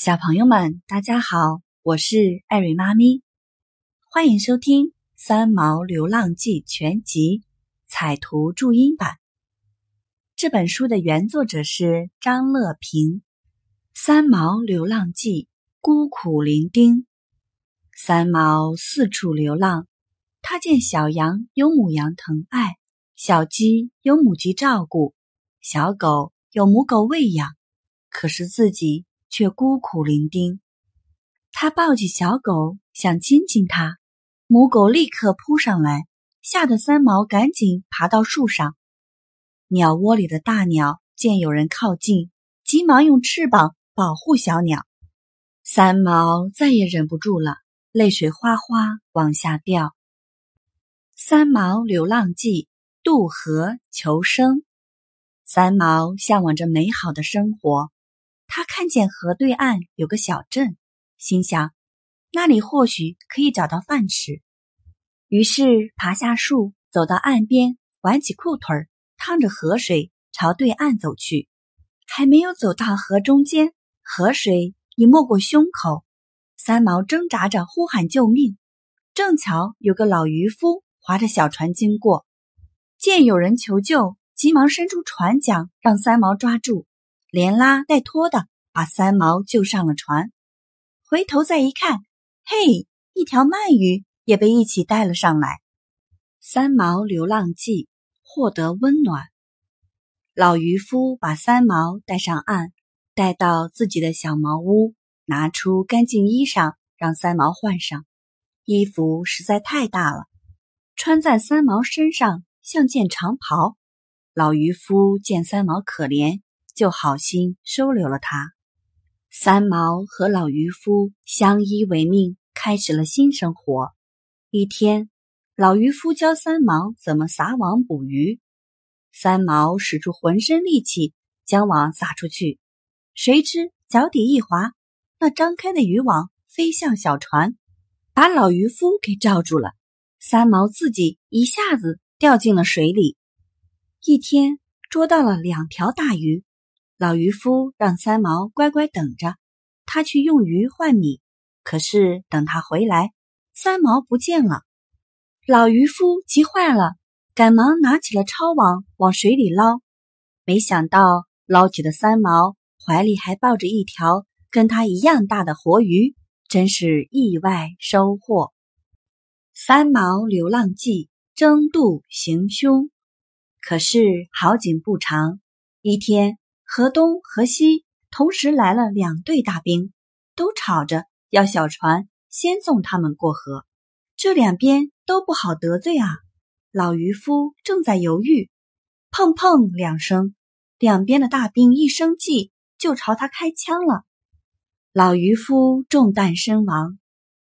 小朋友们，大家好，我是艾瑞妈咪，欢迎收听《三毛流浪记》全集彩图注音版。这本书的原作者是张乐平，《三毛流浪记》孤苦伶仃，三毛四处流浪，他见小羊有母羊疼爱，小鸡有母鸡照顾，小狗有母狗喂养，可是自己。却孤苦伶仃。他抱起小狗，想亲亲它，母狗立刻扑上来，吓得三毛赶紧爬到树上。鸟窝里的大鸟见有人靠近，急忙用翅膀保护小鸟。三毛再也忍不住了，泪水哗哗往下掉。《三毛流浪记》渡河求生，三毛向往着美好的生活。他看见河对岸有个小镇，心想那里或许可以找到饭吃，于是爬下树，走到岸边，挽起裤腿，趟着河水朝对岸走去。还没有走到河中间，河水已没过胸口。三毛挣扎着呼喊救命，正巧有个老渔夫划着小船经过，见有人求救，急忙伸出船桨让三毛抓住。连拉带拖的把三毛救上了船，回头再一看，嘿，一条鳗鱼也被一起带了上来。三毛流浪记获得温暖，老渔夫把三毛带上岸，带到自己的小茅屋，拿出干净衣裳让三毛换上。衣服实在太大了，穿在三毛身上像件长袍。老渔夫见三毛可怜。就好心收留了他，三毛和老渔夫相依为命，开始了新生活。一天，老渔夫教三毛怎么撒网捕鱼，三毛使出浑身力气将网撒出去，谁知脚底一滑，那张开的渔网飞向小船，把老渔夫给罩住了，三毛自己一下子掉进了水里。一天捉到了两条大鱼。老渔夫让三毛乖乖等着，他去用鱼换米。可是等他回来，三毛不见了。老渔夫急坏了，赶忙拿起了抄网往水里捞。没想到捞起的三毛怀里还抱着一条跟他一样大的活鱼，真是意外收获。三毛流浪记，争渡行凶。可是好景不长，一天。河东河西同时来了两队大兵，都吵着要小船先送他们过河。这两边都不好得罪啊！老渔夫正在犹豫，砰砰两声，两边的大兵一生气就朝他开枪了。老渔夫中弹身亡，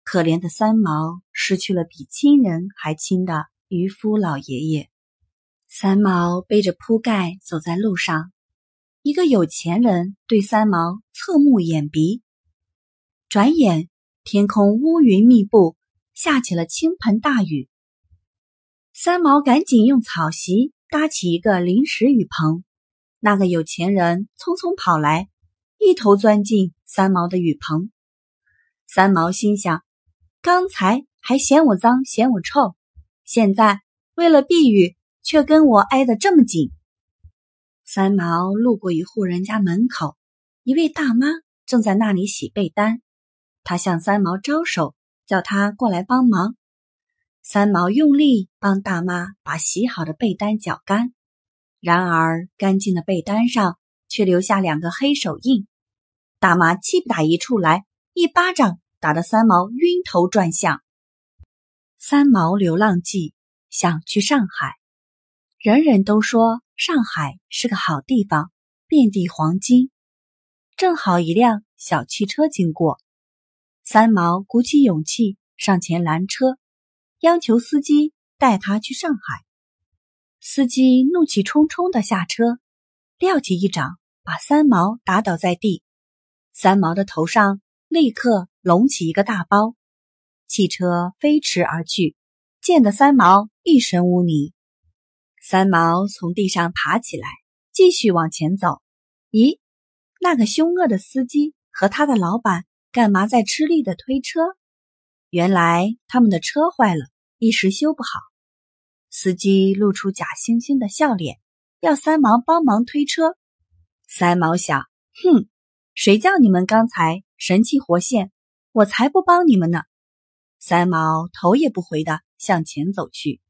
可怜的三毛失去了比亲人还亲的渔夫老爷爷。三毛背着铺盖走在路上。一个有钱人对三毛侧目掩鼻，转眼天空乌云密布，下起了倾盆大雨。三毛赶紧用草席搭起一个临时雨棚。那个有钱人匆匆跑来，一头钻进三毛的雨棚。三毛心想：刚才还嫌我脏、嫌我臭，现在为了避雨，却跟我挨得这么紧。三毛路过一户人家门口，一位大妈正在那里洗被单，她向三毛招手，叫他过来帮忙。三毛用力帮大妈把洗好的被单绞干，然而干净的被单上却留下两个黑手印，大妈气不打一处来，一巴掌打得三毛晕头转向。三毛流浪记想去上海，人人都说。上海是个好地方，遍地黄金。正好一辆小汽车经过，三毛鼓起勇气上前拦车，央求司机带他去上海。司机怒气冲冲的下车，撂起一掌把三毛打倒在地，三毛的头上立刻隆起一个大包。汽车飞驰而去，溅得三毛一身污泥。三毛从地上爬起来，继续往前走。咦，那个凶恶的司机和他的老板干嘛在吃力的推车？原来他们的车坏了，一时修不好。司机露出假惺惺的笑脸，要三毛帮忙推车。三毛想：哼，谁叫你们刚才神气活现？我才不帮你们呢！三毛头也不回的向前走去。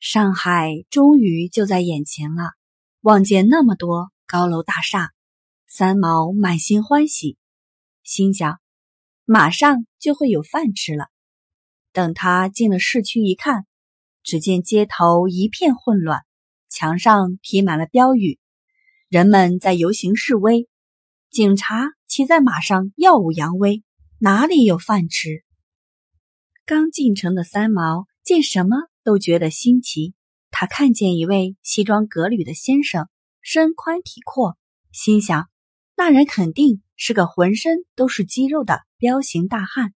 上海终于就在眼前了，望见那么多高楼大厦，三毛满心欢喜，心想马上就会有饭吃了。等他进了市区一看，只见街头一片混乱，墙上贴满了标语，人们在游行示威，警察骑在马上耀武扬威，哪里有饭吃？刚进城的三毛见什么？都觉得新奇。他看见一位西装革履的先生，身宽体阔，心想：那人肯定是个浑身都是肌肉的彪形大汉。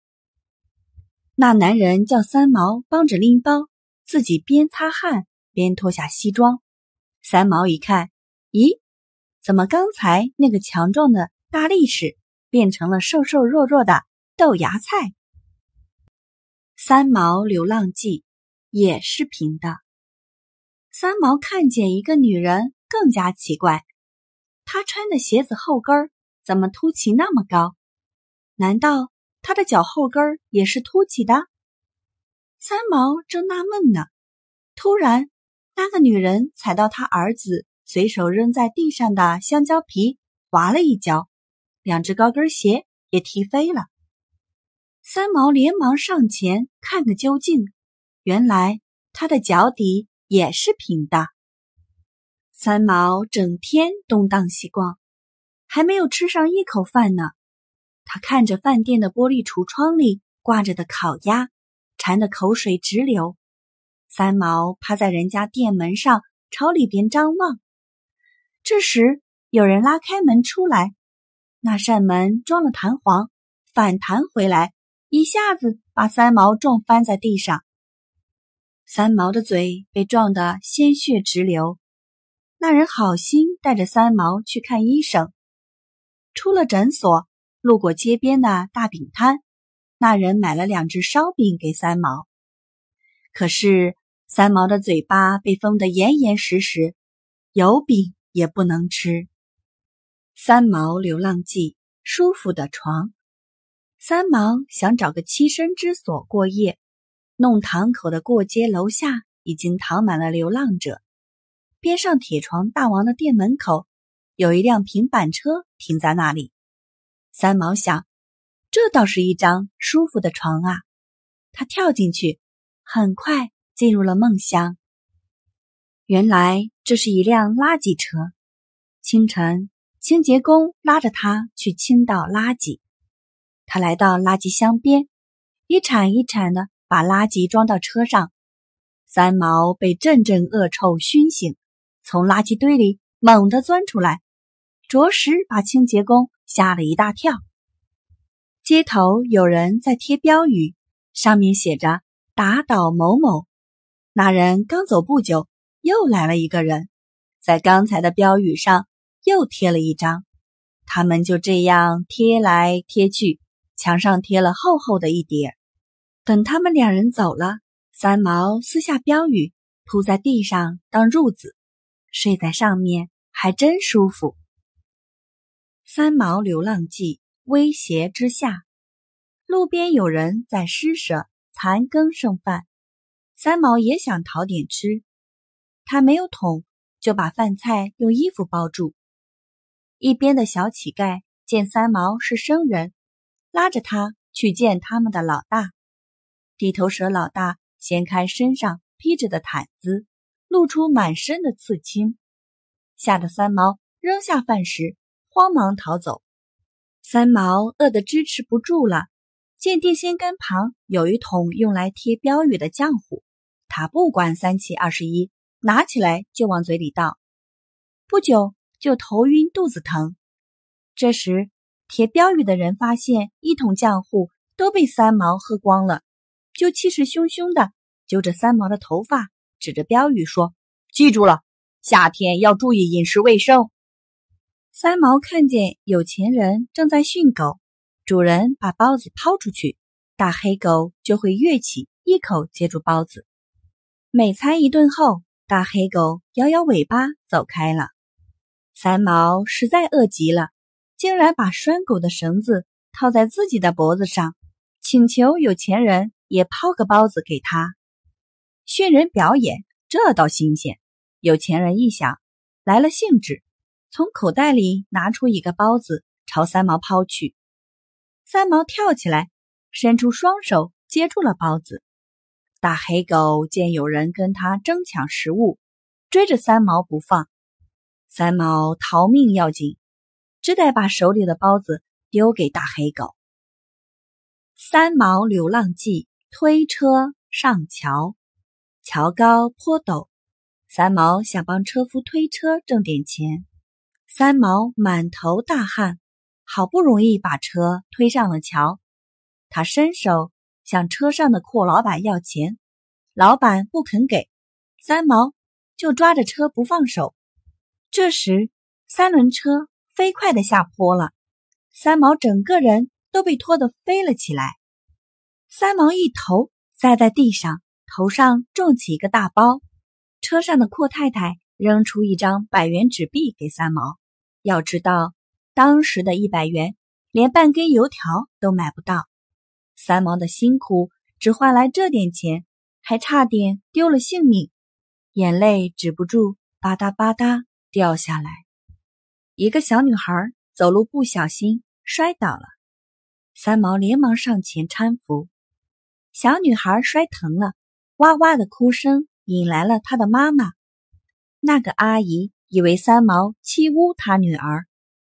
那男人叫三毛帮着拎包，自己边擦汗边脱下西装。三毛一看，咦，怎么刚才那个强壮的大力士变成了瘦瘦弱弱的豆芽菜？《三毛流浪记》。也是平的。三毛看见一个女人，更加奇怪，她穿的鞋子后跟儿怎么凸起那么高？难道她的脚后跟儿也是凸起的？三毛正纳闷呢，突然那个女人踩到她儿子随手扔在地上的香蕉皮，滑了一跤，两只高跟鞋也踢飞了。三毛连忙上前看个究竟。原来他的脚底也是平的。三毛整天东荡西逛，还没有吃上一口饭呢。他看着饭店的玻璃橱窗里挂着的烤鸭，馋得口水直流。三毛趴在人家店门上朝里边张望。这时有人拉开门出来，那扇门装了弹簧，反弹回来，一下子把三毛撞翻在地上。三毛的嘴被撞得鲜血直流，那人好心带着三毛去看医生。出了诊所，路过街边的大饼摊，那人买了两只烧饼给三毛。可是三毛的嘴巴被封得严严实实，油饼也不能吃。三毛流浪记，舒服的床，三毛想找个栖身之所过夜。弄堂口的过街楼下已经躺满了流浪者，边上铁床大王的店门口有一辆平板车停在那里。三毛想，这倒是一张舒服的床啊！他跳进去，很快进入了梦乡。原来这是一辆垃圾车，清晨清洁工拉着他去清倒垃圾。他来到垃圾箱边，一铲一铲的。把垃圾装到车上，三毛被阵阵恶臭熏醒，从垃圾堆里猛地钻出来，着实把清洁工吓了一大跳。街头有人在贴标语，上面写着“打倒某某”。那人刚走不久，又来了一个人，在刚才的标语上又贴了一张。他们就这样贴来贴去，墙上贴了厚厚的一叠。等他们两人走了，三毛撕下标语铺在地上当褥子，睡在上面还真舒服。三毛流浪记，威胁之下，路边有人在施舍残羹剩饭，三毛也想讨点吃。他没有桶，就把饭菜用衣服包住。一边的小乞丐见三毛是生人，拉着他去见他们的老大。地头蛇老大掀开身上披着的毯子，露出满身的刺青，吓得三毛扔下饭食，慌忙逃走。三毛饿得支持不住了，见电线杆旁有一桶用来贴标语的浆糊，他不管三七二十一，拿起来就往嘴里倒。不久就头晕肚子疼。这时贴标语的人发现一桶浆糊都被三毛喝光了。就气势汹汹的揪着三毛的头发，指着标语说：“记住了，夏天要注意饮食卫生。”三毛看见有钱人正在训狗，主人把包子抛出去，大黑狗就会跃起，一口接住包子。美餐一顿后，大黑狗摇摇尾巴走开了。三毛实在饿极了，竟然把拴狗的绳子套在自己的脖子上，请求有钱人。也抛个包子给他，训人表演，这倒新鲜。有钱人一想，来了兴致，从口袋里拿出一个包子，朝三毛抛去。三毛跳起来，伸出双手接住了包子。大黑狗见有人跟他争抢食物，追着三毛不放。三毛逃命要紧，只得把手里的包子丢给大黑狗。《三毛流浪记》。推车上桥，桥高坡陡，三毛想帮车夫推车挣点钱。三毛满头大汗，好不容易把车推上了桥。他伸手向车上的阔老板要钱，老板不肯给，三毛就抓着车不放手。这时，三轮车飞快的下坡了，三毛整个人都被拖得飞了起来。三毛一头栽在地上，头上撞起一个大包。车上的阔太太扔出一张百元纸币给三毛。要知道，当时的一百元连半根油条都买不到。三毛的辛苦只换来这点钱，还差点丢了性命，眼泪止不住吧嗒吧嗒掉下来。一个小女孩走路不小心摔倒了，三毛连忙上前搀扶。小女孩摔疼了，哇哇的哭声引来了她的妈妈。那个阿姨以为三毛欺侮她女儿，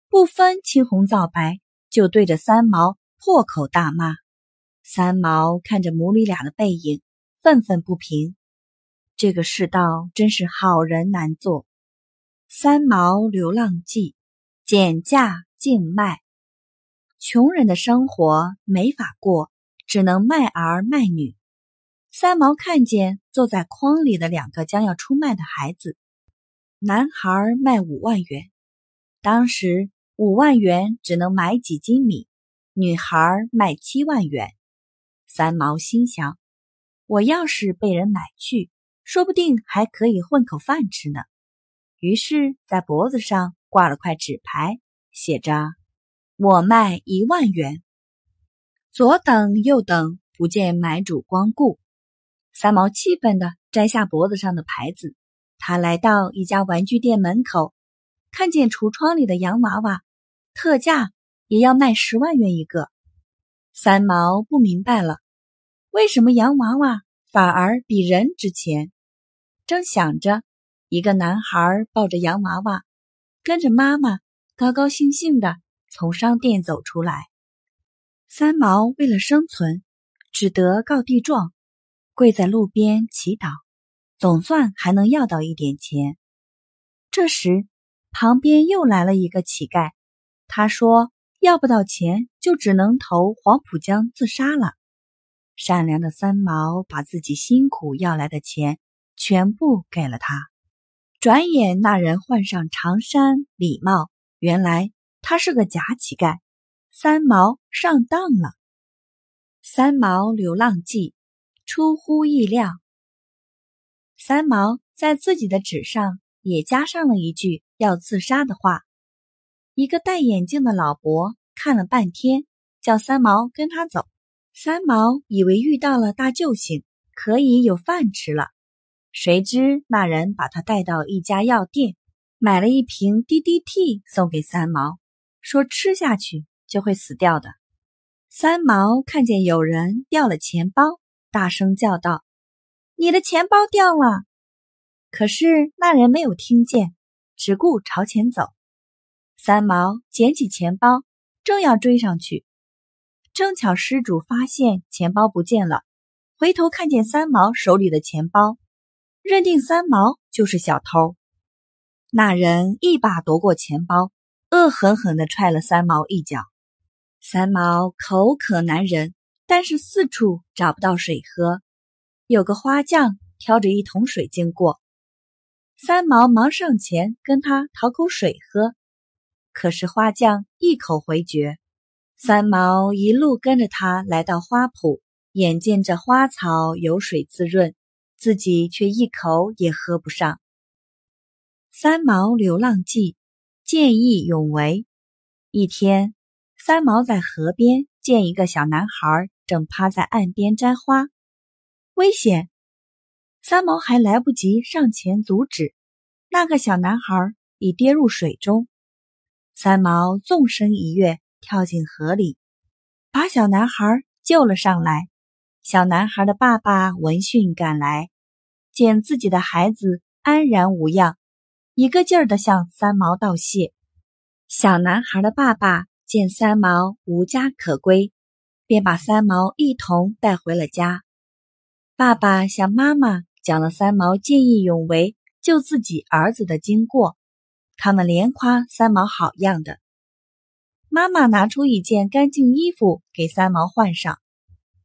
不分青红皂白就对着三毛破口大骂。三毛看着母女俩的背影，愤愤不平：这个世道真是好人难做。《三毛流浪记》，减价竞卖，穷人的生活没法过。只能卖儿卖女。三毛看见坐在筐里的两个将要出卖的孩子，男孩卖五万元，当时五万元只能买几斤米；女孩卖七万元。三毛心想，我要是被人买去，说不定还可以混口饭吃呢。于是，在脖子上挂了块纸牌，写着“我卖一万元”。左等右等，不见买主光顾，三毛气愤地摘下脖子上的牌子。他来到一家玩具店门口，看见橱窗里的洋娃娃，特价也要卖十万元一个。三毛不明白了，为什么洋娃娃反而比人值钱？正想着，一个男孩抱着洋娃娃，跟着妈妈高高兴兴的从商店走出来。三毛为了生存，只得告地状，跪在路边祈祷，总算还能要到一点钱。这时，旁边又来了一个乞丐，他说要不到钱，就只能投黄浦江自杀了。善良的三毛把自己辛苦要来的钱全部给了他。转眼，那人换上长衫礼帽，原来他是个假乞丐。三毛上当了，《三毛流浪记》出乎意料。三毛在自己的纸上也加上了一句要自杀的话。一个戴眼镜的老伯看了半天，叫三毛跟他走。三毛以为遇到了大救星，可以有饭吃了。谁知那人把他带到一家药店，买了一瓶 DDT 送给三毛，说吃下去。就会死掉的。三毛看见有人掉了钱包，大声叫道：“你的钱包掉了！”可是那人没有听见，只顾朝前走。三毛捡起钱包，正要追上去，正巧失主发现钱包不见了，回头看见三毛手里的钱包，认定三毛就是小偷。那人一把夺过钱包，恶狠狠地踹了三毛一脚。三毛口渴难忍，但是四处找不到水喝。有个花匠挑着一桶水经过，三毛忙上前跟他讨口水喝，可是花匠一口回绝。三毛一路跟着他来到花圃，眼见着花草有水滋润，自己却一口也喝不上。三毛流浪记，见义勇为。一天。三毛在河边见一个小男孩正趴在岸边摘花，危险！三毛还来不及上前阻止，那个小男孩已跌入水中。三毛纵身一跃，跳进河里，把小男孩救了上来。小男孩的爸爸闻讯赶来，见自己的孩子安然无恙，一个劲儿地向三毛道谢。小男孩的爸爸。见三毛无家可归，便把三毛一同带回了家。爸爸向妈妈讲了三毛见义勇为救自己儿子的经过，他们连夸三毛好样的。妈妈拿出一件干净衣服给三毛换上，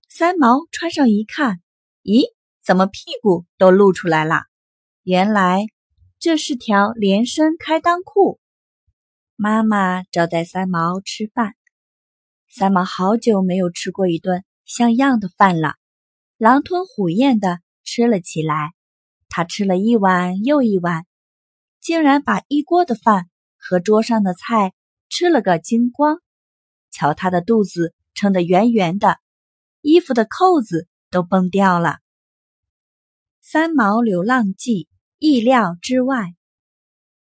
三毛穿上一看，咦，怎么屁股都露出来了？原来这是条连身开裆裤。妈妈招待三毛吃饭，三毛好久没有吃过一顿像样的饭了，狼吞虎咽的吃了起来。他吃了一碗又一碗，竟然把一锅的饭和桌上的菜吃了个精光。瞧他的肚子撑得圆圆的，衣服的扣子都崩掉了。《三毛流浪记》意料之外，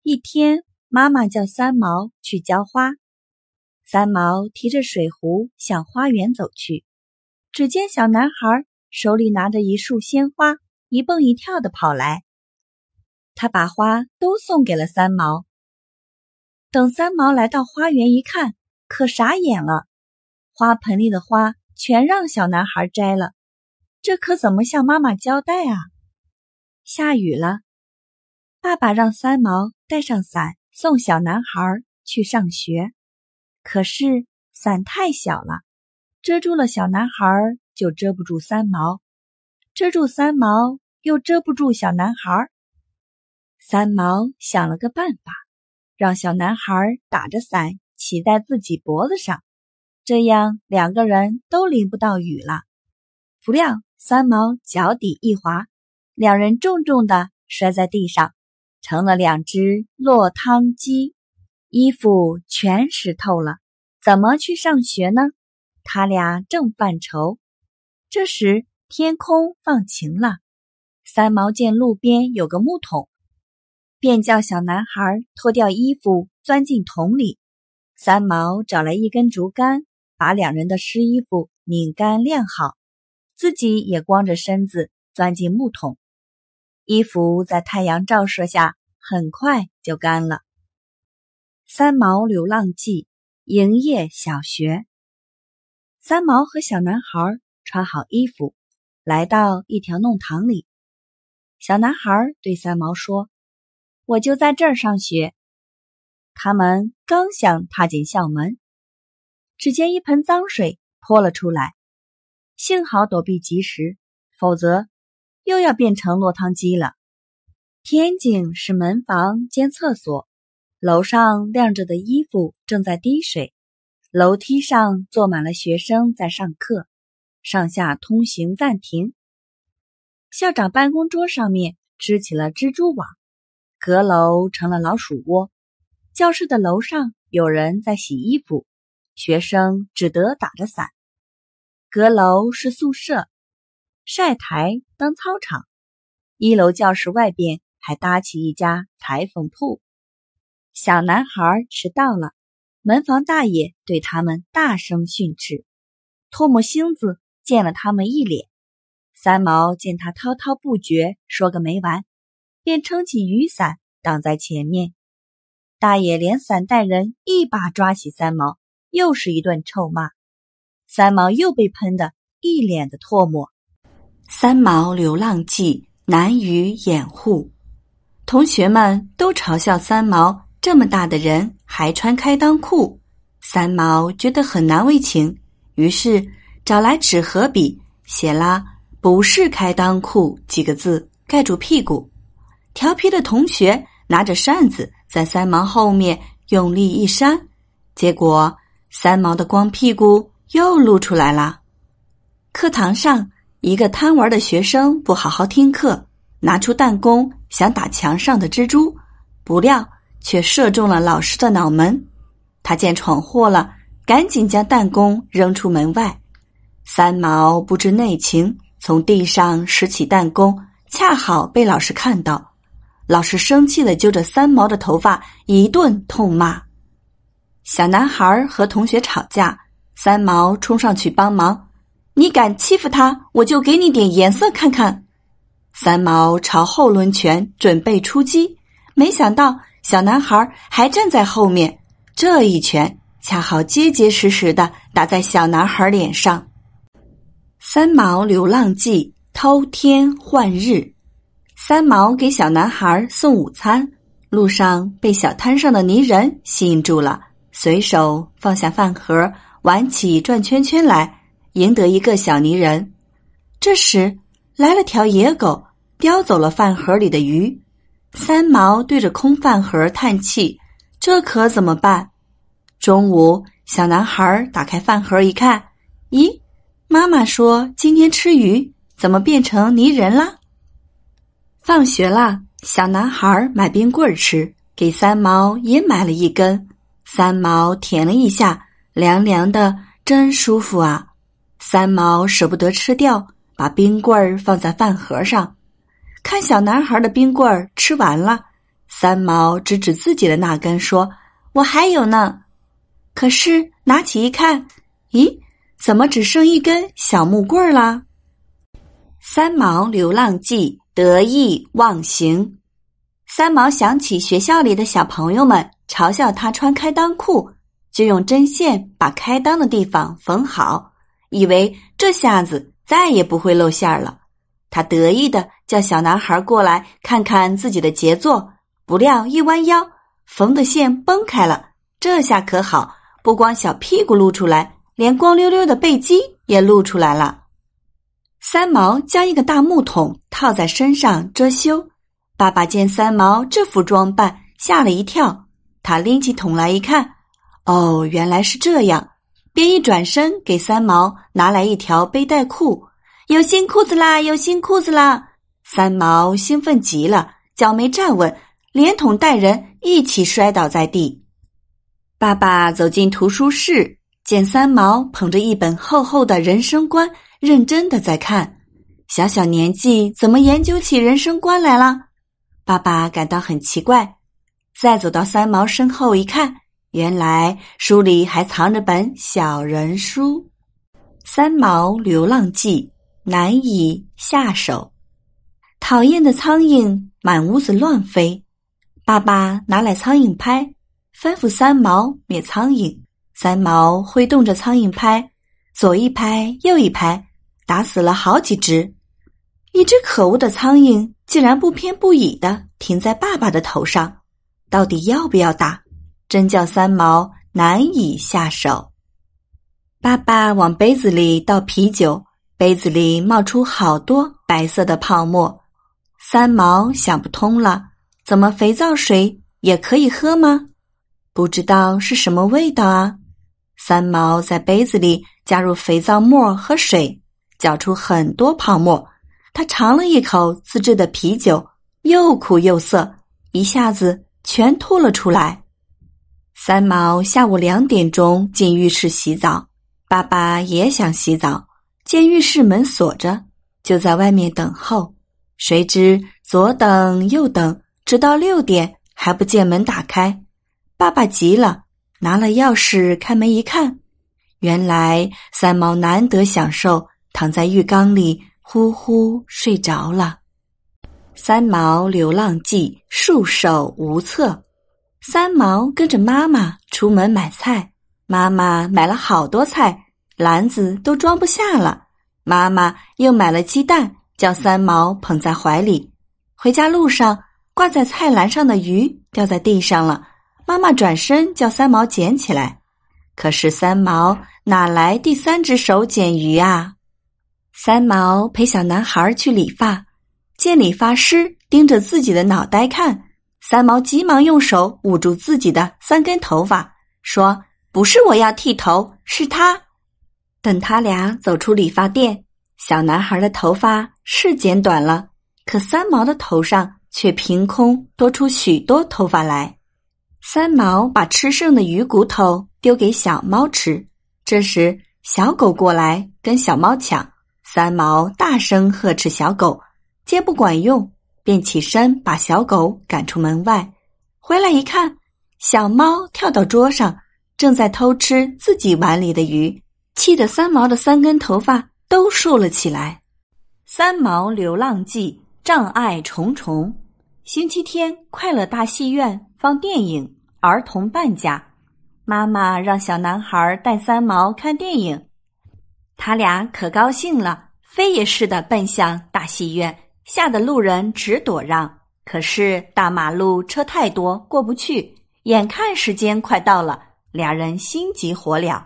一天。妈妈叫三毛去浇花，三毛提着水壶向花园走去。只见小男孩手里拿着一束鲜花，一蹦一跳的跑来。他把花都送给了三毛。等三毛来到花园一看，可傻眼了，花盆里的花全让小男孩摘了。这可怎么向妈妈交代啊？下雨了，爸爸让三毛带上伞。送小男孩去上学，可是伞太小了，遮住了小男孩，就遮不住三毛；遮住三毛，又遮不住小男孩。三毛想了个办法，让小男孩打着伞骑在自己脖子上，这样两个人都淋不到雨了。不料三毛脚底一滑，两人重重的摔在地上。成了两只落汤鸡，衣服全湿透了，怎么去上学呢？他俩正犯愁，这时天空放晴了。三毛见路边有个木桶，便叫小男孩脱掉衣服钻进桶里。三毛找来一根竹竿，把两人的湿衣服拧干晾好，自己也光着身子钻进木桶。衣服在太阳照射下很快就干了。《三毛流浪记》营业小学。三毛和小男孩穿好衣服，来到一条弄堂里。小男孩对三毛说：“我就在这儿上学。”他们刚想踏进校门，只见一盆脏水泼了出来，幸好躲避及时，否则。又要变成落汤鸡了。天井是门房兼厕所，楼上晾着的衣服正在滴水，楼梯上坐满了学生在上课，上下通行暂停。校长办公桌上面织起了蜘蛛网，阁楼成了老鼠窝。教室的楼上有人在洗衣服，学生只得打着伞。阁楼是宿舍晒台。当操场，一楼教室外边还搭起一家裁缝铺。小男孩迟到了，门房大爷对他们大声训斥，唾沫星子溅了他们一脸。三毛见他滔滔不绝，说个没完，便撑起雨伞挡在前面。大爷连伞带人一把抓起三毛，又是一顿臭骂。三毛又被喷得一脸的唾沫。三毛流浪记难于掩护，同学们都嘲笑三毛这么大的人还穿开裆裤。三毛觉得很难为情，于是找来纸和笔，写了“不是开裆裤”几个字，盖住屁股。调皮的同学拿着扇子在三毛后面用力一扇，结果三毛的光屁股又露出来了。课堂上。一个贪玩的学生不好好听课，拿出弹弓想打墙上的蜘蛛，不料却射中了老师的脑门。他见闯祸了，赶紧将弹弓扔出门外。三毛不知内情，从地上拾起弹弓，恰好被老师看到。老师生气的揪着三毛的头发一顿痛骂。小男孩和同学吵架，三毛冲上去帮忙。你敢欺负他，我就给你点颜色看看！三毛朝后抡拳准备出击，没想到小男孩还站在后面，这一拳恰好结结实实的打在小男孩脸上。《三毛流浪记》偷天换日，三毛给小男孩送午餐，路上被小摊上的泥人吸引住了，随手放下饭盒，玩起转圈圈来。赢得一个小泥人。这时来了条野狗，叼走了饭盒里的鱼。三毛对着空饭盒叹气：“这可怎么办？”中午，小男孩打开饭盒一看，咦，妈妈说今天吃鱼，怎么变成泥人啦？放学啦，小男孩买冰棍儿吃，给三毛也买了一根。三毛舔了一下，凉凉的，真舒服啊。三毛舍不得吃掉，把冰棍儿放在饭盒上。看小男孩的冰棍儿吃完了，三毛指指自己的那根说：“我还有呢。”可是拿起一看，咦，怎么只剩一根小木棍儿了？三毛流浪记得意忘形。三毛想起学校里的小朋友们嘲笑他穿开裆裤，就用针线把开裆的地方缝好。以为这下子再也不会露馅儿了，他得意的叫小男孩过来看看自己的杰作。不料一弯腰，缝的线崩开了。这下可好，不光小屁股露出来，连光溜溜的背肌也露出来了。三毛将一个大木桶套在身上遮羞。爸爸见三毛这副装扮，吓了一跳。他拎起桶来一看，哦，原来是这样。便一转身，给三毛拿来一条背带裤。有新裤子啦！有新裤子啦！三毛兴奋极了，脚没站稳，连桶带人一起摔倒在地。爸爸走进图书室，见三毛捧着一本厚厚的人生观，认真的在看。小小年纪，怎么研究起人生观来了？爸爸感到很奇怪。再走到三毛身后一看。原来书里还藏着本小人书，《三毛流浪记》难以下手。讨厌的苍蝇满屋子乱飞，爸爸拿来苍蝇拍，吩咐三毛灭苍蝇。三毛挥动着苍蝇拍，左一拍，右一拍，打死了好几只。一只可恶的苍蝇竟然不偏不倚的停在爸爸的头上，到底要不要打？真叫三毛难以下手。爸爸往杯子里倒啤酒，杯子里冒出好多白色的泡沫。三毛想不通了：怎么肥皂水也可以喝吗？不知道是什么味道啊！三毛在杯子里加入肥皂沫和水，搅出很多泡沫。他尝了一口自制的啤酒，又苦又涩，一下子全吐了出来。三毛下午两点钟进浴室洗澡，爸爸也想洗澡，见浴室门锁着，就在外面等候。谁知左等右等，直到六点还不见门打开，爸爸急了，拿了钥匙开门一看，原来三毛难得享受，躺在浴缸里呼呼睡着了。三毛流浪记，束手无策。三毛跟着妈妈出门买菜，妈妈买了好多菜，篮子都装不下了。妈妈又买了鸡蛋，叫三毛捧在怀里。回家路上，挂在菜篮上的鱼掉在地上了。妈妈转身叫三毛捡起来，可是三毛哪来第三只手捡鱼啊？三毛陪小男孩去理发，见理发师盯着自己的脑袋看。三毛急忙用手捂住自己的三根头发，说：“不是我要剃头，是他。”等他俩走出理发店，小男孩的头发是剪短了，可三毛的头上却凭空多出许多头发来。三毛把吃剩的鱼骨头丢给小猫吃，这时小狗过来跟小猫抢，三毛大声呵斥小狗，皆不管用。便起身把小狗赶出门外，回来一看，小猫跳到桌上，正在偷吃自己碗里的鱼，气得三毛的三根头发都竖了起来。三毛流浪记，障碍重重。星期天，快乐大戏院放电影，儿童半价。妈妈让小男孩带三毛看电影，他俩可高兴了，飞也似的奔向大戏院。吓得路人直躲让，可是大马路车太多，过不去。眼看时间快到了，俩人心急火燎。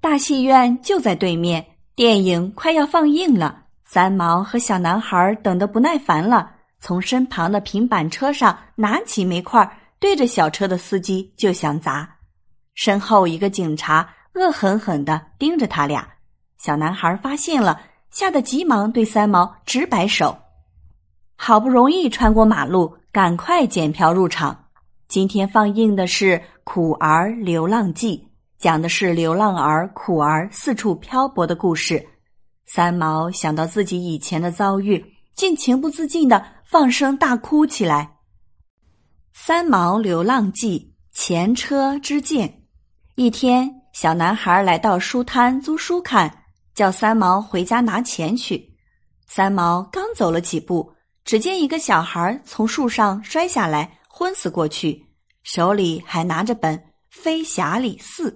大戏院就在对面，电影快要放映了，三毛和小男孩等得不耐烦了，从身旁的平板车上拿起煤块，对着小车的司机就想砸。身后一个警察恶狠狠地盯着他俩，小男孩发现了，吓得急忙对三毛直摆手。好不容易穿过马路，赶快检票入场。今天放映的是《苦儿流浪记》，讲的是流浪儿苦儿四处漂泊的故事。三毛想到自己以前的遭遇，竟情不自禁的放声大哭起来。三毛流浪记前车之鉴。一天，小男孩来到书摊租书看，叫三毛回家拿钱去。三毛刚走了几步。只见一个小孩从树上摔下来，昏死过去，手里还拿着本《飞侠李四》。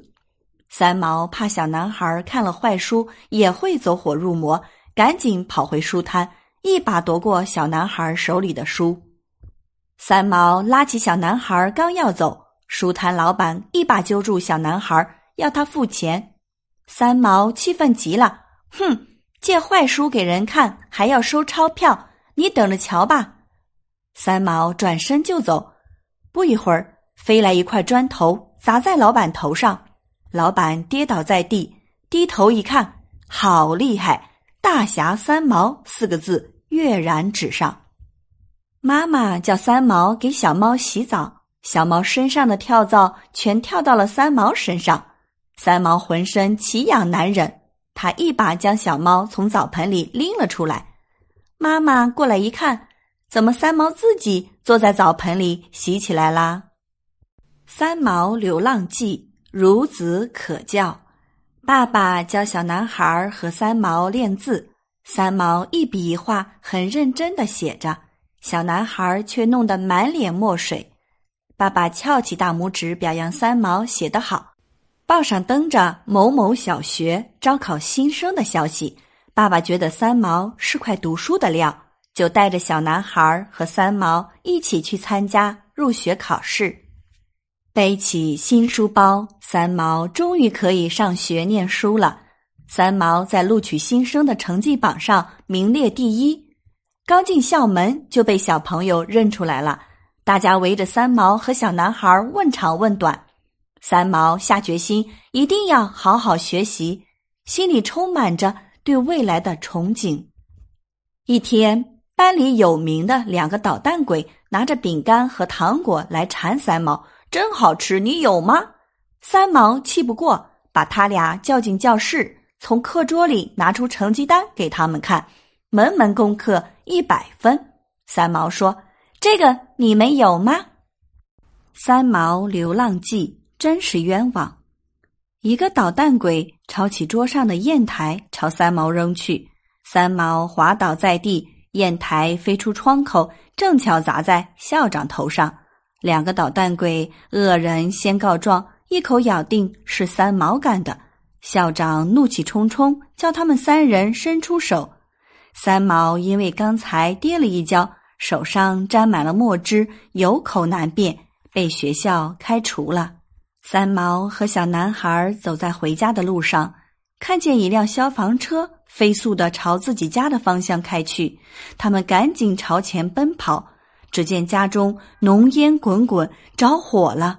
三毛怕小男孩看了坏书也会走火入魔，赶紧跑回书摊，一把夺过小男孩手里的书。三毛拉起小男孩，刚要走，书摊老板一把揪住小男孩，要他付钱。三毛气愤极了，哼，借坏书给人看，还要收钞票。你等着瞧吧，三毛转身就走。不一会儿，飞来一块砖头，砸在老板头上，老板跌倒在地。低头一看，好厉害！“大侠三毛”四个字跃然纸上。妈妈叫三毛给小猫洗澡，小猫身上的跳蚤全跳到了三毛身上，三毛浑身奇痒难忍。他一把将小猫从澡盆里拎了出来。妈妈过来一看，怎么三毛自己坐在澡盆里洗起来啦？三毛流浪记，孺子可教。爸爸教小男孩和三毛练字，三毛一笔一画很认真的写着，小男孩却弄得满脸墨水。爸爸翘起大拇指表扬三毛写的好。报上登着某某小学招考新生的消息。爸爸觉得三毛是块读书的料，就带着小男孩和三毛一起去参加入学考试。背起新书包，三毛终于可以上学念书了。三毛在录取新生的成绩榜上名列第一，刚进校门就被小朋友认出来了。大家围着三毛和小男孩问长问短。三毛下决心一定要好好学习，心里充满着。对未来的憧憬。一天，班里有名的两个捣蛋鬼拿着饼干和糖果来馋三毛，真好吃，你有吗？三毛气不过，把他俩叫进教室，从课桌里拿出成绩单给他们看，门门功课一百分。三毛说：“这个你们有吗？”三毛流浪记真是冤枉。一个捣蛋鬼抄起桌上的砚台朝三毛扔去，三毛滑倒在地，砚台飞出窗口，正巧砸在校长头上。两个捣蛋鬼恶人先告状，一口咬定是三毛干的。校长怒气冲冲，叫他们三人伸出手。三毛因为刚才跌了一跤，手上沾满了墨汁，有口难辩，被学校开除了。三毛和小男孩走在回家的路上，看见一辆消防车飞速的朝自己家的方向开去。他们赶紧朝前奔跑，只见家中浓烟滚滚，着火了。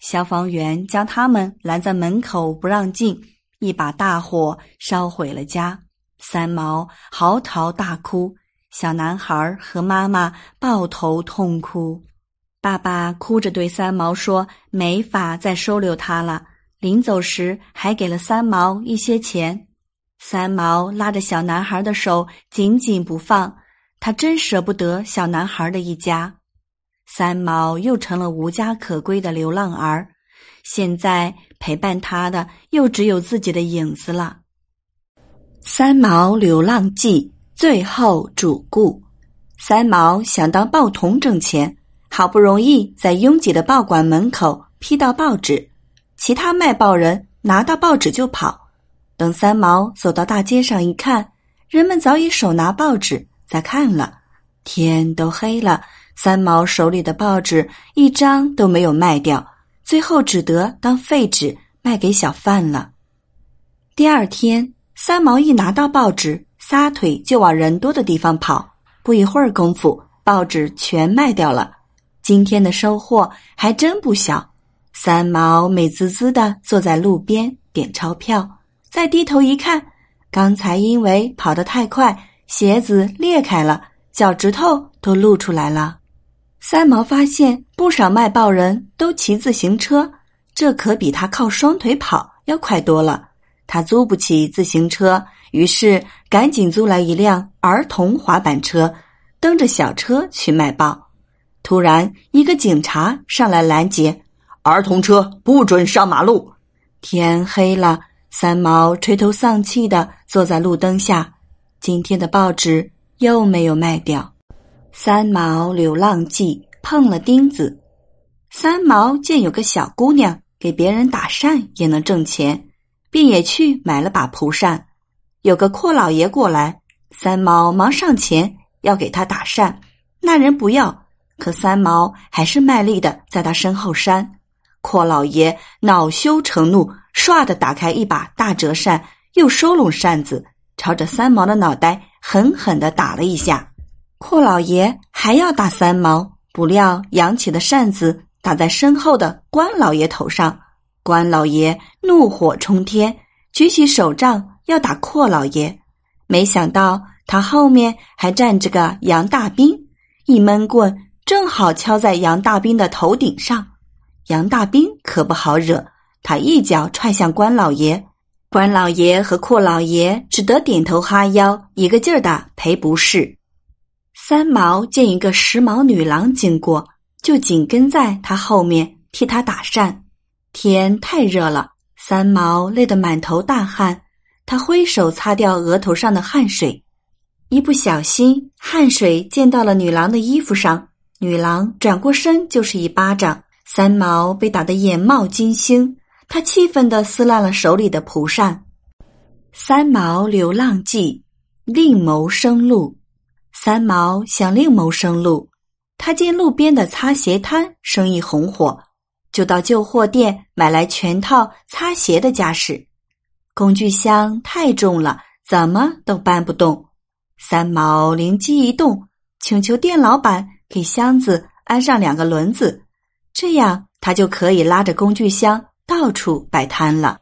消防员将他们拦在门口不让进，一把大火烧毁了家。三毛嚎啕大哭，小男孩和妈妈抱头痛哭。爸爸哭着对三毛说：“没法再收留他了。”临走时还给了三毛一些钱。三毛拉着小男孩的手紧紧不放，他真舍不得小男孩的一家。三毛又成了无家可归的流浪儿，现在陪伴他的又只有自己的影子了。《三毛流浪记》最后主顾，三毛想当报童挣钱。好不容易在拥挤的报馆门口批到报纸，其他卖报人拿到报纸就跑。等三毛走到大街上一看，人们早已手拿报纸在看了。天都黑了，三毛手里的报纸一张都没有卖掉，最后只得当废纸卖给小贩了。第二天，三毛一拿到报纸，撒腿就往人多的地方跑。不一会儿功夫，报纸全卖掉了。今天的收获还真不小，三毛美滋滋的坐在路边点钞票，再低头一看，刚才因为跑得太快，鞋子裂开了，脚趾头都露出来了。三毛发现不少卖报人都骑自行车，这可比他靠双腿跑要快多了。他租不起自行车，于是赶紧租来一辆儿童滑板车，蹬着小车去卖报。突然，一个警察上来拦截，儿童车不准上马路。天黑了，三毛垂头丧气的坐在路灯下，今天的报纸又没有卖掉。三毛流浪记碰了钉子。三毛见有个小姑娘给别人打扇也能挣钱，便也去买了把蒲扇。有个阔老爷过来，三毛忙上前要给他打扇，那人不要。可三毛还是卖力的在他身后扇，阔老爷恼羞成怒，唰的打开一把大折扇，又收拢扇子，朝着三毛的脑袋狠狠的打了一下。阔老爷还要打三毛，不料扬起的扇子打在身后的关老爷头上，关老爷怒火冲天，举起手杖要打阔老爷，没想到他后面还站着个杨大兵，一闷棍。正好敲在杨大兵的头顶上，杨大兵可不好惹，他一脚踹向关老爷，关老爷和阔老爷只得点头哈腰，一个劲儿的赔不是。三毛见一个时髦女郎经过，就紧跟在她后面替她打扇。天太热了，三毛累得满头大汗，他挥手擦掉额头上的汗水，一不小心汗水溅到了女郎的衣服上。女郎转过身，就是一巴掌。三毛被打得眼冒金星，他气愤地撕烂了手里的蒲扇。三毛流浪记，另谋生路。三毛想另谋生路，他见路边的擦鞋摊生意红火，就到旧货店买来全套擦鞋的家什。工具箱太重了，怎么都搬不动。三毛灵机一动，请求店老板。给箱子安上两个轮子，这样他就可以拉着工具箱到处摆摊了。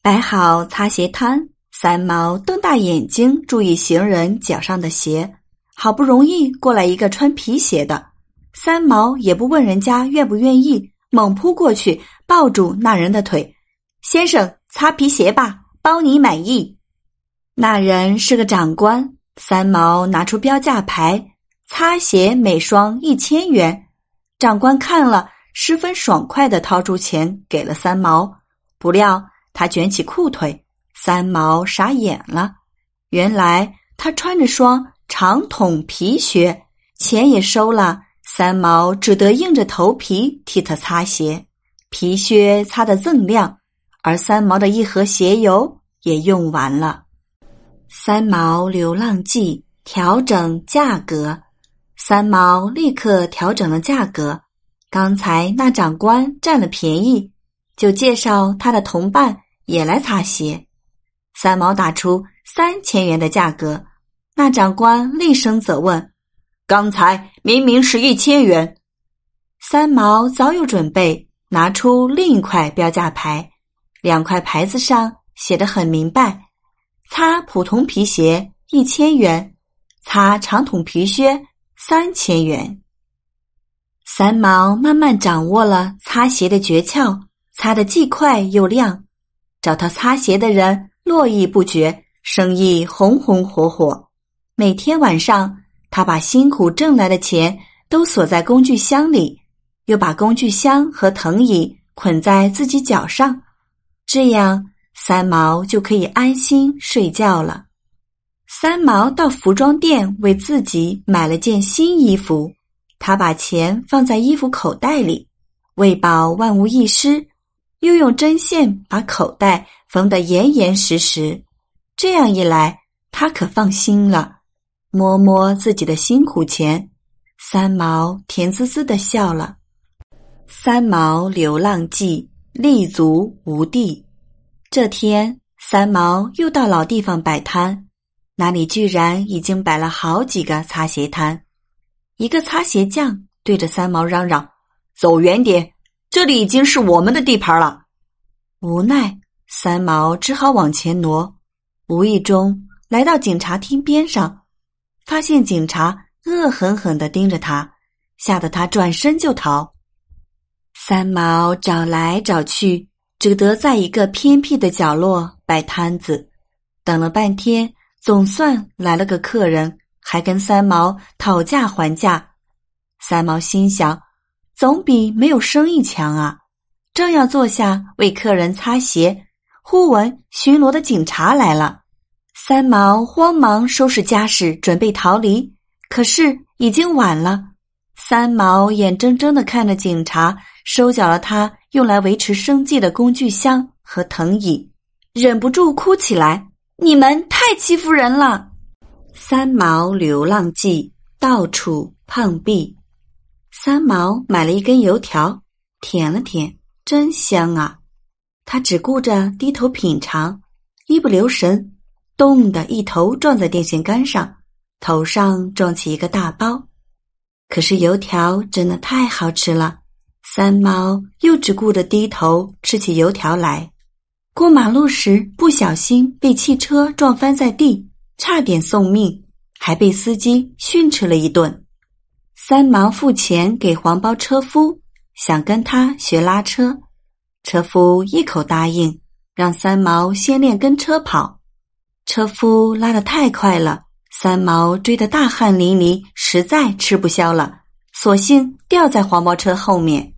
摆好擦鞋摊，三毛瞪大眼睛注意行人脚上的鞋。好不容易过来一个穿皮鞋的，三毛也不问人家愿不愿意，猛扑过去抱住那人的腿：“先生，擦皮鞋吧，包你满意。”那人是个长官，三毛拿出标价牌。擦鞋每双一千元，长官看了十分爽快的掏出钱给了三毛。不料他卷起裤腿，三毛傻眼了。原来他穿着双长筒皮靴，钱也收了。三毛只得硬着头皮替他擦鞋，皮靴擦得锃亮，而三毛的一盒鞋油也用完了。《三毛流浪记》调整价格。三毛立刻调整了价格。刚才那长官占了便宜，就介绍他的同伴也来擦鞋。三毛打出三千元的价格，那长官厉声责问：“刚才明明是一千元。”三毛早有准备，拿出另一块标价牌，两块牌子上写的很明白：擦普通皮鞋一千元，擦长筒皮靴。三千元。三毛慢慢掌握了擦鞋的诀窍，擦得既快又亮，找他擦鞋的人络绎不绝，生意红红火火。每天晚上，他把辛苦挣来的钱都锁在工具箱里，又把工具箱和藤椅捆在自己脚上，这样三毛就可以安心睡觉了。三毛到服装店为自己买了件新衣服，他把钱放在衣服口袋里，为保万无一失，又用针线把口袋缝得严严实实。这样一来，他可放心了。摸摸自己的辛苦钱，三毛甜滋滋的笑了。三毛流浪记，立足无地。这天，三毛又到老地方摆摊。那里居然已经摆了好几个擦鞋摊，一个擦鞋匠对着三毛嚷嚷：“走远点，这里已经是我们的地盘了。”无奈三毛只好往前挪，无意中来到警察厅边上，发现警察恶狠狠地盯着他，吓得他转身就逃。三毛找来找去，只得在一个偏僻的角落摆摊子，等了半天。总算来了个客人，还跟三毛讨价还价。三毛心想，总比没有生意强啊。正要坐下为客人擦鞋，忽闻巡逻的警察来了。三毛慌忙收拾家事，准备逃离。可是已经晚了。三毛眼睁睁的看着警察收缴了他用来维持生计的工具箱和藤椅，忍不住哭起来。你们太欺负人了！《三毛流浪记》到处碰壁。三毛买了一根油条，舔了舔，真香啊！他只顾着低头品尝，一不留神，冻得一头撞在电线杆上，头上撞起一个大包。可是油条真的太好吃了，三毛又只顾着低头吃起油条来。过马路时不小心被汽车撞翻在地，差点送命，还被司机训斥了一顿。三毛付钱给黄包车夫，想跟他学拉车。车夫一口答应，让三毛先练跟车跑。车夫拉的太快了，三毛追得大汗淋漓，实在吃不消了，索性掉在黄包车后面，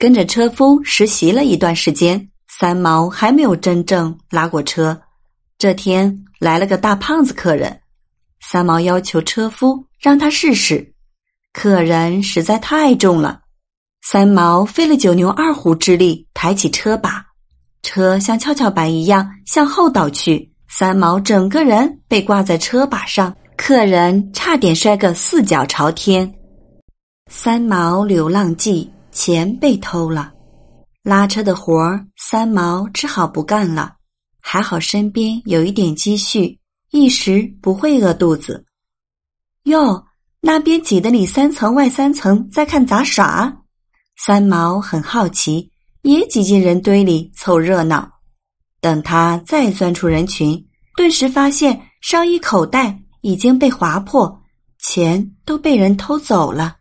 跟着车夫实习了一段时间。三毛还没有真正拉过车，这天来了个大胖子客人，三毛要求车夫让他试试。客人实在太重了，三毛费了九牛二虎之力抬起车把，车像跷跷板一样向后倒去，三毛整个人被挂在车把上，客人差点摔个四脚朝天。三毛流浪记，钱被偷了。拉车的活儿，三毛只好不干了。还好身边有一点积蓄，一时不会饿肚子。哟，那边挤得里三层外三层，在看杂耍。三毛很好奇，也挤进人堆里凑热闹。等他再钻出人群，顿时发现上衣口袋已经被划破，钱都被人偷走了。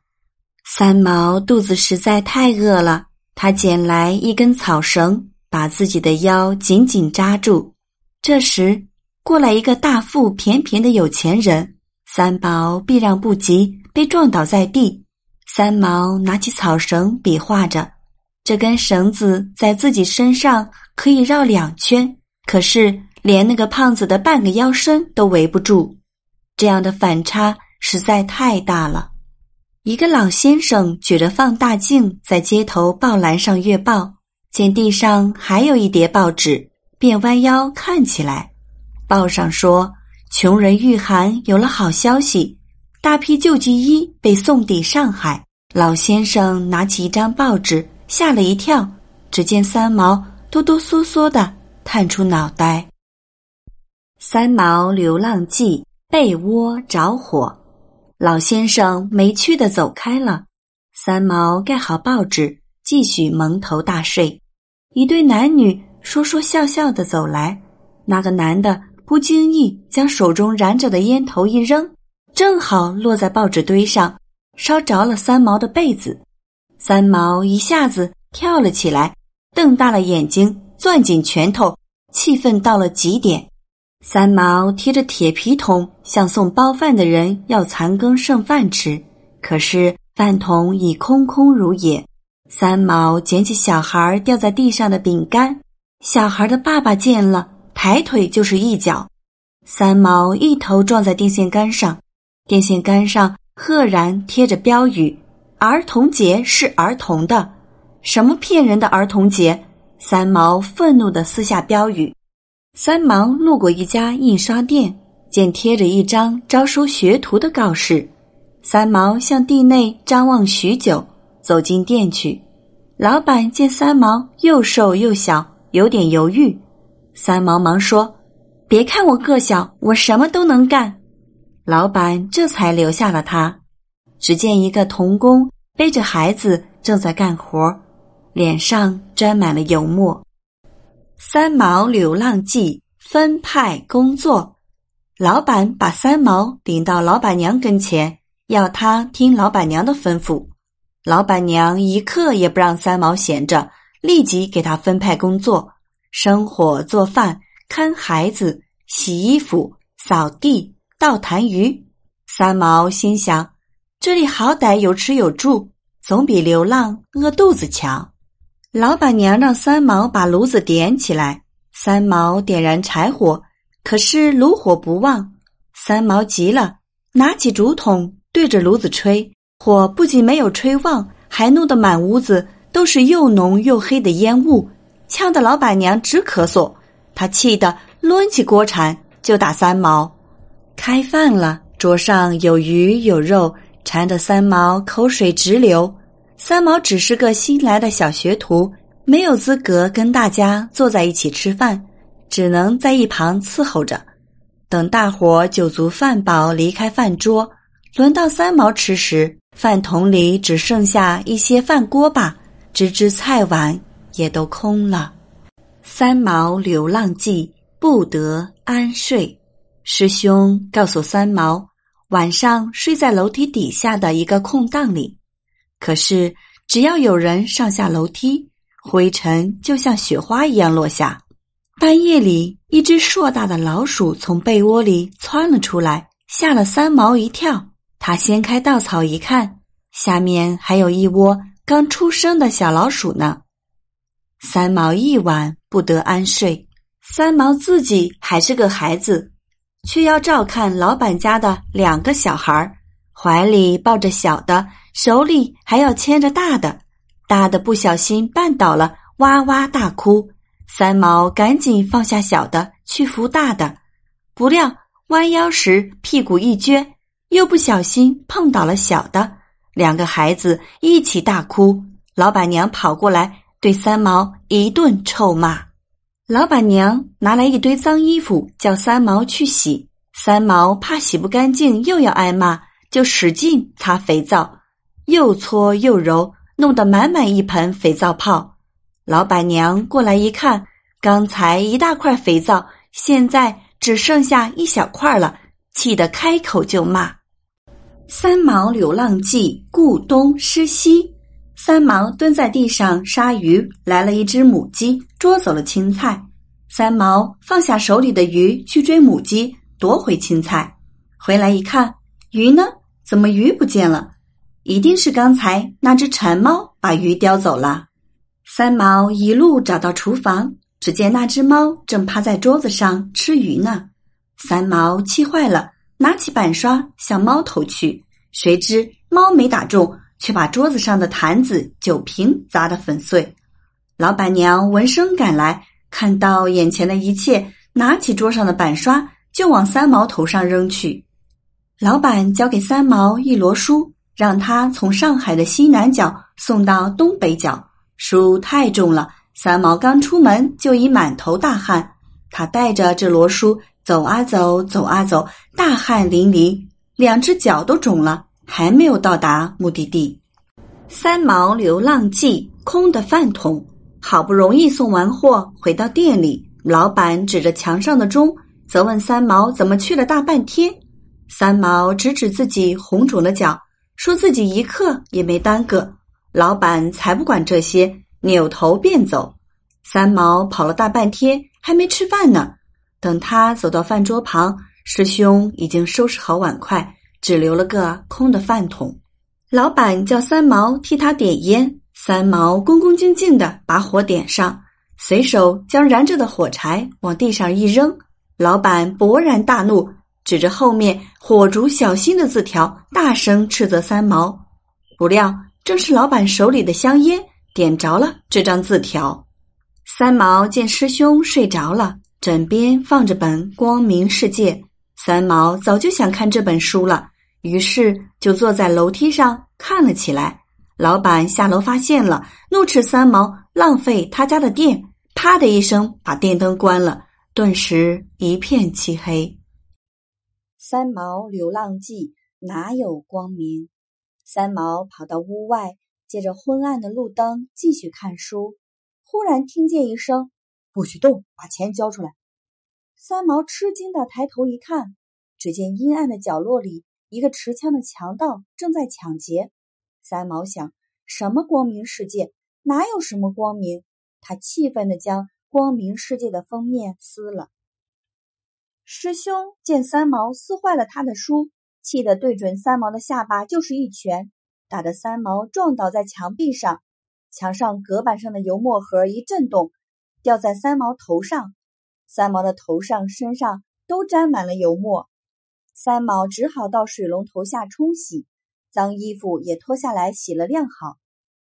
三毛肚子实在太饿了。他捡来一根草绳，把自己的腰紧紧扎住。这时，过来一个大腹便便的有钱人，三毛避让不及，被撞倒在地。三毛拿起草绳比划着，这根绳子在自己身上可以绕两圈，可是连那个胖子的半个腰身都围不住。这样的反差实在太大了。一个老先生举着放大镜在街头报栏上阅报，见地上还有一叠报纸，便弯腰看起来。报上说，穷人御寒有了好消息，大批救济衣被送抵上海。老先生拿起一张报纸，吓了一跳，只见三毛哆哆嗦嗦的探出脑袋。《三毛流浪记》被窝着火。老先生没趣的走开了，三毛盖好报纸，继续蒙头大睡。一对男女说说笑笑的走来，那个男的不经意将手中燃着的烟头一扔，正好落在报纸堆上，烧着了三毛的被子。三毛一下子跳了起来，瞪大了眼睛，攥紧拳头，气愤到了极点。三毛提着铁皮桶，向送包饭的人要残羹剩饭吃，可是饭桶已空空如也。三毛捡起小孩掉在地上的饼干，小孩的爸爸见了，抬腿就是一脚，三毛一头撞在电线杆上。电线杆上赫然贴着标语：“儿童节是儿童的，什么骗人的儿童节？”三毛愤怒地撕下标语。三毛路过一家印刷店，见贴着一张招收学徒的告示。三毛向店内张望许久，走进店去。老板见三毛又瘦又小，有点犹豫。三毛忙说：“别看我个小，我什么都能干。”老板这才留下了他。只见一个童工背着孩子正在干活，脸上沾满了油墨。三毛流浪记分派工作，老板把三毛领到老板娘跟前，要他听老板娘的吩咐。老板娘一刻也不让三毛闲着，立即给他分派工作：生火、做饭、看孩子、洗衣服、扫地、倒痰盂。三毛心想，这里好歹有吃有住，总比流浪饿肚子强。老板娘让三毛把炉子点起来，三毛点燃柴火，可是炉火不旺。三毛急了，拿起竹筒对着炉子吹，火不仅没有吹旺，还弄得满屋子都是又浓又黑的烟雾，呛得老板娘直咳嗽。他气得抡起锅铲就打三毛。开饭了，桌上有鱼有肉，馋得三毛口水直流。三毛只是个新来的小学徒，没有资格跟大家坐在一起吃饭，只能在一旁伺候着。等大伙酒足饭饱离开饭桌，轮到三毛吃时，饭桶里只剩下一些饭锅巴，直至菜碗也都空了。三毛流浪记不得安睡，师兄告诉三毛，晚上睡在楼梯底下的一个空档里。可是，只要有人上下楼梯，灰尘就像雪花一样落下。半夜里，一只硕大的老鼠从被窝里窜了出来，吓了三毛一跳。他掀开稻草一看，下面还有一窝刚出生的小老鼠呢。三毛一晚不得安睡。三毛自己还是个孩子，却要照看老板家的两个小孩儿，怀里抱着小的。手里还要牵着大的，大的不小心绊倒了，哇哇大哭。三毛赶紧放下小的去扶大的，不料弯腰时屁股一撅，又不小心碰倒了小的，两个孩子一起大哭。老板娘跑过来对三毛一顿臭骂，老板娘拿来一堆脏衣服叫三毛去洗，三毛怕洗不干净又要挨骂，就使劲擦肥皂。又搓又揉，弄得满满一盆肥皂泡。老板娘过来一看，刚才一大块肥皂，现在只剩下一小块了，气得开口就骂。三毛流浪记，顾东失西。三毛蹲在地上杀鱼，来了一只母鸡，捉走了青菜。三毛放下手里的鱼，去追母鸡，夺回青菜。回来一看，鱼呢？怎么鱼不见了？一定是刚才那只馋猫把鱼叼走了。三毛一路找到厨房，只见那只猫正趴在桌子上吃鱼呢。三毛气坏了，拿起板刷向猫投去，谁知猫没打中，却把桌子上的坛子、酒瓶砸得粉碎。老板娘闻声赶来，看到眼前的一切，拿起桌上的板刷就往三毛头上扔去。老板交给三毛一摞书。让他从上海的西南角送到东北角，书太重了。三毛刚出门就已满头大汗，他带着这罗书走啊走，走啊走，大汗淋漓，两只脚都肿了，还没有到达目的地。三毛流浪记，空的饭桶，好不容易送完货回到店里，老板指着墙上的钟，责问三毛怎么去了大半天。三毛指指自己红肿的脚。说自己一刻也没耽搁，老板才不管这些，扭头便走。三毛跑了大半天还没吃饭呢，等他走到饭桌旁，师兄已经收拾好碗筷，只留了个空的饭桶。老板叫三毛替他点烟，三毛恭恭敬敬的把火点上，随手将燃着的火柴往地上一扔，老板勃然大怒。指着后面火烛小心的字条，大声斥责三毛。不料，正是老板手里的香烟点着了这张字条。三毛见师兄睡着了，枕边放着本《光明世界》，三毛早就想看这本书了，于是就坐在楼梯上看了起来。老板下楼发现了，怒斥三毛浪费他家的电，啪的一声把电灯关了，顿时一片漆黑。《三毛流浪记》哪有光明？三毛跑到屋外，借着昏暗的路灯继续看书。忽然听见一声：“不许动，把钱交出来！”三毛吃惊的抬头一看，只见阴暗的角落里，一个持枪的强盗正在抢劫。三毛想：什么光明世界？哪有什么光明？他气愤的将《光明世界》的封面撕了。师兄见三毛撕坏了他的书，气得对准三毛的下巴就是一拳，打得三毛撞倒在墙壁上。墙上隔板上的油墨盒一震动，掉在三毛头上。三毛的头上、身上都沾满了油墨，三毛只好到水龙头下冲洗，脏衣服也脱下来洗了晾好。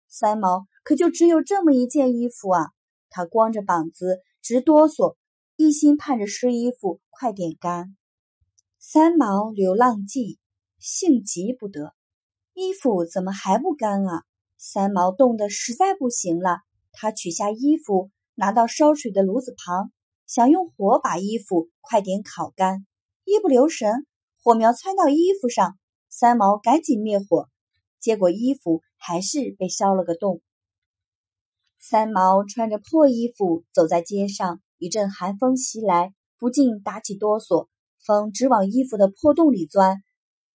三毛可就只有这么一件衣服啊！他光着膀子直哆嗦。一心盼着湿衣服快点干。三毛流浪记，性急不得。衣服怎么还不干啊？三毛冻得实在不行了，他取下衣服，拿到烧水的炉子旁，想用火把衣服快点烤干。一不留神，火苗窜到衣服上，三毛赶紧灭火，结果衣服还是被烧了个洞。三毛穿着破衣服走在街上。一阵寒风袭来，不禁打起哆嗦。风直往衣服的破洞里钻，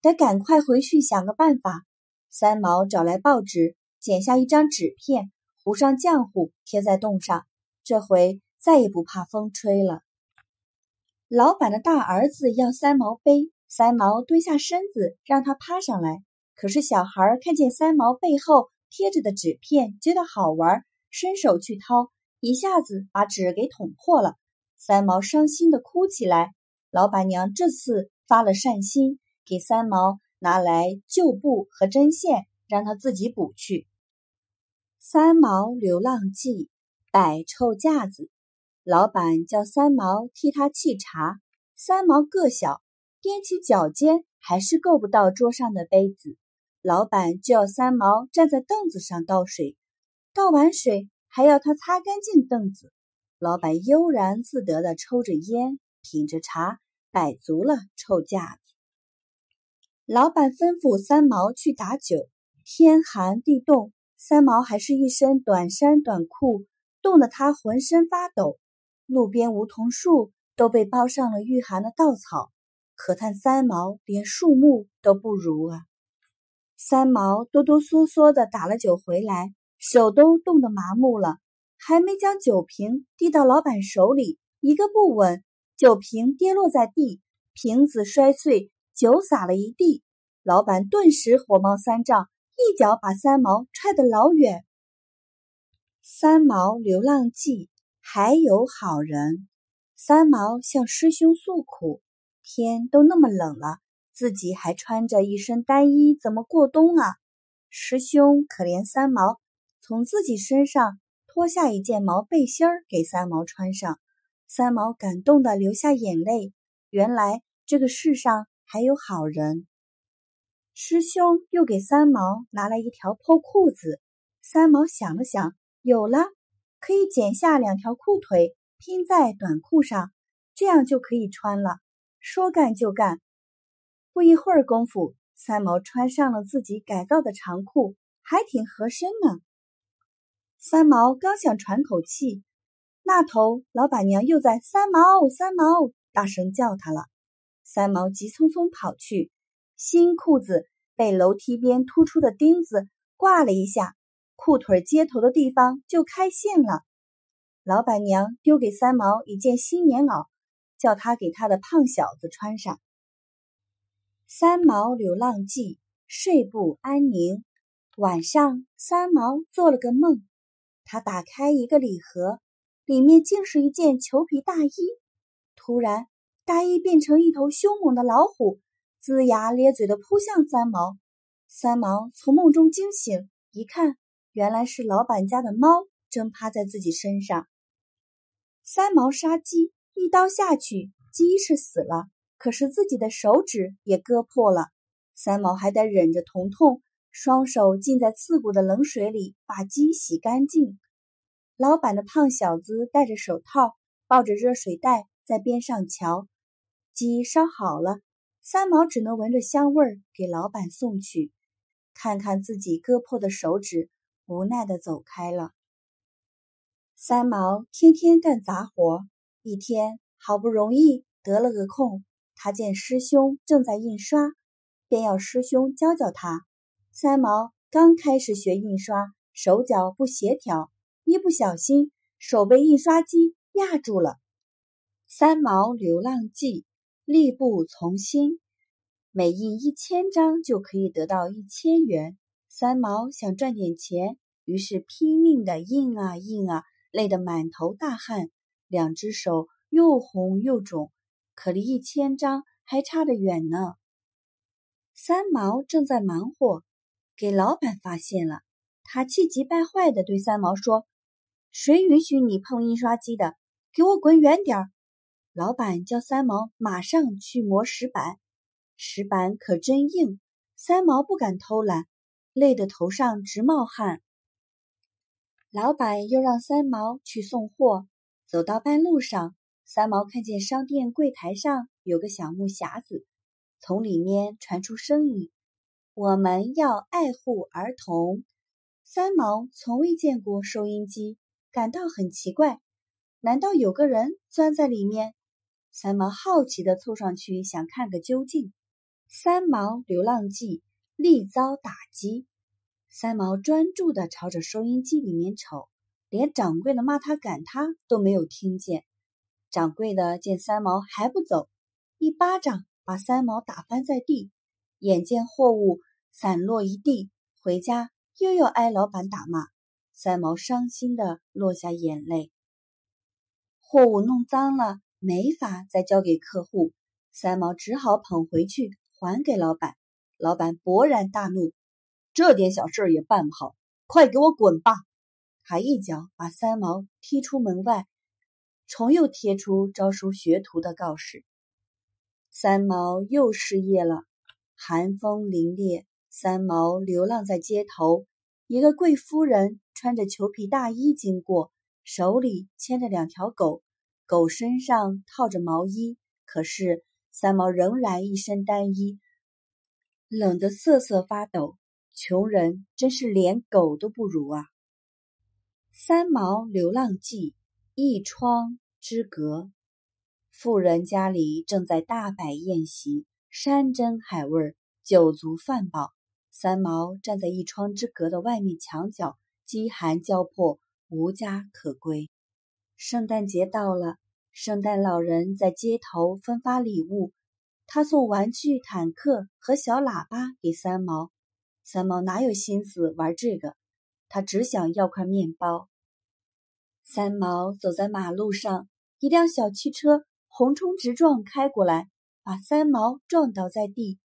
得赶快回去想个办法。三毛找来报纸，剪下一张纸片，糊上浆糊，贴在洞上。这回再也不怕风吹了。老板的大儿子要三毛背，三毛蹲下身子让他趴上来。可是小孩看见三毛背后贴着的纸片，觉得好玩，伸手去掏。一下子把纸给捅破了，三毛伤心的哭起来。老板娘这次发了善心，给三毛拿来旧布和针线，让他自己补去。三毛流浪记，摆臭架子。老板叫三毛替他沏茶，三毛个小，踮起脚尖还是够不到桌上的杯子，老板就要三毛站在凳子上倒水，倒完水。还要他擦干净凳子。老板悠然自得地抽着烟，品着茶，摆足了臭架子。老板吩咐三毛去打酒。天寒地冻，三毛还是一身短衫短裤，冻得他浑身发抖。路边梧桐树都被包上了御寒的稻草，可叹三毛连树木都不如啊！三毛哆哆嗦嗦地打了酒回来。手都冻得麻木了，还没将酒瓶递到老板手里，一个不稳，酒瓶跌落在地，瓶子摔碎，酒洒了一地。老板顿时火冒三丈，一脚把三毛踹得老远。《三毛流浪记》还有好人，三毛向师兄诉苦：天都那么冷了，自己还穿着一身单衣，怎么过冬啊？师兄可怜三毛。从自己身上脱下一件毛背心儿给三毛穿上，三毛感动的流下眼泪。原来这个世上还有好人。师兄又给三毛拿来一条破裤子，三毛想了想，有了，可以剪下两条裤腿拼在短裤上，这样就可以穿了。说干就干，不一会儿功夫，三毛穿上了自己改造的长裤，还挺合身呢。三毛刚想喘口气，那头老板娘又在“三毛，三毛”大声叫他了。三毛急匆匆跑去，新裤子被楼梯边突出的钉子挂了一下，裤腿接头的地方就开线了。老板娘丢给三毛一件新棉袄，叫他给他的胖小子穿上。三毛流浪记睡不安宁，晚上三毛做了个梦。他打开一个礼盒，里面竟是一件裘皮大衣。突然，大衣变成一头凶猛的老虎，龇牙咧嘴的扑向三毛。三毛从梦中惊醒，一看，原来是老板家的猫正趴在自己身上。三毛杀鸡，一刀下去，鸡是死了，可是自己的手指也割破了。三毛还得忍着疼痛。双手浸在刺骨的冷水里，把鸡洗干净。老板的胖小子戴着手套，抱着热水袋在边上瞧。鸡烧好了，三毛只能闻着香味儿给老板送去。看看自己割破的手指，无奈的走开了。三毛天天干杂活，一天好不容易得了个空，他见师兄正在印刷，便要师兄教教他。三毛刚开始学印刷，手脚不协调，一不小心手被印刷机压住了。三毛流浪记，力不从心，每印一千张就可以得到一千元。三毛想赚点钱，于是拼命的印啊印啊，累得满头大汗，两只手又红又肿，可离一千张还差得远呢。三毛正在忙活。给老板发现了，他气急败坏的对三毛说：“谁允许你碰印刷机的？给我滚远点儿！”老板叫三毛马上去磨石板，石板可真硬，三毛不敢偷懒，累得头上直冒汗。老板又让三毛去送货，走到半路上，三毛看见商店柜台上有个小木匣子，从里面传出声音。我们要爱护儿童。三毛从未见过收音机，感到很奇怪。难道有个人钻在里面？三毛好奇的凑上去想看个究竟。三毛流浪记，力遭打击。三毛专注的朝着收音机里面瞅，连掌柜的骂他赶他都没有听见。掌柜的见三毛还不走，一巴掌把三毛打翻在地。眼见货物散落一地，回家又要挨老板打骂，三毛伤心的落下眼泪。货物弄脏了，没法再交给客户，三毛只好捧回去还给老板。老板勃然大怒：“这点小事也办不好，快给我滚吧！”还一脚把三毛踢出门外，重又贴出招收学徒的告示，三毛又失业了。寒风凛冽，三毛流浪在街头。一个贵夫人穿着裘皮大衣经过，手里牵着两条狗，狗身上套着毛衣。可是三毛仍然一身单衣，冷得瑟瑟发抖。穷人真是连狗都不如啊！《三毛流浪记》，一窗之隔，富人家里正在大摆宴席。山珍海味，酒足饭饱。三毛站在一窗之隔的外面墙角，饥寒交迫，无家可归。圣诞节到了，圣诞老人在街头分发礼物，他送玩具坦克和小喇叭给三毛。三毛哪有心思玩这个？他只想要块面包。三毛走在马路上，一辆小汽车横冲直撞开过来。把三毛撞倒在地，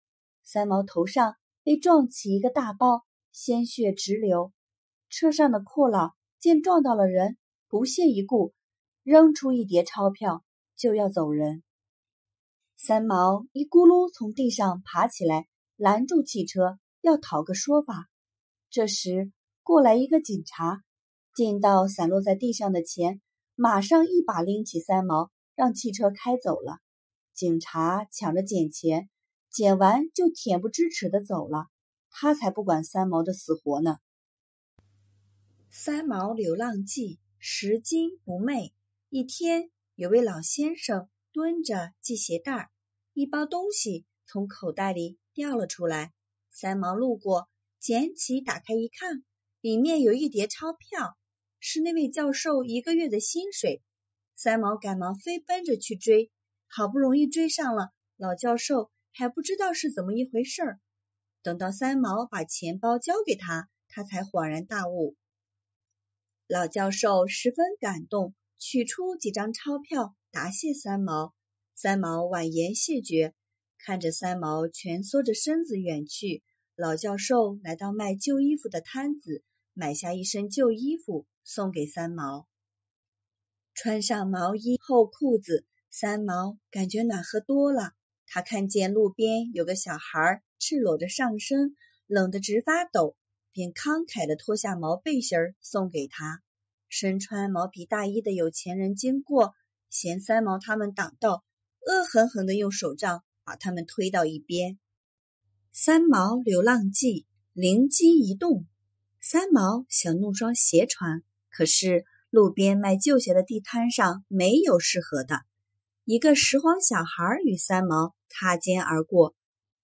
三毛头上被撞起一个大包，鲜血直流。车上的阔佬见撞到了人，不屑一顾，扔出一叠钞票就要走人。三毛一咕噜从地上爬起来，拦住汽车要讨个说法。这时过来一个警察，见到散落在地上的钱，马上一把拎起三毛，让汽车开走了。警察抢着捡钱，捡完就恬不知耻的走了。他才不管三毛的死活呢。三毛流浪记拾金不昧。一天，有位老先生蹲着系鞋带儿，一包东西从口袋里掉了出来。三毛路过，捡起，打开一看，里面有一叠钞票，是那位教授一个月的薪水。三毛赶忙飞奔着去追。好不容易追上了老教授，还不知道是怎么一回事儿。等到三毛把钱包交给他，他才恍然大悟。老教授十分感动，取出几张钞票答谢三毛。三毛婉言谢绝，看着三毛蜷缩着身子远去。老教授来到卖旧衣服的摊子，买下一身旧衣服送给三毛，穿上毛衣、厚裤子。三毛感觉暖和多了，他看见路边有个小孩赤裸着上身，冷得直发抖，便慷慨的脱下毛背心送给他。身穿毛皮大衣的有钱人经过，嫌三毛他们挡道，恶狠狠地用手杖把他们推到一边。三毛流浪记灵机一动，三毛想弄双鞋穿，可是路边卖旧鞋的地摊上没有适合的。一个拾荒小孩与三毛擦肩而过，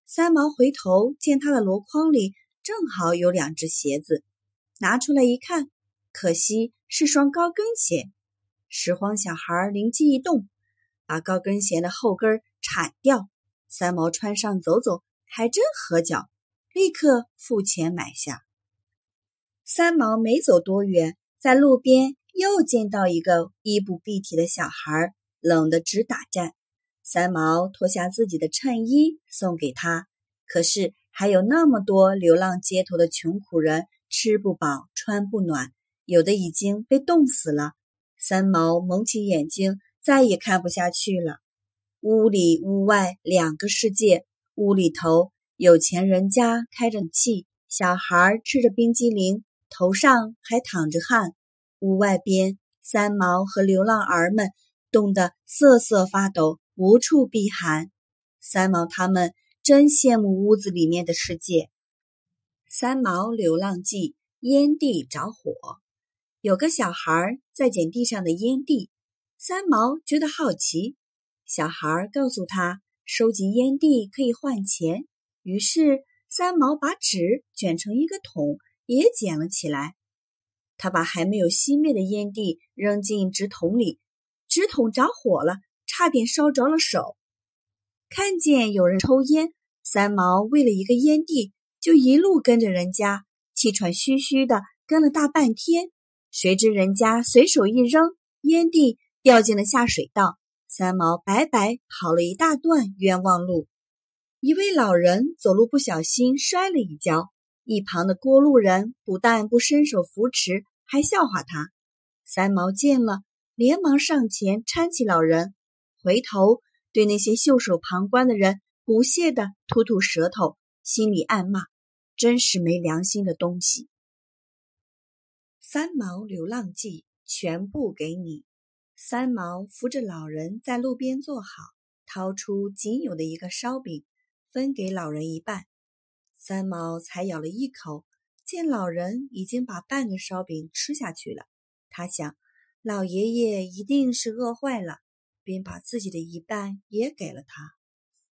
三毛回头见他的箩筐里正好有两只鞋子，拿出来一看，可惜是双高跟鞋。拾荒小孩灵机一动，把高跟鞋的后跟铲掉，三毛穿上走走，还真合脚，立刻付钱买下。三毛没走多远，在路边又见到一个衣不蔽体的小孩。冷得直打颤，三毛脱下自己的衬衣送给他。可是还有那么多流浪街头的穷苦人，吃不饱，穿不暖，有的已经被冻死了。三毛蒙起眼睛，再也看不下去了。屋里屋外两个世界，屋里头有钱人家开着气，小孩吃着冰激凌，头上还淌着汗；屋外边，三毛和流浪儿们。冻得瑟瑟发抖，无处避寒。三毛他们真羡慕屋子里面的世界。三毛流浪记，烟蒂着火。有个小孩在捡地上的烟蒂，三毛觉得好奇。小孩告诉他，收集烟蒂可以换钱。于是三毛把纸卷成一个桶也捡了起来。他把还没有熄灭的烟蒂扔进纸筒里。纸筒着火了，差点烧着了手。看见有人抽烟，三毛为了一个烟蒂，就一路跟着人家，气喘吁吁的跟了大半天。谁知人家随手一扔，烟蒂掉进了下水道，三毛白白跑了一大段冤枉路。一位老人走路不小心摔了一跤，一旁的过路人不但不伸手扶持，还笑话他。三毛见了。连忙上前搀起老人，回头对那些袖手旁观的人不屑的吐吐舌头，心里暗骂：“真是没良心的东西！”三毛流浪记全部给你。三毛扶着老人在路边坐好，掏出仅有的一个烧饼，分给老人一半。三毛才咬了一口，见老人已经把半个烧饼吃下去了，他想。老爷爷一定是饿坏了，便把自己的一半也给了他。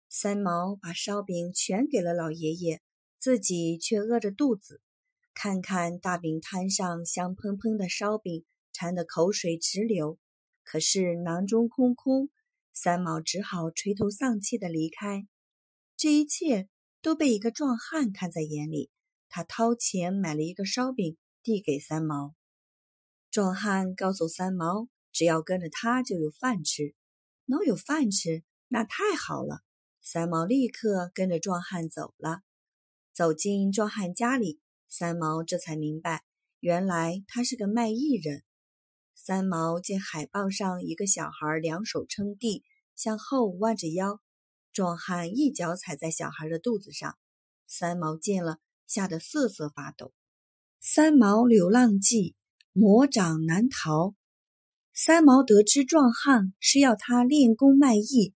三毛把烧饼全给了老爷爷，自己却饿着肚子。看看大饼摊上香喷喷的烧饼，馋得口水直流，可是囊中空空，三毛只好垂头丧气的离开。这一切都被一个壮汉看在眼里，他掏钱买了一个烧饼，递给三毛。壮汉告诉三毛：“只要跟着他，就有饭吃。能有饭吃，那太好了。”三毛立刻跟着壮汉走了。走进壮汉家里，三毛这才明白，原来他是个卖艺人。三毛见海报上一个小孩两手撑地，向后弯着腰，壮汉一脚踩在小孩的肚子上。三毛见了，吓得瑟瑟发抖。《三毛流浪记》。魔掌难逃，三毛得知壮汉是要他练功卖艺，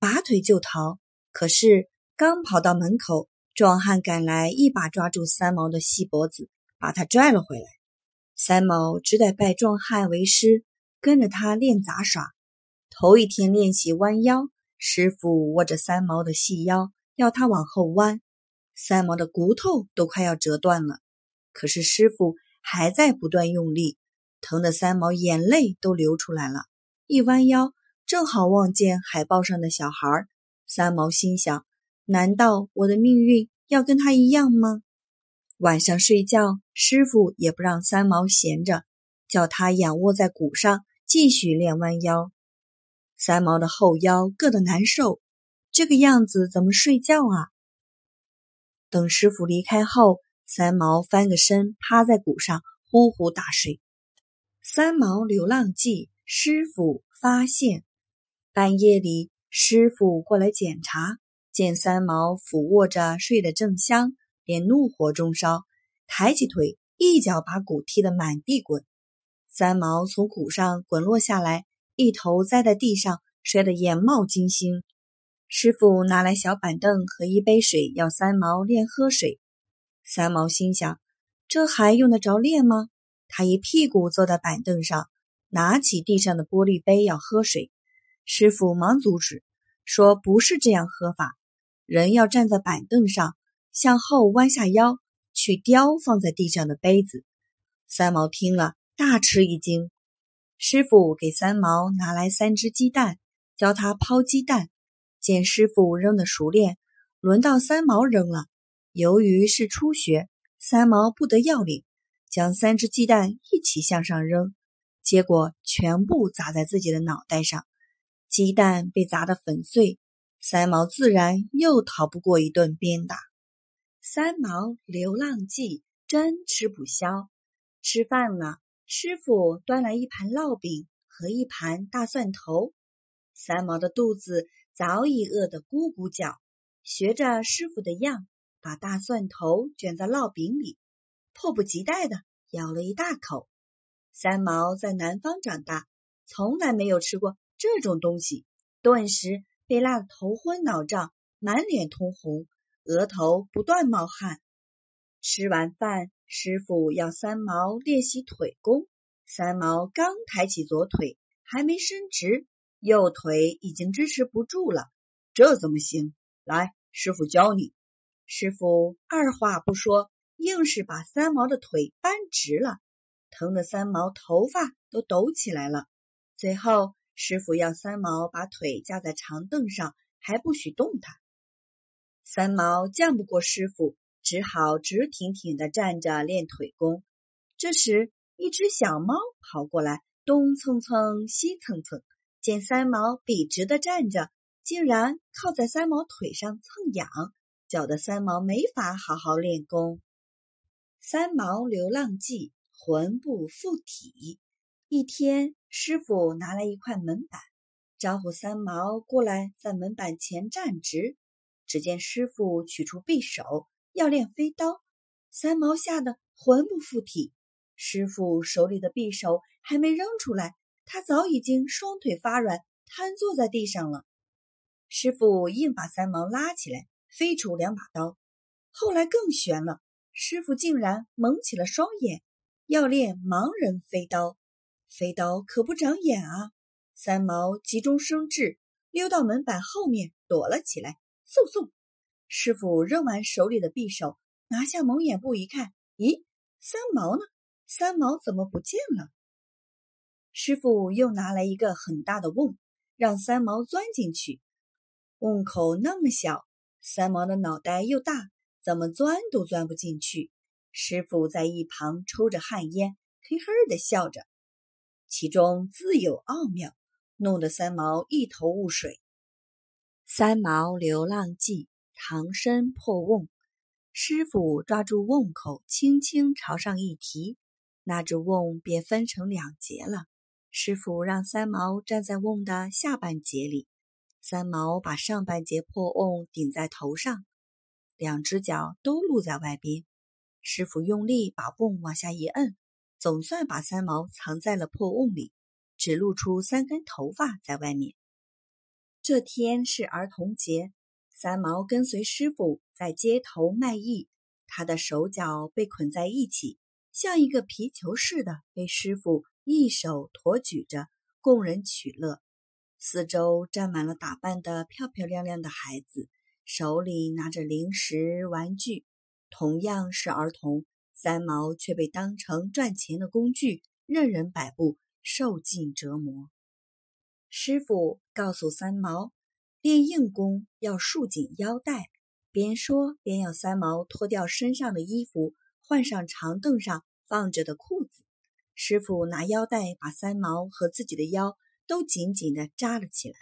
拔腿就逃。可是刚跑到门口，壮汉赶来，一把抓住三毛的细脖子，把他拽了回来。三毛只得拜壮汉为师，跟着他练杂耍。头一天练习弯腰，师傅握着三毛的细腰，要他往后弯，三毛的骨头都快要折断了。可是师傅。还在不断用力，疼的三毛眼泪都流出来了。一弯腰，正好望见海报上的小孩三毛心想：难道我的命运要跟他一样吗？晚上睡觉，师傅也不让三毛闲着，叫他仰卧在鼓上继续练弯腰。三毛的后腰硌得难受，这个样子怎么睡觉啊？等师傅离开后。三毛翻个身，趴在鼓上呼呼大睡。三毛流浪记，师傅发现半夜里，师傅过来检查，见三毛俯卧着睡得正香，便怒火中烧，抬起腿一脚把鼓踢得满地滚。三毛从鼓上滚落下来，一头栽在地上，摔得眼冒金星。师傅拿来小板凳和一杯水，要三毛练喝水。三毛心想：“这还用得着练吗？”他一屁股坐在板凳上，拿起地上的玻璃杯要喝水。师傅忙阻止，说：“不是这样喝法，人要站在板凳上，向后弯下腰去叼放在地上的杯子。”三毛听了大吃一惊。师傅给三毛拿来三只鸡蛋，教他抛鸡蛋。见师傅扔的熟练，轮到三毛扔了。由于是初学，三毛不得要领，将三只鸡蛋一起向上扔，结果全部砸在自己的脑袋上，鸡蛋被砸得粉碎，三毛自然又逃不过一顿鞭打。三毛流浪记真吃不消。吃饭了，师傅端来一盘烙饼和一盘大蒜头，三毛的肚子早已饿得咕咕叫，学着师傅的样。把大蒜头卷在烙饼里，迫不及待的咬了一大口。三毛在南方长大，从来没有吃过这种东西，顿时被辣得头昏脑胀，满脸通红，额头不断冒汗。吃完饭，师傅要三毛练习腿功。三毛刚抬起左腿，还没伸直，右腿已经支持不住了。这怎么行？来，师傅教你。师傅二话不说，硬是把三毛的腿扳直了，疼的三毛头发都抖起来了。最后，师傅要三毛把腿架在长凳上，还不许动弹。三毛犟不过师傅，只好直挺挺的站着练腿功。这时，一只小猫跑过来，东蹭蹭，西蹭蹭，见三毛笔直的站着，竟然靠在三毛腿上蹭痒。搅得三毛没法好好练功，三毛流浪记魂不附体。一天，师傅拿来一块门板，招呼三毛过来，在门板前站直。只见师傅取出匕首，要练飞刀。三毛吓得魂不附体，师傅手里的匕首还没扔出来，他早已经双腿发软，瘫坐在地上了。师傅硬把三毛拉起来。飞出两把刀，后来更悬了。师傅竟然蒙起了双眼，要练盲人飞刀。飞刀可不长眼啊！三毛急中生智，溜到门板后面躲了起来。速速。师傅扔完手里的匕首，拿下蒙眼布一看，咦，三毛呢？三毛怎么不见了？师傅又拿来一个很大的瓮，让三毛钻进去。瓮口那么小。三毛的脑袋又大，怎么钻都钻不进去。师傅在一旁抽着旱烟，嘿嘿的笑着，其中自有奥妙，弄得三毛一头雾水。三毛流浪记，唐僧破瓮。师傅抓住瓮口，轻轻朝上一提，那只瓮便分成两截了。师傅让三毛站在瓮的下半截里。三毛把上半截破瓮顶在头上，两只脚都露在外边。师傅用力把瓮往下一摁，总算把三毛藏在了破瓮里，只露出三根头发在外面。这天是儿童节，三毛跟随师傅在街头卖艺，他的手脚被捆在一起，像一个皮球似的被师傅一手托举着，供人取乐。四周站满了打扮的漂漂亮亮的孩子，手里拿着零食、玩具，同样是儿童，三毛却被当成赚钱的工具，任人摆布，受尽折磨。师傅告诉三毛，练硬功要束紧腰带，边说边要三毛脱掉身上的衣服，换上长凳上放着的裤子。师傅拿腰带把三毛和自己的腰。都紧紧的扎了起来。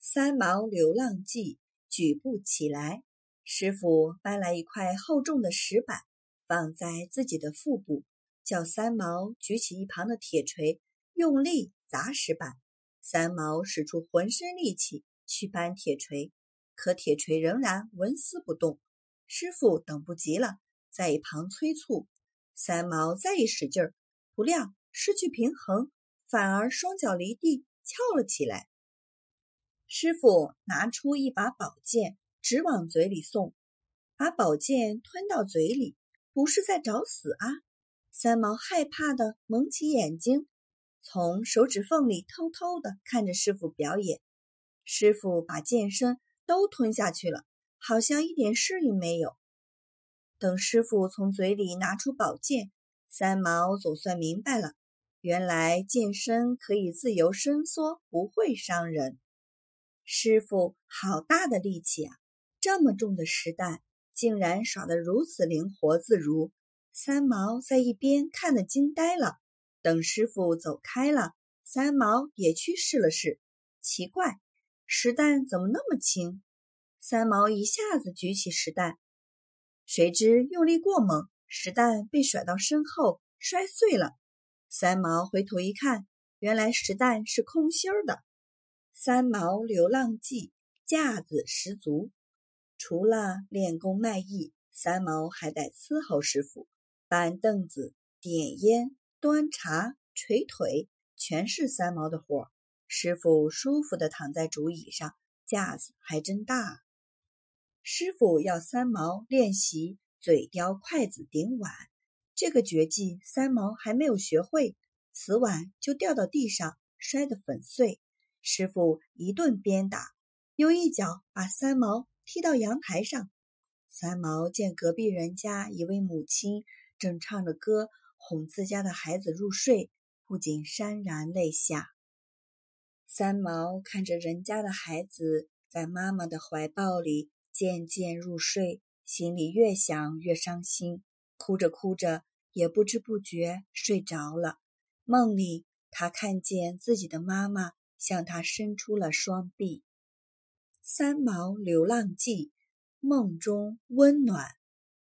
三毛流浪记举不起来。师傅搬来一块厚重的石板，放在自己的腹部，叫三毛举起一旁的铁锤，用力砸石板。三毛使出浑身力气去搬铁锤，可铁锤仍然纹丝不动。师傅等不及了，在一旁催促。三毛再一使劲儿，不料失去平衡。反而双脚离地翘了起来。师傅拿出一把宝剑，直往嘴里送，把宝剑吞到嘴里，不是在找死啊？三毛害怕的蒙起眼睛，从手指缝里偷偷的看着师傅表演。师傅把剑身都吞下去了，好像一点事也没有。等师傅从嘴里拿出宝剑，三毛总算明白了。原来近身可以自由伸缩，不会伤人。师傅，好大的力气啊！这么重的石蛋，竟然耍得如此灵活自如。三毛在一边看得惊呆了。等师傅走开了，三毛也去试了试。奇怪，石蛋怎么那么轻？三毛一下子举起石蛋，谁知用力过猛，石蛋被甩到身后，摔碎了。三毛回头一看，原来石蛋是空心儿的。三毛流浪记，架子十足。除了练功卖艺，三毛还得伺候师傅，搬凳子、点烟、端茶、捶腿，全是三毛的活儿。师傅舒服的躺在竹椅上，架子还真大。师傅要三毛练习嘴叼筷子、顶碗。这个绝技，三毛还没有学会，瓷碗就掉到地上，摔得粉碎。师傅一顿鞭打，又一脚把三毛踢到阳台上。三毛见隔壁人家一位母亲正唱着歌哄自家的孩子入睡，不禁潸然泪下。三毛看着人家的孩子在妈妈的怀抱里渐渐入睡，心里越想越伤心。哭着哭着，也不知不觉睡着了。梦里，他看见自己的妈妈向他伸出了双臂。《三毛流浪记》梦中温暖，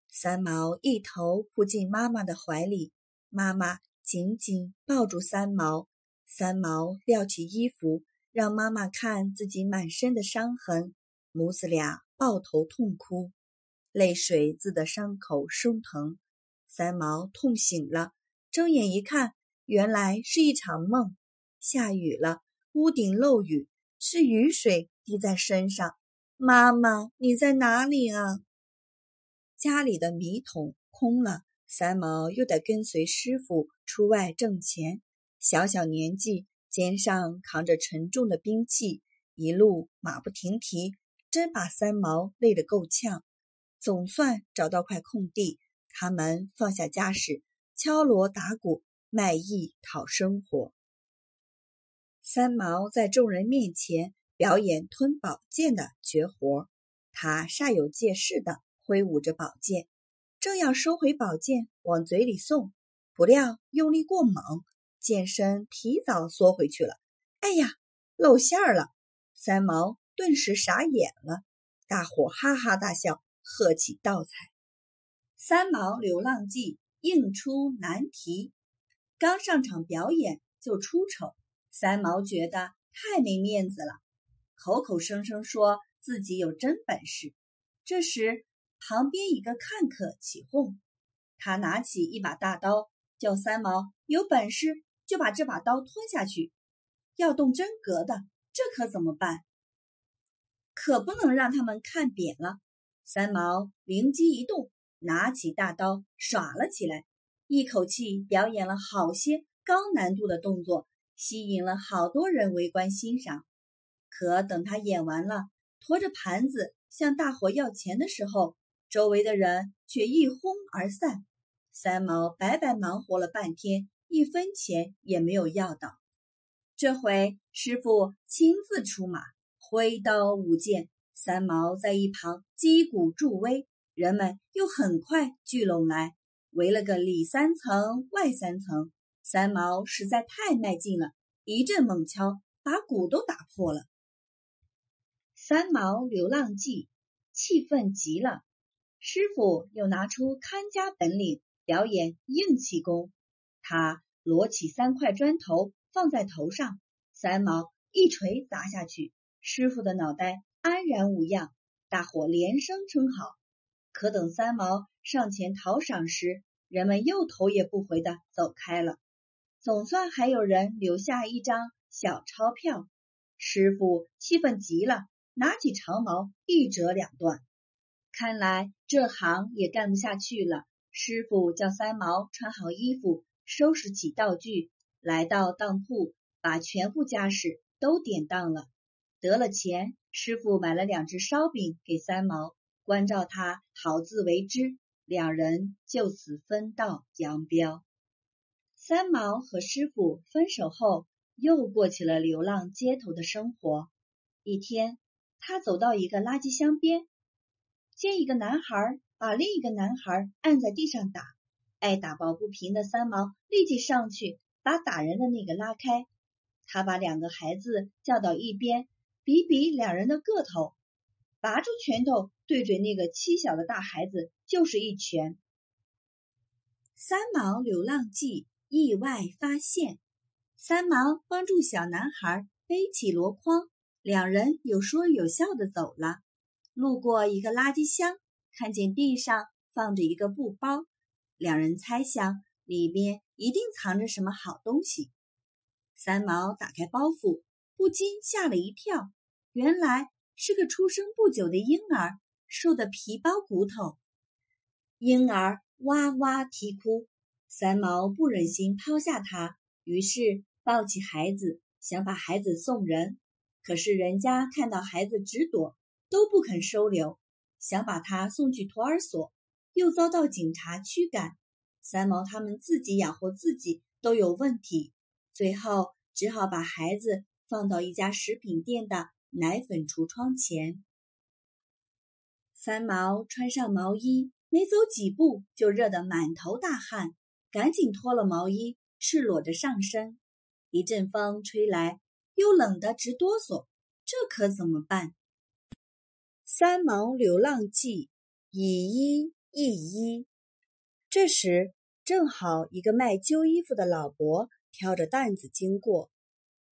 三毛一头扑进妈妈的怀里，妈妈紧紧抱住三毛。三毛撩起衣服，让妈妈看自己满身的伤痕。母子俩抱头痛哭，泪水渍的伤口生疼。三毛痛醒了，睁眼一看，原来是一场梦。下雨了，屋顶漏雨，是雨水滴在身上。妈妈，你在哪里啊？家里的米桶空了，三毛又得跟随师傅出外挣钱。小小年纪，肩上扛着沉重的兵器，一路马不停蹄，真把三毛累得够呛。总算找到块空地。他们放下家事，敲锣打鼓卖艺讨生活。三毛在众人面前表演吞宝剑的绝活，他煞有介事的挥舞着宝剑，正要收回宝剑往嘴里送，不料用力过猛，剑身提早缩回去了。哎呀，露馅儿了！三毛顿时傻眼了，大伙哈哈大笑，喝起倒彩。《三毛流浪记》映出难题，刚上场表演就出丑，三毛觉得太没面子了，口口声声说自己有真本事。这时，旁边一个看客起哄，他拿起一把大刀，叫三毛有本事就把这把刀吞下去，要动真格的，这可怎么办？可不能让他们看扁了。三毛灵机一动。拿起大刀耍了起来，一口气表演了好些高难度的动作，吸引了好多人围观欣赏。可等他演完了，驮着盘子向大伙要钱的时候，周围的人却一哄而散。三毛白白忙活了半天，一分钱也没有要到。这回师傅亲自出马，挥刀舞剑，三毛在一旁击鼓助威。人们又很快聚拢来，围了个里三层外三层。三毛实在太卖劲了，一阵猛敲，把鼓都打破了。三毛流浪记气愤极了，师傅又拿出看家本领，表演硬气功。他摞起三块砖头放在头上，三毛一锤砸下去，师傅的脑袋安然无恙，大伙连声称好。可等三毛上前讨赏时，人们又头也不回的走开了。总算还有人留下一张小钞票。师傅气愤极了，拿起长矛一折两断。看来这行也干不下去了。师傅叫三毛穿好衣服，收拾起道具，来到当铺，把全部家什都典当了。得了钱，师傅买了两只烧饼给三毛。关照他，好自为之。两人就此分道扬镳。三毛和师傅分手后，又过起了流浪街头的生活。一天，他走到一个垃圾箱边，见一个男孩把另一个男孩按在地上打。爱打抱不平的三毛立即上去把打人的那个拉开。他把两个孩子叫到一边，比比两人的个头。拔出拳头，对准那个七小的大孩子就是一拳。《三毛流浪记》意外发现，三毛帮助小男孩背起箩筐，两人有说有笑的走了。路过一个垃圾箱，看见地上放着一个布包，两人猜想里面一定藏着什么好东西。三毛打开包袱，不禁吓了一跳，原来。是个出生不久的婴儿，瘦的皮包骨头，婴儿哇哇啼哭。三毛不忍心抛下他，于是抱起孩子，想把孩子送人。可是人家看到孩子直躲，都不肯收留，想把他送去托儿所，又遭到警察驱赶。三毛他们自己养活自己都有问题，最后只好把孩子放到一家食品店的。奶粉橱窗前，三毛穿上毛衣，没走几步就热得满头大汗，赶紧脱了毛衣，赤裸着上身。一阵风吹来，又冷得直哆嗦，这可怎么办？《三毛流浪记》以一易一。这时正好一个卖旧衣服的老伯挑着担子经过。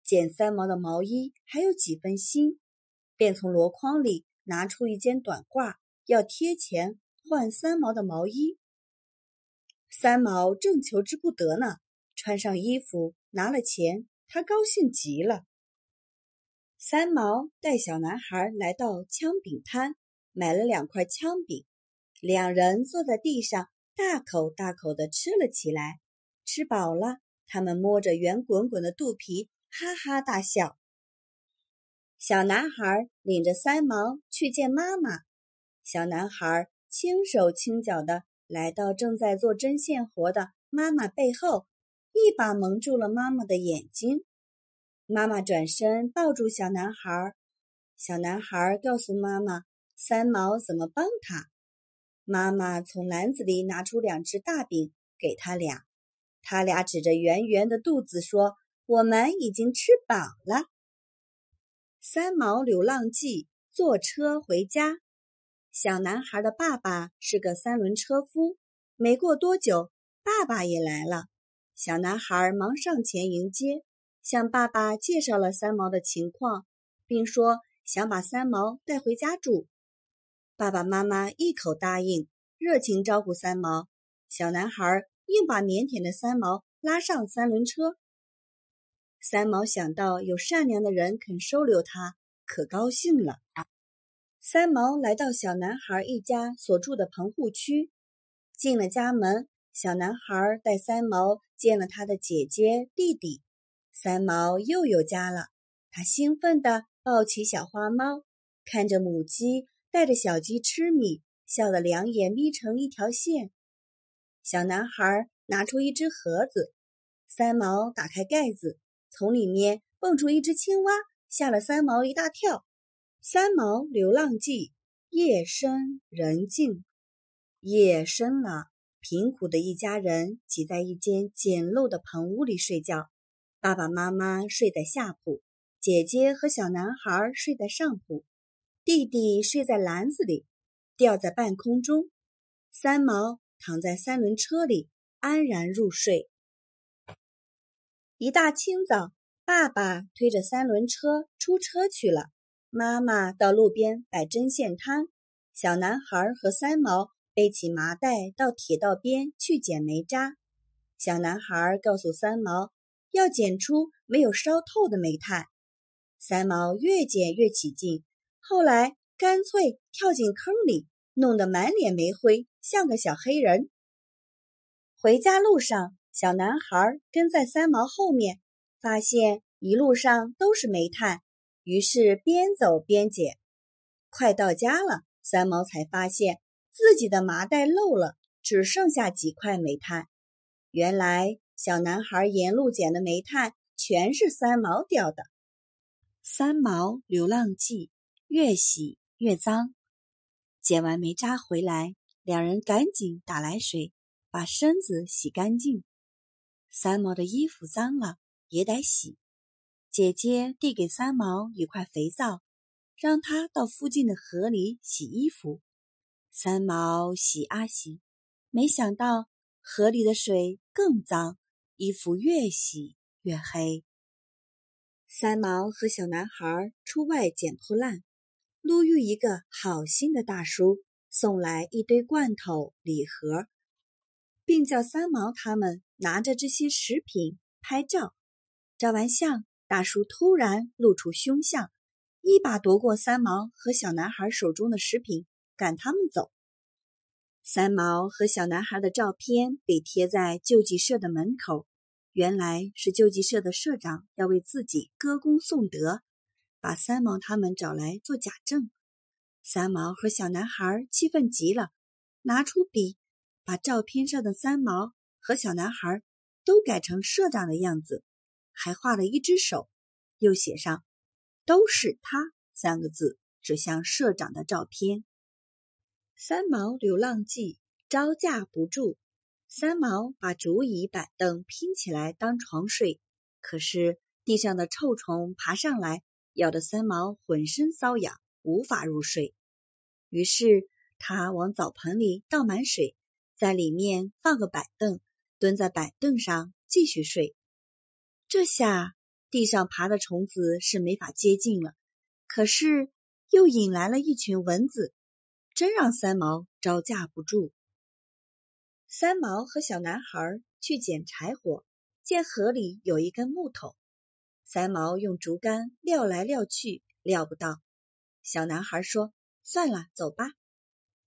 见三毛的毛衣还有几分新，便从箩筐里拿出一件短褂，要贴钱换三毛的毛衣。三毛正求之不得呢，穿上衣服，拿了钱，他高兴极了。三毛带小男孩来到枪饼摊，买了两块枪饼，两人坐在地上，大口大口的吃了起来。吃饱了，他们摸着圆滚滚的肚皮。哈哈大笑。小男孩领着三毛去见妈妈。小男孩轻手轻脚的来到正在做针线活的妈妈背后，一把蒙住了妈妈的眼睛。妈妈转身抱住小男孩。小男孩告诉妈妈三毛怎么帮他。妈妈从篮子里拿出两只大饼给他俩。他俩指着圆圆的肚子说。我们已经吃饱了。《三毛流浪记》坐车回家。小男孩的爸爸是个三轮车夫。没过多久，爸爸也来了。小男孩忙上前迎接，向爸爸介绍了三毛的情况，并说想把三毛带回家住。爸爸妈妈一口答应，热情招呼三毛。小男孩硬把腼腆的三毛拉上三轮车。三毛想到有善良的人肯收留他，可高兴了。三毛来到小男孩一家所住的棚户区，进了家门，小男孩带三毛见了他的姐姐、弟弟。三毛又有家了，他兴奋地抱起小花猫，看着母鸡带着小鸡吃米，笑得两眼眯成一条线。小男孩拿出一只盒子，三毛打开盖子。从里面蹦出一只青蛙，吓了三毛一大跳。三毛流浪记：夜深人静，夜深了，贫苦的一家人挤在一间简陋的棚屋里睡觉。爸爸妈妈睡在下铺，姐姐和小男孩睡在上铺，弟弟睡在篮子里，吊在半空中。三毛躺在三轮车里，安然入睡。一大清早，爸爸推着三轮车出车去了。妈妈到路边摆针线摊。小男孩和三毛背起麻袋到铁道边去捡煤渣。小男孩告诉三毛，要捡出没有烧透的煤炭。三毛越捡越起劲，后来干脆跳进坑里，弄得满脸煤灰，像个小黑人。回家路上。小男孩跟在三毛后面，发现一路上都是煤炭，于是边走边捡。快到家了，三毛才发现自己的麻袋漏了，只剩下几块煤炭。原来，小男孩沿路捡的煤炭全是三毛掉的。三毛流浪记，越洗越脏。捡完煤渣回来，两人赶紧打来水，把身子洗干净。三毛的衣服脏了也得洗。姐姐递给三毛一块肥皂，让他到附近的河里洗衣服。三毛洗啊洗，没想到河里的水更脏，衣服越洗越黑。三毛和小男孩出外捡破烂，路遇一个好心的大叔，送来一堆罐头礼盒，并叫三毛他们。拿着这些食品拍照，照完相，大叔突然露出凶相，一把夺过三毛和小男孩手中的食品，赶他们走。三毛和小男孩的照片被贴在救济社的门口，原来是救济社的社长要为自己歌功颂德，把三毛他们找来做假证。三毛和小男孩气愤极了，拿出笔，把照片上的三毛。和小男孩都改成社长的样子，还画了一只手，又写上“都是他”三个字，指向社长的照片。《三毛流浪记》招架不住，三毛把竹椅、板凳拼起来当床睡，可是地上的臭虫爬上来，咬得三毛浑身瘙痒，无法入睡。于是他往澡盆里倒满水，在里面放个板凳。蹲在板凳上继续睡，这下地上爬的虫子是没法接近了。可是又引来了一群蚊子，真让三毛招架不住。三毛和小男孩去捡柴火，见河里有一根木头，三毛用竹竿撩来撩去，撩不到。小男孩说：“算了，走吧。”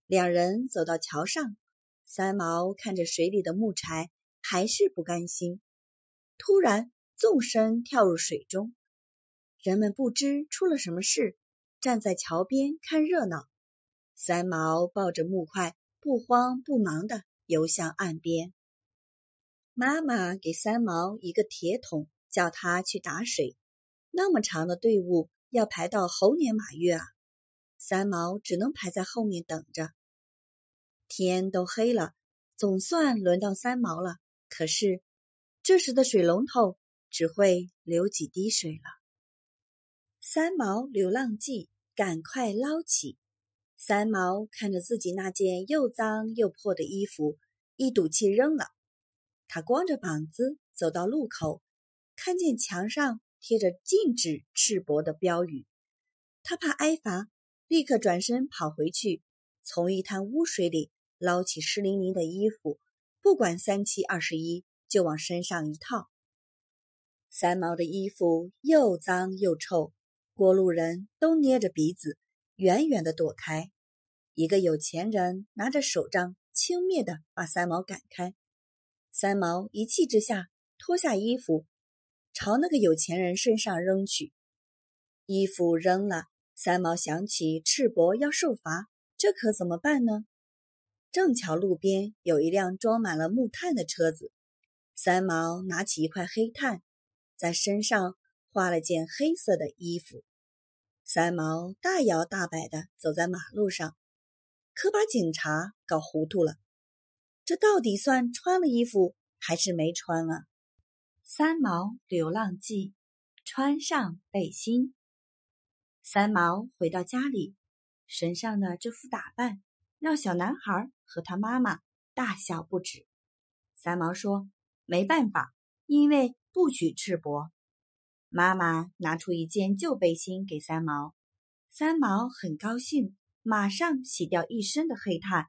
两人走到桥上，三毛看着水里的木柴。还是不甘心，突然纵身跳入水中。人们不知出了什么事，站在桥边看热闹。三毛抱着木块，不慌不忙的游向岸边。妈妈给三毛一个铁桶，叫他去打水。那么长的队伍，要排到猴年马月啊！三毛只能排在后面等着。天都黑了，总算轮到三毛了。可是，这时的水龙头只会流几滴水了。三毛流浪记，赶快捞起！三毛看着自己那件又脏又破的衣服，一赌气扔了。他光着膀子走到路口，看见墙上贴着“禁止赤膊”的标语，他怕挨罚，立刻转身跑回去，从一滩污水里捞起湿淋淋的衣服。不管三七二十一，就往身上一套。三毛的衣服又脏又臭，过路人都捏着鼻子，远远的躲开。一个有钱人拿着手杖，轻蔑的把三毛赶开。三毛一气之下，脱下衣服，朝那个有钱人身上扔去。衣服扔了，三毛想起赤膊要受罚，这可怎么办呢？正巧路边有一辆装满了木炭的车子，三毛拿起一块黑炭，在身上画了件黑色的衣服。三毛大摇大摆的走在马路上，可把警察搞糊涂了：这到底算穿了衣服还是没穿啊？三毛流浪记，穿上背心。三毛回到家里，身上的这副打扮。让小男孩和他妈妈大笑不止。三毛说：“没办法，因为不许赤膊。”妈妈拿出一件旧背心给三毛，三毛很高兴，马上洗掉一身的黑炭，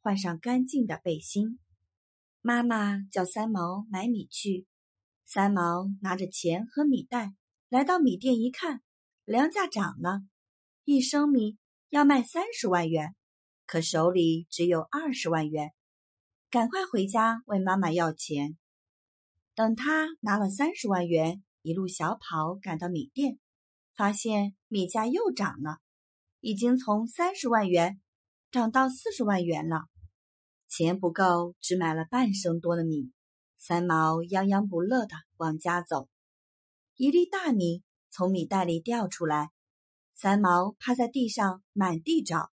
换上干净的背心。妈妈叫三毛买米去，三毛拿着钱和米袋来到米店，一看，粮价涨了，一升米要卖三十万元。可手里只有二十万元，赶快回家问妈妈要钱。等他拿了三十万元，一路小跑赶到米店，发现米价又涨了，已经从三十万元涨到四十万元了。钱不够，只买了半升多的米。三毛泱泱不乐的往家走，一粒大米从米袋里掉出来，三毛趴在地上满地找。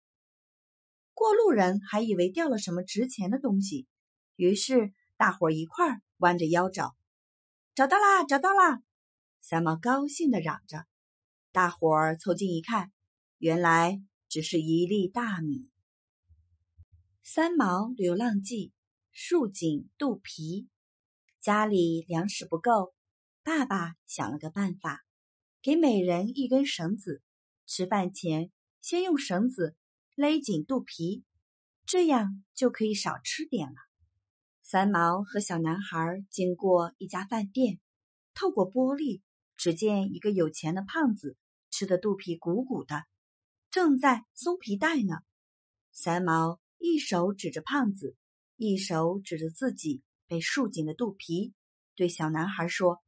过路人还以为掉了什么值钱的东西，于是大伙儿一块儿弯着腰找。找到啦，找到啦！三毛高兴地嚷着。大伙儿凑近一看，原来只是一粒大米。三毛流浪记，竖井肚皮。家里粮食不够，爸爸想了个办法，给每人一根绳子，吃饭前先用绳子。勒紧肚皮，这样就可以少吃点了。三毛和小男孩经过一家饭店，透过玻璃，只见一个有钱的胖子吃的肚皮鼓鼓的，正在松皮带呢。三毛一手指着胖子，一手指着自己被束紧的肚皮，对小男孩说：“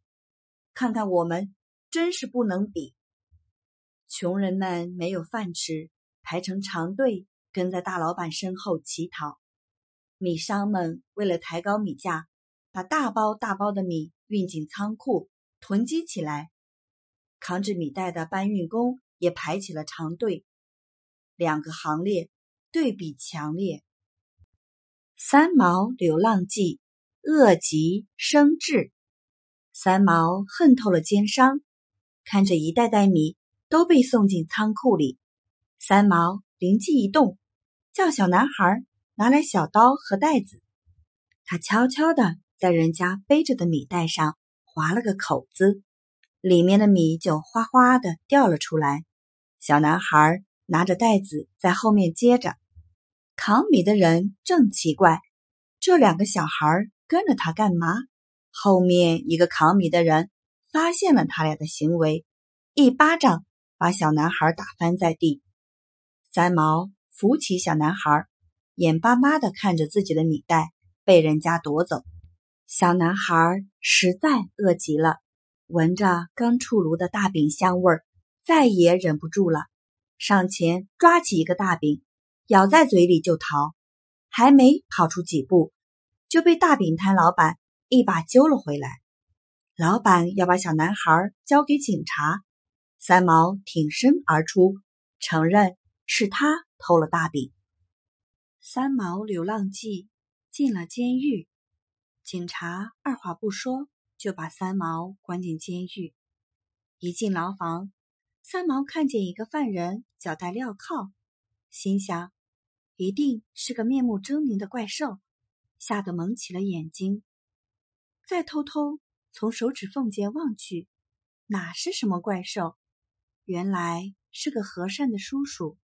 看看我们，真是不能比。穷人们没有饭吃。”排成长队，跟在大老板身后乞讨。米商们为了抬高米价，把大包大包的米运进仓库囤积起来。扛着米袋的搬运工也排起了长队，两个行列对比强烈。三毛流浪记，恶极生智。三毛恨透了奸商，看着一袋袋米都被送进仓库里。三毛灵机一动，叫小男孩拿来小刀和袋子。他悄悄的在人家背着的米袋上划了个口子，里面的米就哗哗的掉了出来。小男孩拿着袋子在后面接着。扛米的人正奇怪，这两个小孩跟着他干嘛？后面一个扛米的人发现了他俩的行为，一巴掌把小男孩打翻在地。三毛扶起小男孩，眼巴巴的看着自己的米袋被人家夺走。小男孩实在饿极了，闻着刚出炉的大饼香味儿，再也忍不住了，上前抓起一个大饼，咬在嘴里就逃。还没跑出几步，就被大饼摊老板一把揪了回来。老板要把小男孩交给警察，三毛挺身而出，承认。是他偷了大饼，《三毛流浪记》进了监狱，警察二话不说就把三毛关进监狱。一进牢房，三毛看见一个犯人脚戴镣铐，心想，一定是个面目狰狞的怪兽，吓得蒙起了眼睛。再偷偷从手指缝间望去，哪是什么怪兽？原来是个和善的叔叔。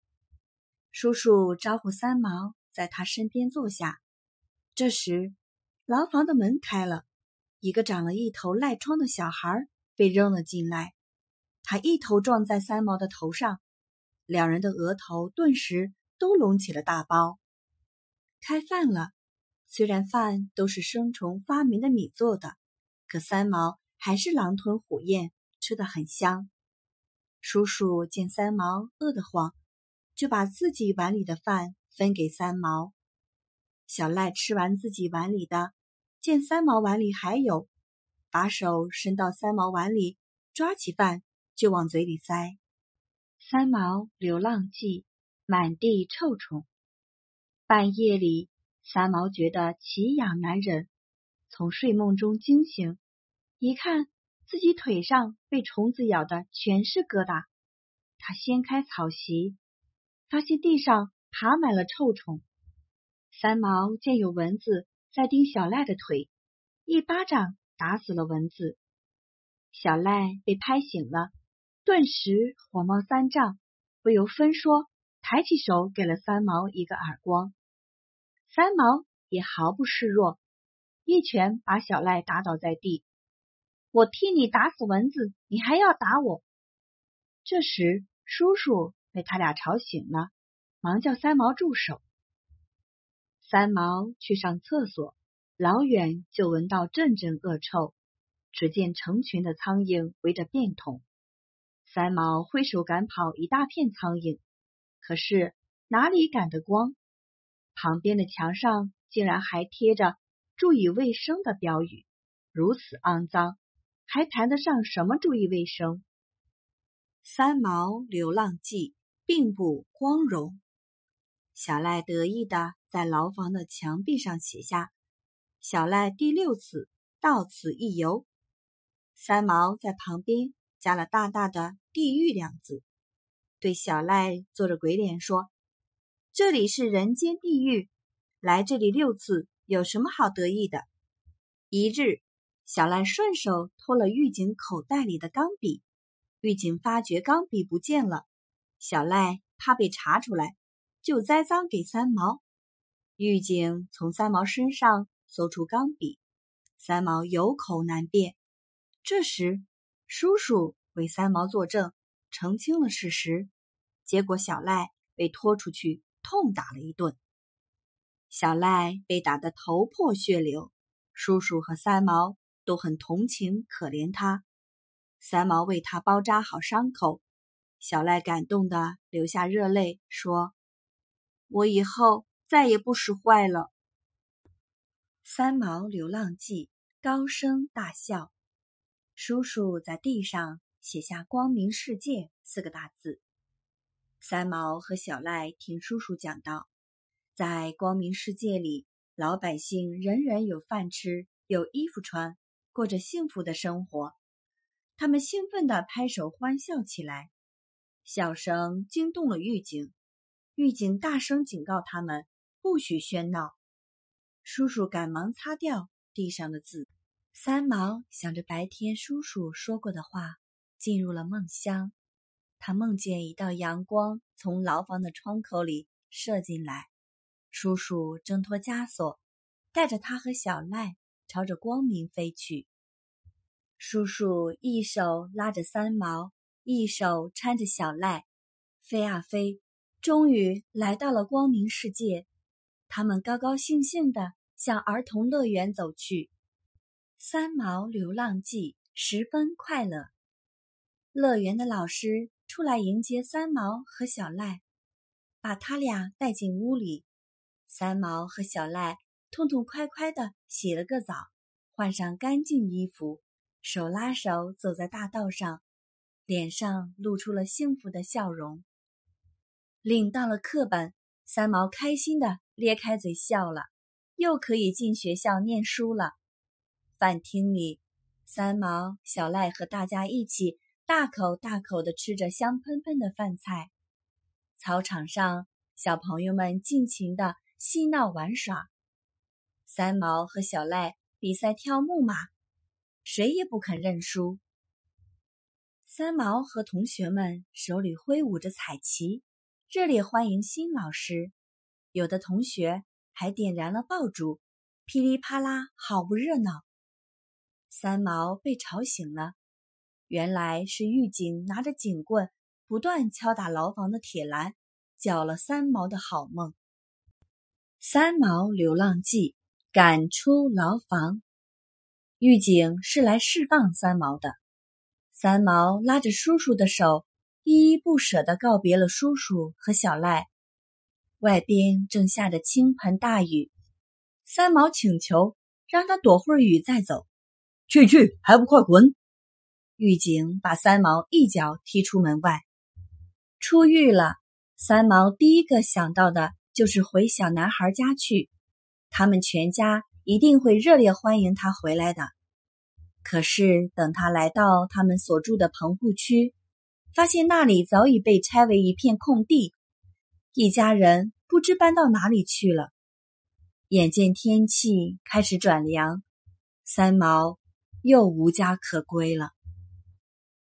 叔叔招呼三毛在他身边坐下。这时，牢房的门开了，一个长了一头癞疮的小孩被扔了进来。他一头撞在三毛的头上，两人的额头顿时都隆起了大包。开饭了，虽然饭都是生虫发霉的米做的，可三毛还是狼吞虎咽，吃的很香。叔叔见三毛饿得慌。就把自己碗里的饭分给三毛。小赖吃完自己碗里的，见三毛碗里还有，把手伸到三毛碗里抓起饭就往嘴里塞。三毛流浪记，满地臭虫。半夜里，三毛觉得奇痒难忍，从睡梦中惊醒，一看自己腿上被虫子咬的全是疙瘩，他掀开草席。发现地上爬满了臭虫，三毛见有蚊子在叮小赖的腿，一巴掌打死了蚊子。小赖被拍醒了，顿时火冒三丈，不由分说，抬起手给了三毛一个耳光。三毛也毫不示弱，一拳把小赖打倒在地。我替你打死蚊子，你还要打我？这时，叔叔。被他俩吵醒了，忙叫三毛住手。三毛去上厕所，老远就闻到阵阵恶臭，只见成群的苍蝇围着便桶。三毛挥手赶跑一大片苍蝇，可是哪里赶得光？旁边的墙上竟然还贴着“注意卫生”的标语，如此肮脏，还谈得上什么注意卫生？三毛流浪记。并不光荣，小赖得意的在牢房的墙壁上写下：“小赖第六次到此一游。”三毛在旁边加了大大的“地狱”两字，对小赖做着鬼脸说：“这里是人间地狱，来这里六次有什么好得意的？”一日，小赖顺手偷了狱警口袋里的钢笔，狱警发觉钢笔不见了。小赖怕被查出来，就栽赃给三毛。狱警从三毛身上搜出钢笔，三毛有口难辩。这时，叔叔为三毛作证，澄清了事实。结果，小赖被拖出去痛打了一顿。小赖被打得头破血流，叔叔和三毛都很同情、可怜他。三毛为他包扎好伤口。小赖感动的流下热泪，说：“我以后再也不使坏了。”《三毛流浪记》高声大笑，叔叔在地上写下“光明世界”四个大字。三毛和小赖听叔叔讲到，在光明世界里，老百姓人人有饭吃，有衣服穿，过着幸福的生活。他们兴奋地拍手欢笑起来。笑声惊动了狱警，狱警大声警告他们不许喧闹。叔叔赶忙擦掉地上的字。三毛想着白天叔叔说过的话，进入了梦乡。他梦见一道阳光从牢房的窗口里射进来，叔叔挣脱枷锁，带着他和小赖朝着光明飞去。叔叔一手拉着三毛。一手搀着小赖，飞啊飞，终于来到了光明世界。他们高高兴兴的向儿童乐园走去。三毛流浪记十分快乐。乐园的老师出来迎接三毛和小赖，把他俩带进屋里。三毛和小赖痛痛快快的洗了个澡，换上干净衣服，手拉手走在大道上。脸上露出了幸福的笑容。领到了课本，三毛开心的咧开嘴笑了，又可以进学校念书了。饭厅里，三毛、小赖和大家一起大口大口的吃着香喷喷的饭菜。操场上，小朋友们尽情的嬉闹玩耍。三毛和小赖比赛跳木马，谁也不肯认输。三毛和同学们手里挥舞着彩旗，热烈欢迎新老师。有的同学还点燃了爆竹，噼里啪啦，好不热闹。三毛被吵醒了，原来是狱警拿着警棍不断敲打牢房的铁栏，搅了三毛的好梦。三毛流浪记赶出牢房，狱警是来释放三毛的。三毛拉着叔叔的手，依依不舍地告别了叔叔和小赖。外边正下着倾盆大雨，三毛请求让他躲会儿雨再走。去去，还不快滚！狱警把三毛一脚踢出门外。出狱了，三毛第一个想到的就是回小男孩家去，他们全家一定会热烈欢迎他回来的。可是，等他来到他们所住的棚户区，发现那里早已被拆为一片空地，一家人不知搬到哪里去了。眼见天气开始转凉，三毛又无家可归了。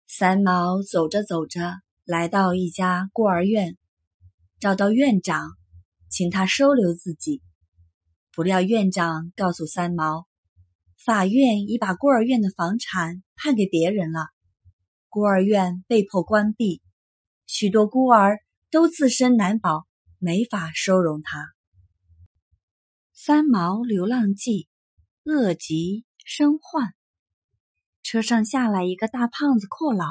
三毛走着走着，来到一家孤儿院，找到院长，请他收留自己。不料院长告诉三毛。法院已把孤儿院的房产判给别人了，孤儿院被迫关闭，许多孤儿都自身难保，没法收容他。三毛流浪记，饿疾身患，车上下来一个大胖子阔佬，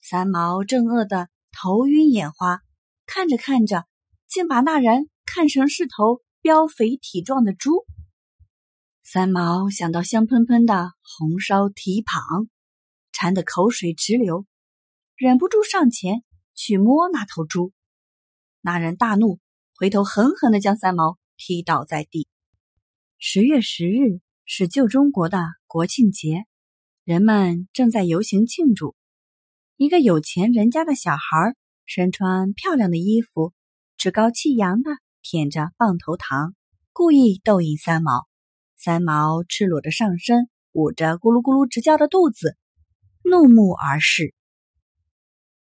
三毛正饿得头晕眼花，看着看着，竟把那人看成是头膘肥体壮的猪。三毛想到香喷喷的红烧蹄膀，馋得口水直流，忍不住上前去摸那头猪。那人大怒，回头狠狠的将三毛踢倒在地。十月十日是旧中国的国庆节，人们正在游行庆祝。一个有钱人家的小孩身穿漂亮的衣服，趾高气扬的舔着棒头糖，故意逗引三毛。三毛赤裸着上身，捂着咕噜咕噜直叫的肚子，怒目而视。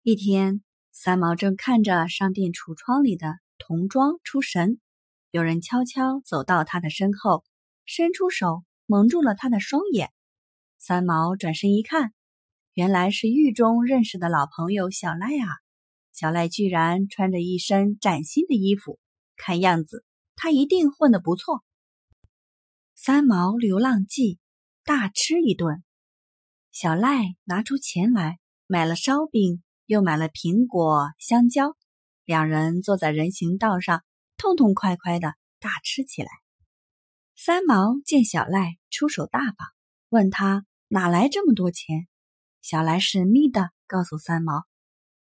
一天，三毛正看着商店橱窗里的童装出神，有人悄悄走到他的身后，伸出手蒙住了他的双眼。三毛转身一看，原来是狱中认识的老朋友小赖啊！小赖居然穿着一身崭新的衣服，看样子他一定混得不错。三毛流浪记，大吃一顿。小赖拿出钱来，买了烧饼，又买了苹果、香蕉，两人坐在人行道上，痛痛快快的大吃起来。三毛见小赖出手大方，问他哪来这么多钱，小赖神秘的告诉三毛：“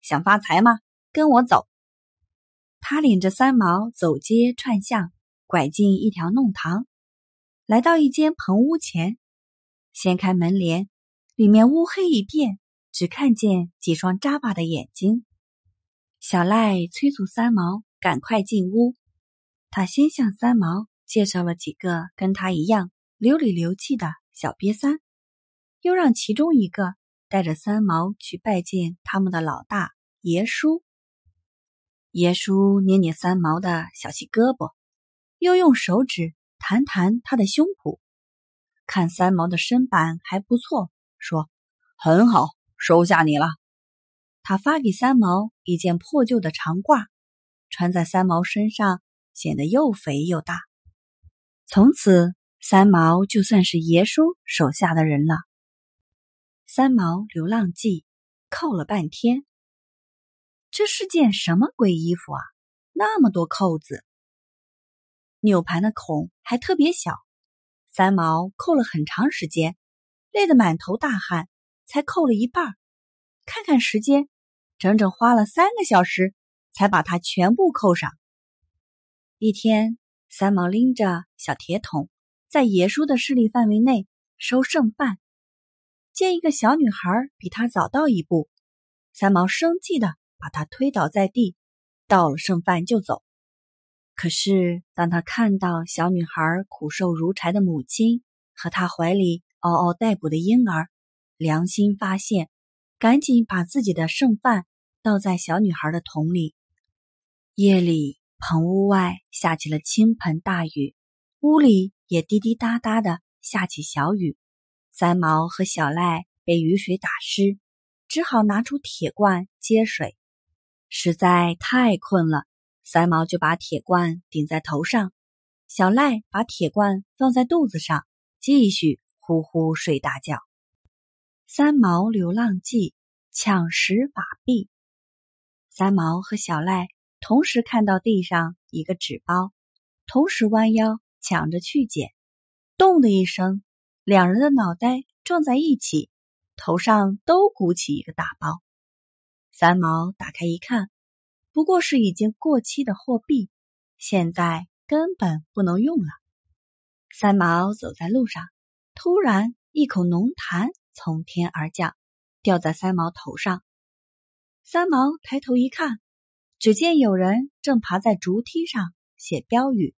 想发财吗？跟我走。”他领着三毛走街串巷，拐进一条弄堂。来到一间棚屋前，掀开门帘，里面乌黑一片，只看见几双眨巴的眼睛。小赖催促三毛赶快进屋，他先向三毛介绍了几个跟他一样流里流气的小瘪三，又让其中一个带着三毛去拜见他们的老大爷叔。爷叔捏捏三毛的小细胳膊，又用手指。弹弹他的胸脯，看三毛的身板还不错，说：“很好，收下你了。”他发给三毛一件破旧的长褂，穿在三毛身上显得又肥又大。从此，三毛就算是爷叔手下的人了。三毛流浪记，扣了半天，这是件什么鬼衣服啊？那么多扣子！扭盘的孔还特别小，三毛扣了很长时间，累得满头大汗，才扣了一半。看看时间，整整花了三个小时才把它全部扣上。一天，三毛拎着小铁桶，在爷叔的势力范围内收剩饭。见一个小女孩比他早到一步，三毛生气的把她推倒在地，倒了剩饭就走。可是，当他看到小女孩苦瘦如柴的母亲和她怀里嗷嗷待哺的婴儿，良心发现，赶紧把自己的剩饭倒在小女孩的桶里。夜里，棚屋外下起了倾盆大雨，屋里也滴滴答答的下起小雨。三毛和小赖被雨水打湿，只好拿出铁罐接水。实在太困了。三毛就把铁罐顶在头上，小赖把铁罐放在肚子上，继续呼呼睡大觉。三毛流浪记抢食法币，三毛和小赖同时看到地上一个纸包，同时弯腰抢着去捡。咚的一声，两人的脑袋撞在一起，头上都鼓起一个大包。三毛打开一看。不过是已经过期的货币，现在根本不能用了。三毛走在路上，突然一口浓痰从天而降，掉在三毛头上。三毛抬头一看，只见有人正爬在竹梯上写标语：“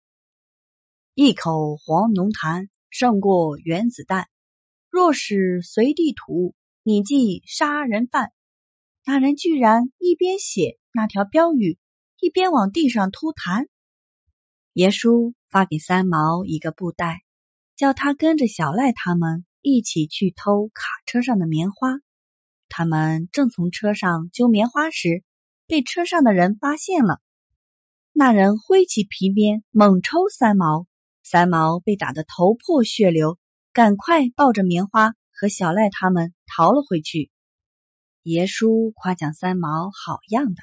一口黄浓痰胜过原子弹，若是随地吐，你即杀人犯。”那人居然一边写。那条标语一边往地上吐痰，爷叔发给三毛一个布袋，叫他跟着小赖他们一起去偷卡车上的棉花。他们正从车上揪棉花时，被车上的人发现了。那人挥起皮鞭猛抽三毛，三毛被打得头破血流，赶快抱着棉花和小赖他们逃了回去。爷叔夸奖三毛好样的。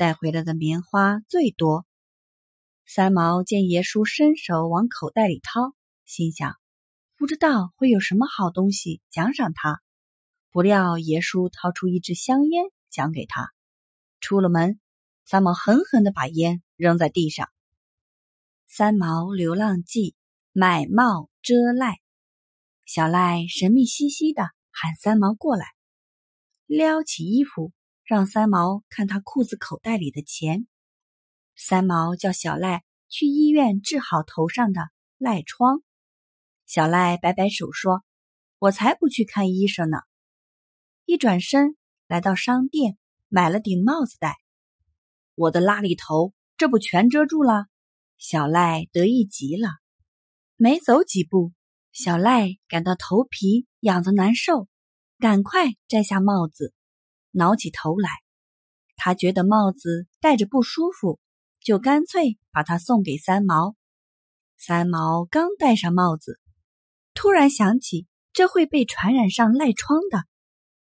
带回来的棉花最多。三毛见爷叔伸手往口袋里掏，心想不知道会有什么好东西奖赏他。不料爷叔掏出一支香烟奖给他。出了门，三毛狠狠的把烟扔在地上。三毛流浪记买帽遮赖，小赖神秘兮兮的喊三毛过来，撩起衣服。让三毛看他裤子口袋里的钱，三毛叫小赖去医院治好头上的赖疮。小赖摆摆手说：“我才不去看医生呢！”一转身来到商店，买了顶帽子戴。我的拉里头，这不全遮住了？小赖得意极了。没走几步，小赖感到头皮痒得难受，赶快摘下帽子。挠起头来，他觉得帽子戴着不舒服，就干脆把它送给三毛。三毛刚戴上帽子，突然想起这会被传染上赖疮的，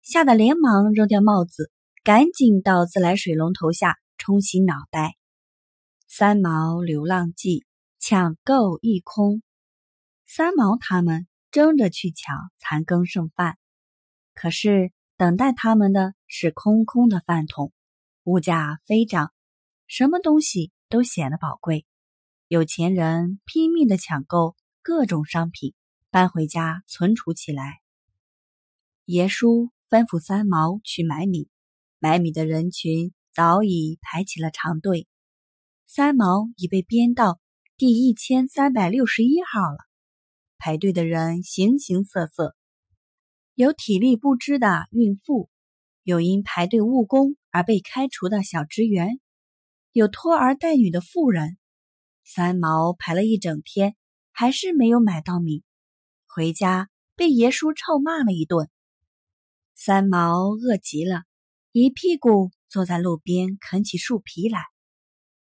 吓得连忙扔掉帽子，赶紧到自来水龙头下冲洗脑袋。三毛流浪记抢购一空，三毛他们争着去抢残羹剩饭，可是。等待他们的是空空的饭桶，物价飞涨，什么东西都显得宝贵。有钱人拼命的抢购各种商品，搬回家存储起来。爷叔吩咐三毛去买米，买米的人群早已排起了长队，三毛已被编到第一千三百六十一号了。排队的人形形色色。有体力不支的孕妇，有因排队务工而被开除的小职员，有托儿带女的妇人。三毛排了一整天，还是没有买到米，回家被爷叔臭骂了一顿。三毛饿极了，一屁股坐在路边啃起树皮来，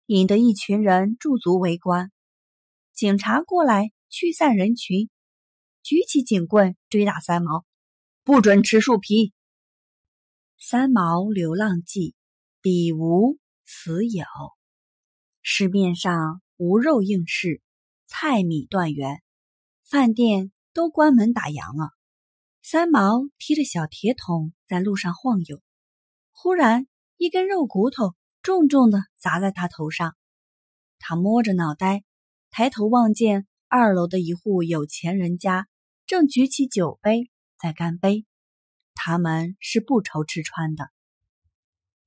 引得一群人驻足围观。警察过来驱散人群，举起警棍追打三毛。不准吃树皮。《三毛流浪记》，笔无此有，市面上无肉应试，菜米断源，饭店都关门打烊了。三毛提着小铁桶在路上晃悠，忽然一根肉骨头重重的砸在他头上。他摸着脑袋，抬头望见二楼的一户有钱人家正举起酒杯。在干杯，他们是不愁吃穿的。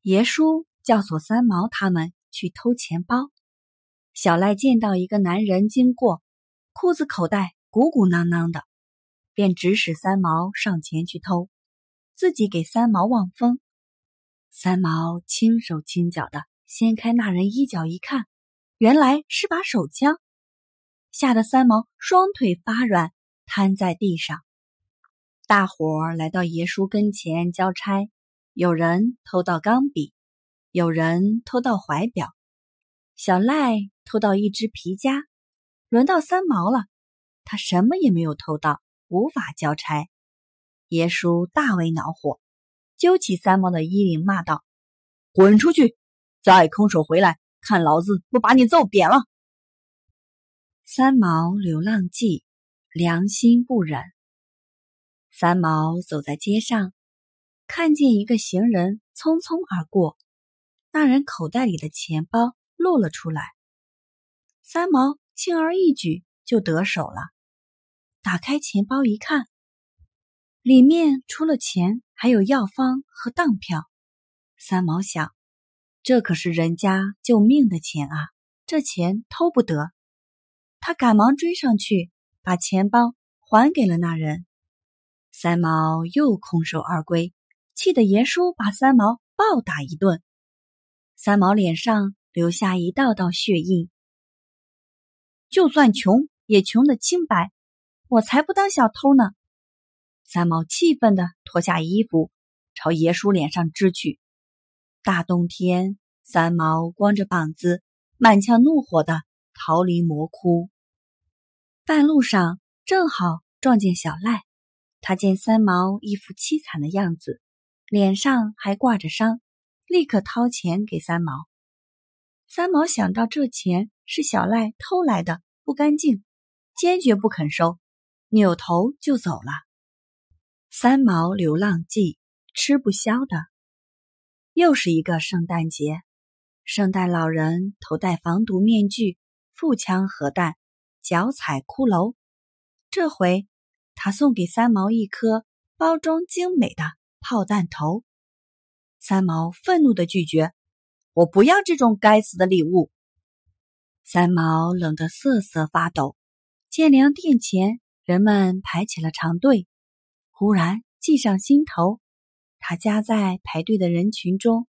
爷叔教唆三毛他们去偷钱包，小赖见到一个男人经过，裤子口袋鼓鼓囊囊的，便指使三毛上前去偷，自己给三毛望风。三毛轻手轻脚的掀开那人衣角一看，原来是把手枪，吓得三毛双腿发软，瘫在地上。大伙儿来到爷叔跟前交差，有人偷到钢笔，有人偷到怀表，小赖偷到一只皮夹，轮到三毛了，他什么也没有偷到，无法交差。爷叔大为恼火，揪起三毛的衣领骂道：“滚出去，再空手回来，看老子不把你揍扁了！”三毛流浪记，良心不忍。三毛走在街上，看见一个行人匆匆而过，那人口袋里的钱包露了出来。三毛轻而易举就得手了。打开钱包一看，里面除了钱，还有药方和当票。三毛想，这可是人家救命的钱啊，这钱偷不得。他赶忙追上去，把钱包还给了那人。三毛又空手而归，气得爷叔把三毛暴打一顿，三毛脸上留下一道道血印。就算穷，也穷的清白，我才不当小偷呢！三毛气愤的脱下衣服，朝爷叔脸上掷去。大冬天，三毛光着膀子，满腔怒火的逃离魔窟。半路上正好撞见小赖。他见三毛一副凄惨的样子，脸上还挂着伤，立刻掏钱给三毛。三毛想到这钱是小赖偷来的，不干净，坚决不肯收，扭头就走了。三毛流浪记，吃不消的。又是一个圣诞节，圣诞老人头戴防毒面具，腹腔核弹，脚踩骷髅，这回。他送给三毛一颗包装精美的炮弹头，三毛愤怒的拒绝：“我不要这种该死的礼物。”三毛冷得瑟瑟发抖。见粮店前，人们排起了长队。忽然，计上心头，他夹在排队的人群中，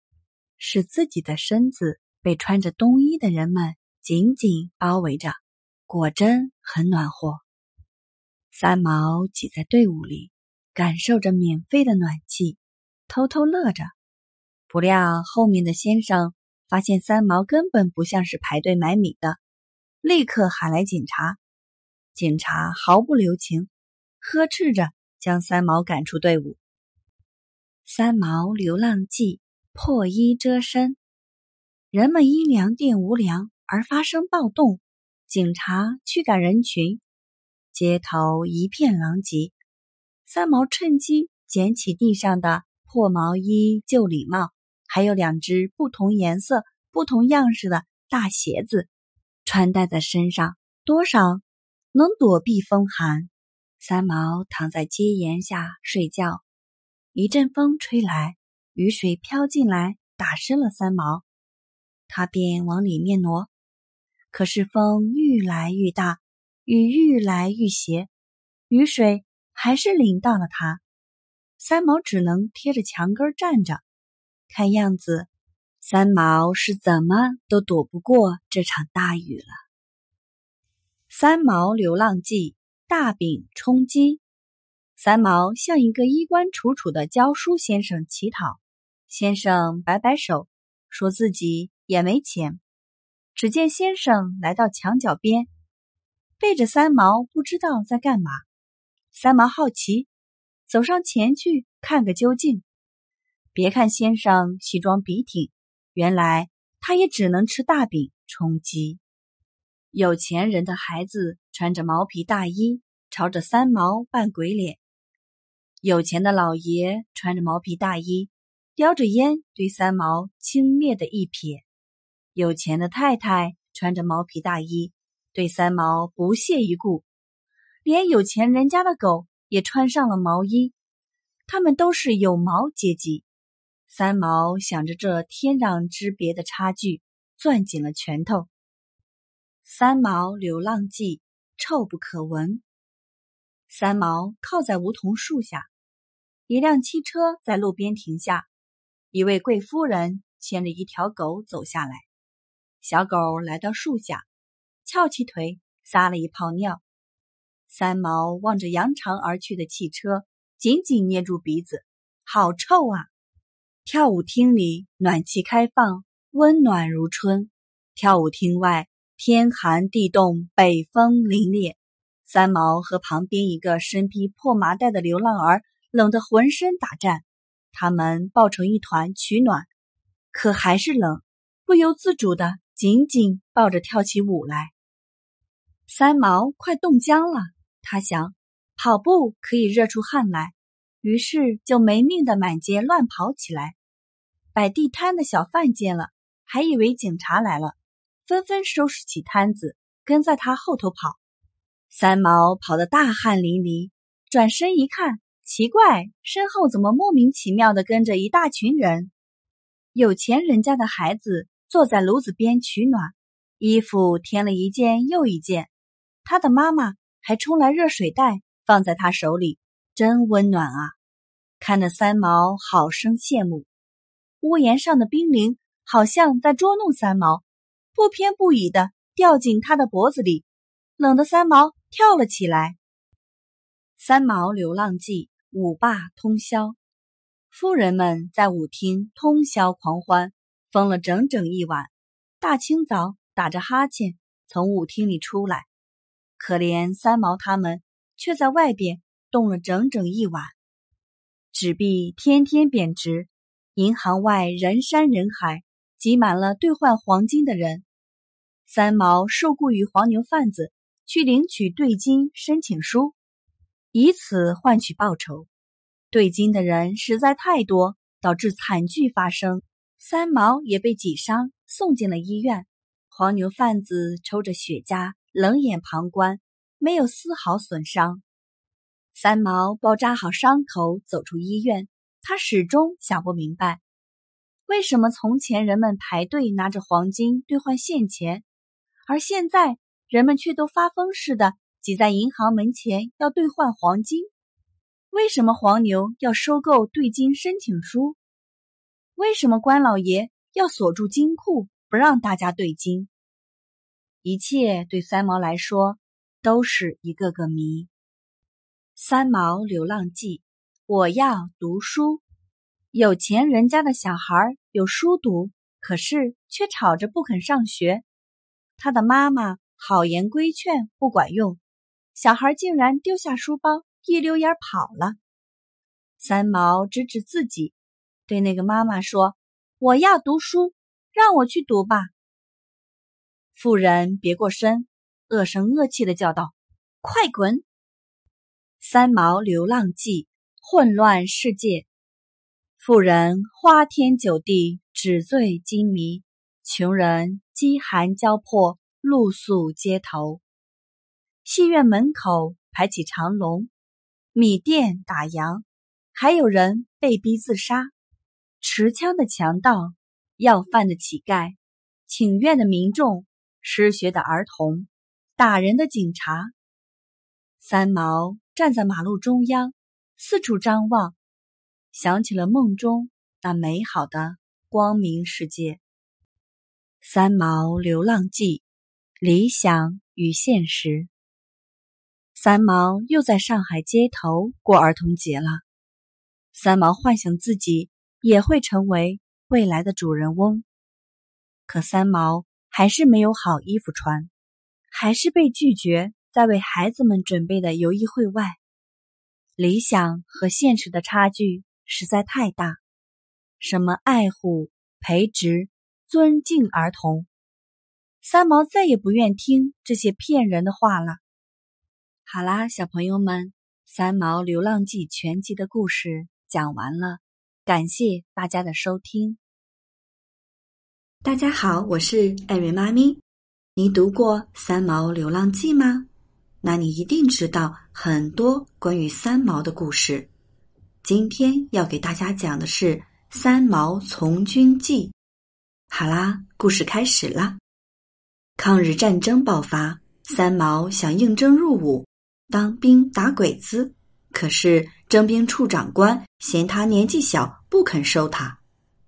使自己的身子被穿着冬衣的人们紧紧包围着，果真很暖和。三毛挤在队伍里，感受着免费的暖气，偷偷乐着。不料后面的先生发现三毛根本不像是排队买米的，立刻喊来警察。警察毫不留情，呵斥着将三毛赶出队伍。三毛流浪记，破衣遮身，人们因粮店无粮而发生暴动，警察驱赶人群。街头一片狼藉，三毛趁机捡起地上的破毛衣、旧礼帽，还有两只不同颜色、不同样式的大鞋子，穿戴在身上，多少能躲避风寒。三毛躺在街沿下睡觉，一阵风吹来，雨水飘进来，打湿了三毛，他便往里面挪，可是风愈来愈大。雨愈来愈斜，雨水还是淋到了他。三毛只能贴着墙根站着。看样子，三毛是怎么都躲不过这场大雨了。《三毛流浪记》大饼充饥，三毛向一个衣冠楚楚的教书先生乞讨，先生摆摆手，说自己也没钱。只见先生来到墙角边。背着三毛，不知道在干嘛。三毛好奇，走上前去看个究竟。别看先生西装笔挺，原来他也只能吃大饼充饥。有钱人的孩子穿着毛皮大衣，朝着三毛扮鬼脸。有钱的老爷穿着毛皮大衣，叼着烟对三毛轻蔑的一瞥。有钱的太太穿着毛皮大衣。对三毛不屑一顾，连有钱人家的狗也穿上了毛衣，他们都是有毛阶级。三毛想着这天壤之别的差距，攥紧了拳头。三毛流浪记，臭不可闻。三毛靠在梧桐树下，一辆汽车在路边停下，一位贵夫人牵着一条狗走下来，小狗来到树下。翘起腿，撒了一泡尿。三毛望着扬长而去的汽车，紧紧捏住鼻子，好臭啊！跳舞厅里暖气开放，温暖如春；跳舞厅外天寒地冻，北风凛冽。三毛和旁边一个身披破麻袋的流浪儿冷得浑身打颤，他们抱成一团取暖，可还是冷，不由自主的紧紧抱着跳起舞来。三毛快冻僵了，他想跑步可以热出汗来，于是就没命的满街乱跑起来。摆地摊的小贩见了，还以为警察来了，纷纷收拾起摊子，跟在他后头跑。三毛跑得大汗淋漓，转身一看，奇怪，身后怎么莫名其妙的跟着一大群人？有钱人家的孩子坐在炉子边取暖，衣服添了一件又一件。他的妈妈还冲来热水袋放在他手里，真温暖啊！看得三毛好生羡慕。屋檐上的冰凌好像在捉弄三毛，不偏不倚的掉进他的脖子里，冷的三毛跳了起来。《三毛流浪记》舞罢通宵，富人们在舞厅通宵狂欢，疯了整整一晚。大清早打着哈欠从舞厅里出来。可怜三毛他们却在外边冻了整整一晚，纸币天天贬值，银行外人山人海，挤满了兑换黄金的人。三毛受雇于黄牛贩子，去领取兑金申请书，以此换取报酬。兑金的人实在太多，导致惨剧发生，三毛也被挤伤，送进了医院。黄牛贩子抽着雪茄。冷眼旁观，没有丝毫损伤。三毛包扎好伤口，走出医院。他始终想不明白，为什么从前人们排队拿着黄金兑换现钱，而现在人们却都发疯似的挤在银行门前要兑换黄金？为什么黄牛要收购兑金申请书？为什么关老爷要锁住金库不让大家兑金？一切对三毛来说都是一个个谜。《三毛流浪记》，我要读书。有钱人家的小孩有书读，可是却吵着不肯上学。他的妈妈好言规劝不管用，小孩竟然丢下书包一溜烟跑了。三毛指指自己，对那个妈妈说：“我要读书，让我去读吧。”富人别过身，恶声恶气的叫道：“快滚！”《三毛流浪记》混乱世界，富人花天酒地，纸醉金迷；穷人饥寒交迫，露宿街头。戏院门口排起长龙，米店打烊，还有人被逼自杀。持枪的强盗，要饭的乞丐，请愿的民众。失学的儿童，打人的警察，三毛站在马路中央，四处张望，想起了梦中那美好的光明世界。《三毛流浪记》，理想与现实。三毛又在上海街头过儿童节了。三毛幻想自己也会成为未来的主人翁，可三毛。还是没有好衣服穿，还是被拒绝。在为孩子们准备的游艺会外，理想和现实的差距实在太大。什么爱护、培植、尊敬儿童，三毛再也不愿听这些骗人的话了。好啦，小朋友们，《三毛流浪记全集》的故事讲完了，感谢大家的收听。大家好，我是艾瑞妈咪。你读过《三毛流浪记》吗？那你一定知道很多关于三毛的故事。今天要给大家讲的是《三毛从军记》。好啦，故事开始了。抗日战争爆发，三毛想应征入伍当兵打鬼子，可是征兵处长官嫌他年纪小，不肯收他。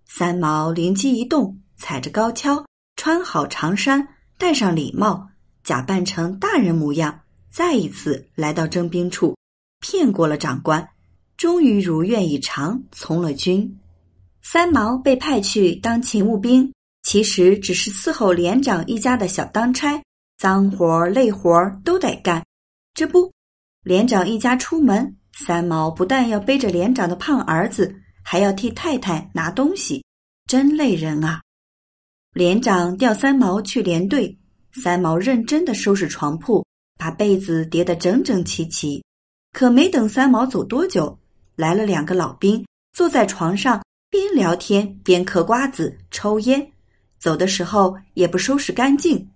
三毛灵机一动。踩着高跷，穿好长衫，戴上礼帽，假扮成大人模样，再一次来到征兵处，骗过了长官，终于如愿以偿从了军。三毛被派去当勤务兵，其实只是伺候连长一家的小当差，脏活累活都得干。这不，连长一家出门，三毛不但要背着连长的胖儿子，还要替太太拿东西，真累人啊！连长调三毛去连队，三毛认真的收拾床铺，把被子叠得整整齐齐。可没等三毛走多久，来了两个老兵，坐在床上边聊天边嗑瓜子抽烟，走的时候也不收拾干净。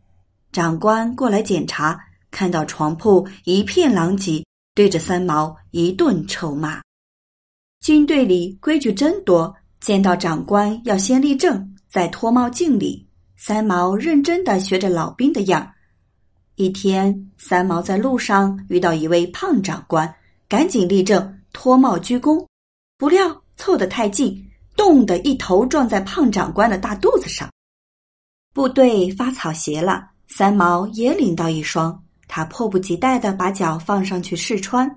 长官过来检查，看到床铺一片狼藉，对着三毛一顿臭骂。军队里规矩真多，见到长官要先立正。在脱帽镜里，三毛认真的学着老兵的样。一天，三毛在路上遇到一位胖长官，赶紧立正脱帽鞠躬，不料凑得太近，冻得一头撞在胖长官的大肚子上。部队发草鞋了，三毛也领到一双，他迫不及待的把脚放上去试穿，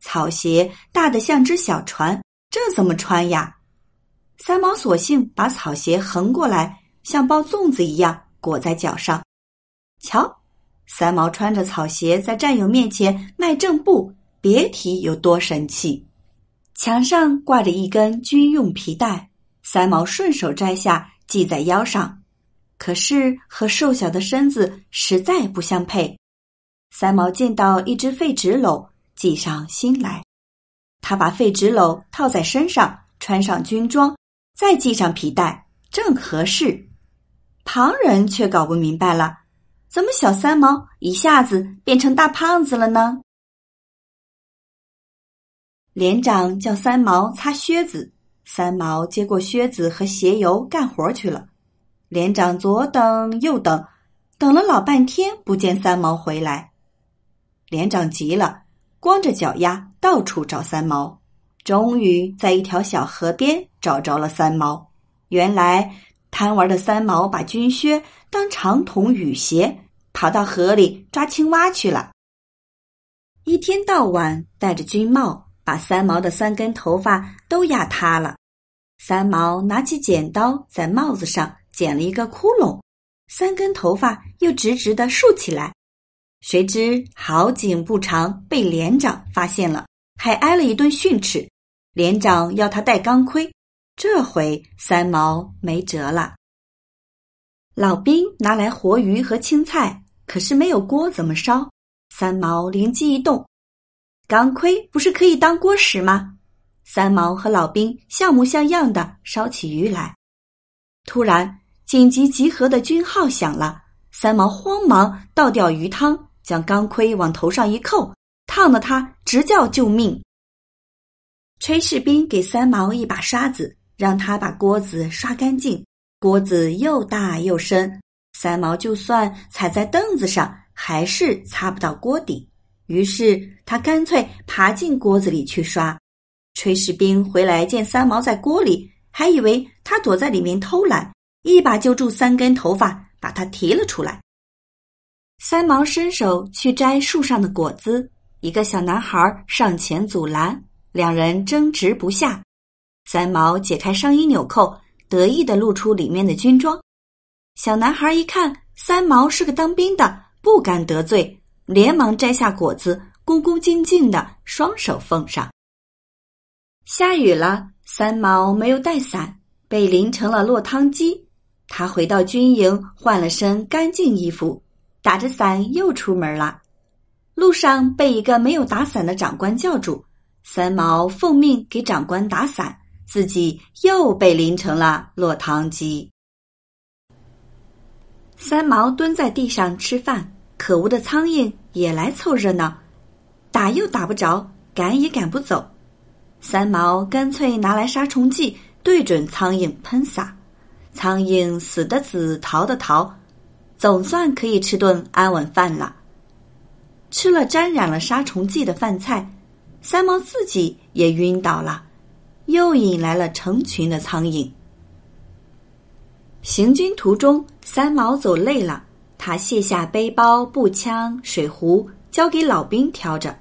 草鞋大的像只小船，这怎么穿呀？三毛索性把草鞋横过来，像包粽子一样裹在脚上。瞧，三毛穿着草鞋在战友面前迈正步，别提有多神气。墙上挂着一根军用皮带，三毛顺手摘下系在腰上，可是和瘦小的身子实在不相配。三毛见到一只废纸篓，计上心来，他把废纸篓套在身上，穿上军装。再系上皮带，正合适。旁人却搞不明白了，怎么小三毛一下子变成大胖子了呢？连长叫三毛擦靴子，三毛接过靴子和鞋油干活去了。连长左等右等，等了老半天不见三毛回来，连长急了，光着脚丫到处找三毛。终于在一条小河边找着了三毛。原来贪玩的三毛把军靴当长筒雨鞋，跑到河里抓青蛙去了。一天到晚戴着军帽，把三毛的三根头发都压塌了。三毛拿起剪刀，在帽子上剪了一个窟窿，三根头发又直直的竖起来。谁知好景不长，被连长发现了，还挨了一顿训斥。连长要他戴钢盔，这回三毛没辙了。老兵拿来活鱼和青菜，可是没有锅怎么烧？三毛灵机一动，钢盔不是可以当锅使吗？三毛和老兵像模像样的烧起鱼来。突然，紧急集合的军号响了，三毛慌忙倒掉鱼汤，将钢盔往头上一扣，烫得他直叫救命。炊事兵给三毛一把刷子，让他把锅子刷干净。锅子又大又深，三毛就算踩在凳子上，还是擦不到锅底。于是他干脆爬进锅子里去刷。炊事兵回来见三毛在锅里，还以为他躲在里面偷懒，一把揪住三根头发，把他提了出来。三毛伸手去摘树上的果子，一个小男孩上前阻拦。两人争执不下，三毛解开上衣纽扣，得意地露出里面的军装。小男孩一看，三毛是个当兵的，不敢得罪，连忙摘下果子，恭恭敬敬地双手奉上。下雨了，三毛没有带伞，被淋成了落汤鸡。他回到军营，换了身干净衣服，打着伞又出门了。路上被一个没有打伞的长官叫住。三毛奉命给长官打伞，自己又被淋成了落汤鸡。三毛蹲在地上吃饭，可恶的苍蝇也来凑热闹，打又打不着，赶也赶不走。三毛干脆拿来杀虫剂，对准苍蝇喷洒，苍蝇死的死，逃的逃，总算可以吃顿安稳饭了。吃了沾染了杀虫剂的饭菜。三毛自己也晕倒了，又引来了成群的苍蝇。行军途中，三毛走累了，他卸下背包、步枪、水壶，交给老兵挑着。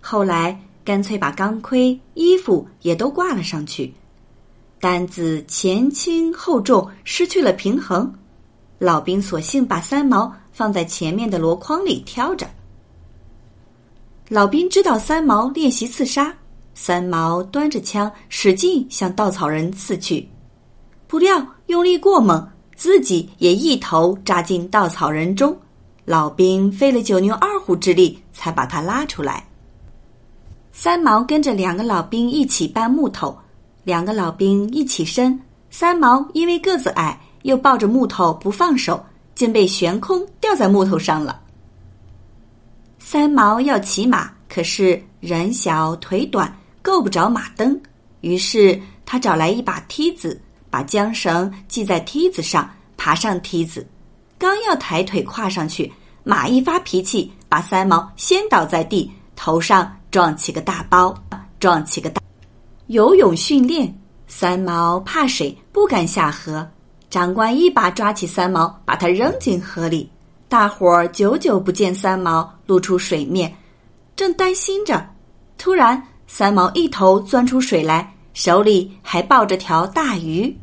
后来干脆把钢盔、衣服也都挂了上去，担子前轻后重，失去了平衡。老兵索性把三毛放在前面的箩筐里挑着。老兵知道三毛练习刺杀，三毛端着枪使劲向稻草人刺去，不料用力过猛，自己也一头扎进稻草人中。老兵费了九牛二虎之力才把他拉出来。三毛跟着两个老兵一起搬木头，两个老兵一起身，三毛因为个子矮，又抱着木头不放手，竟被悬空吊在木头上了。三毛要骑马，可是人小腿短，够不着马蹬。于是他找来一把梯子，把缰绳系在梯子上，爬上梯子，刚要抬腿跨上去，马一发脾气，把三毛先倒在地，头上撞起个大包，撞起个大。游泳训练，三毛怕水，不敢下河。长官一把抓起三毛，把他扔进河里。大伙儿久久不见三毛。露出水面，正担心着，突然三毛一头钻出水来，手里还抱着条大鱼。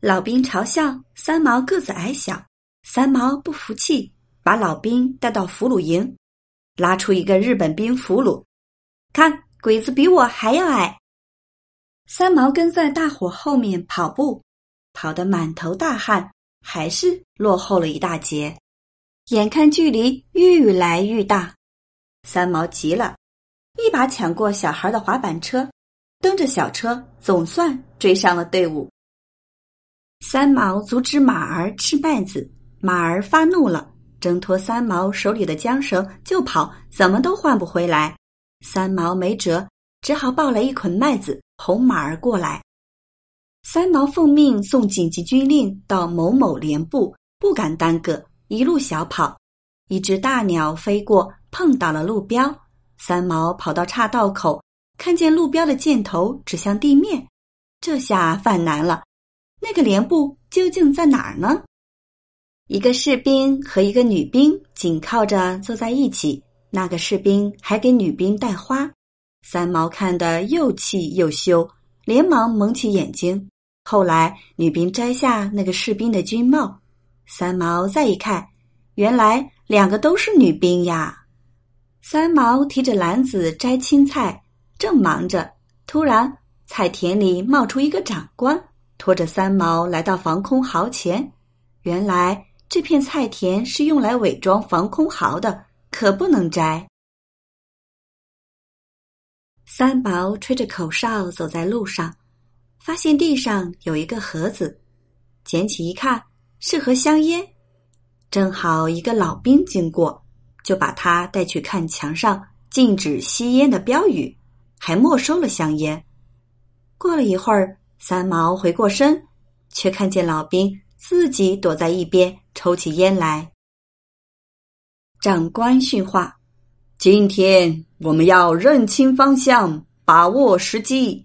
老兵嘲笑三毛个子矮小，三毛不服气，把老兵带到俘虏营，拉出一个日本兵俘虏，看鬼子比我还要矮。三毛跟在大伙后面跑步，跑得满头大汗，还是落后了一大截。眼看距离愈来愈大，三毛急了，一把抢过小孩的滑板车，蹬着小车总算追上了队伍。三毛阻止马儿吃麦子，马儿发怒了，挣脱三毛手里的缰绳就跑，怎么都换不回来。三毛没辙，只好抱了一捆麦子哄马儿过来。三毛奉命送紧急军令到某某连部，不敢耽搁。一路小跑，一只大鸟飞过，碰倒了路标。三毛跑到岔道口，看见路标的箭头指向地面，这下犯难了。那个连部究竟在哪儿呢？一个士兵和一个女兵紧靠着坐在一起，那个士兵还给女兵带花。三毛看得又气又羞，连忙蒙起眼睛。后来，女兵摘下那个士兵的军帽。三毛再一看，原来两个都是女兵呀！三毛提着篮子摘青菜，正忙着，突然菜田里冒出一个长官，拖着三毛来到防空壕前。原来这片菜田是用来伪装防空壕的，可不能摘。三毛吹着口哨走在路上，发现地上有一个盒子，捡起一看。是盒香烟，正好一个老兵经过，就把他带去看墙上禁止吸烟的标语，还没收了香烟。过了一会儿，三毛回过身，却看见老兵自己躲在一边抽起烟来。长官训话：“今天我们要认清方向，把握时机，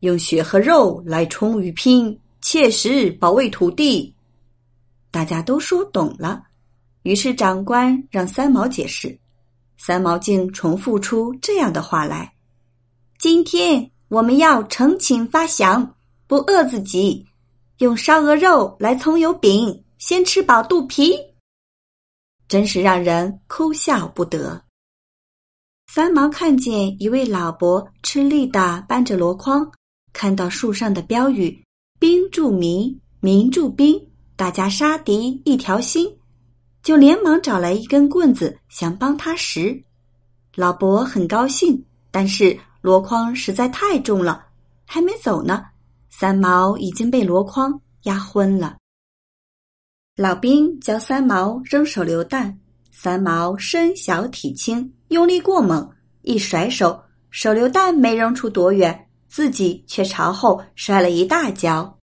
用血和肉来冲与拼，切实保卫土地。”大家都说懂了，于是长官让三毛解释，三毛竟重复出这样的话来：“今天我们要诚请发祥，不饿自己，用烧鹅肉来葱油饼，先吃饱肚皮。”真是让人哭笑不得。三毛看见一位老伯吃力地搬着箩筐，看到树上的标语：“兵助民，民助兵。”大家杀敌一条心，就连忙找来一根棍子想帮他拾。老伯很高兴，但是箩筐实在太重了，还没走呢，三毛已经被箩筐压昏了。老兵教三毛扔手榴弹，三毛身小体轻，用力过猛，一甩手，手榴弹没扔出多远，自己却朝后摔了一大跤。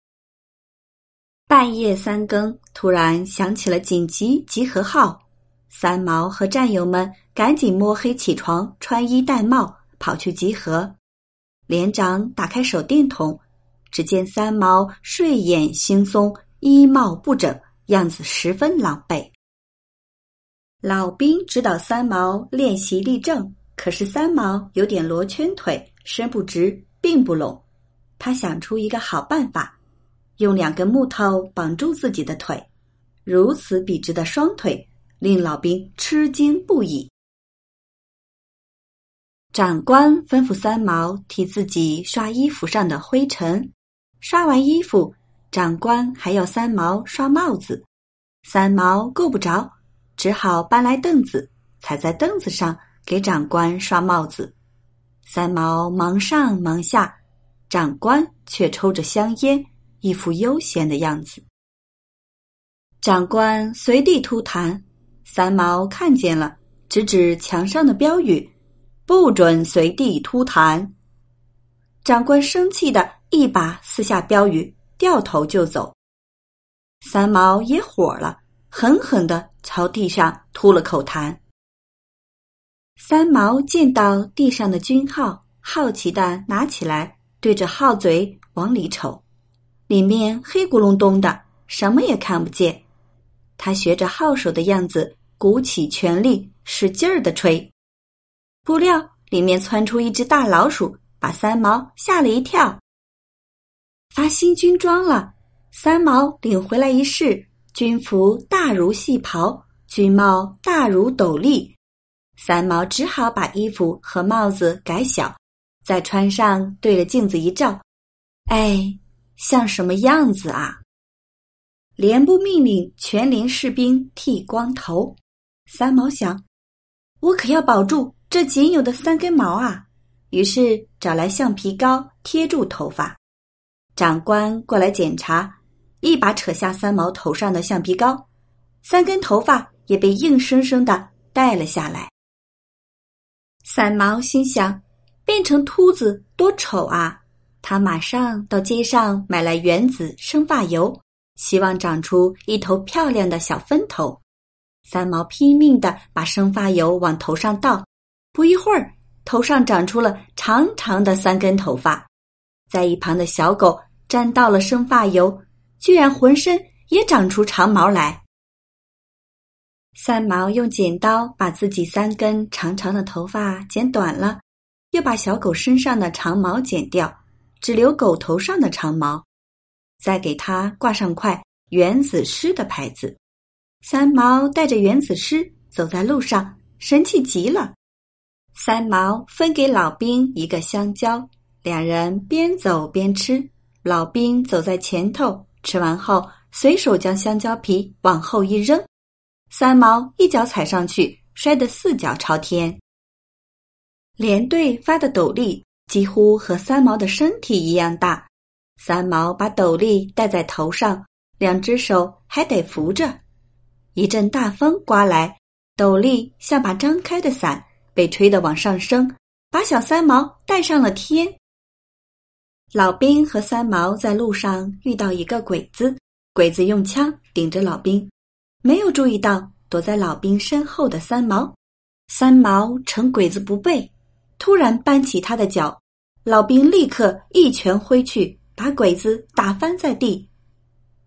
半夜三更，突然响起了紧急集合号。三毛和战友们赶紧摸黑起床，穿衣戴帽，跑去集合。连长打开手电筒，只见三毛睡眼惺忪，衣帽不整，样子十分狼狈。老兵指导三毛练习立正，可是三毛有点罗圈腿，伸不直，并不拢。他想出一个好办法。用两根木头绑住自己的腿，如此笔直的双腿令老兵吃惊不已。长官吩咐三毛替自己刷衣服上的灰尘，刷完衣服，长官还要三毛刷帽子。三毛够不着，只好搬来凳子，踩在凳子上给长官刷帽子。三毛忙上忙下，长官却抽着香烟。一副悠闲的样子。长官随地吐痰，三毛看见了，指指墙上的标语：“不准随地吐痰。”长官生气的，一把撕下标语，掉头就走。三毛也火了，狠狠的朝地上吐了口痰。三毛见到地上的军号，好奇的拿起来，对着号嘴往里瞅。里面黑咕隆咚的，什么也看不见。他学着号手的样子，鼓起全力，使劲儿的吹。不料里面窜出一只大老鼠，把三毛吓了一跳。发新军装了，三毛领回来一试，军服大如戏袍，军帽大如斗笠。三毛只好把衣服和帽子改小，再穿上对着镜子一照，哎。像什么样子啊！连部命令全连士兵剃光头。三毛想，我可要保住这仅有的三根毛啊！于是找来橡皮膏贴住头发。长官过来检查，一把扯下三毛头上的橡皮膏，三根头发也被硬生生的带了下来。三毛心想，变成秃子多丑啊！他马上到街上买来原子生发油，希望长出一头漂亮的小分头。三毛拼命地把生发油往头上倒，不一会儿，头上长出了长长的三根头发。在一旁的小狗沾到了生发油，居然浑身也长出长毛来。三毛用剪刀把自己三根长长的头发剪短了，又把小狗身上的长毛剪掉。只留狗头上的长毛，再给它挂上块原子诗的牌子。三毛带着原子诗走在路上，神气极了。三毛分给老兵一个香蕉，两人边走边吃。老兵走在前头，吃完后随手将香蕉皮往后一扔，三毛一脚踩上去，摔得四脚朝天。连队发的斗笠。几乎和三毛的身体一样大，三毛把斗笠戴在头上，两只手还得扶着。一阵大风刮来，斗笠像把张开的伞，被吹得往上升，把小三毛带上了天。老兵和三毛在路上遇到一个鬼子，鬼子用枪顶着老兵，没有注意到躲在老兵身后的三毛。三毛趁鬼子不备，突然搬起他的脚。老兵立刻一拳挥去，把鬼子打翻在地。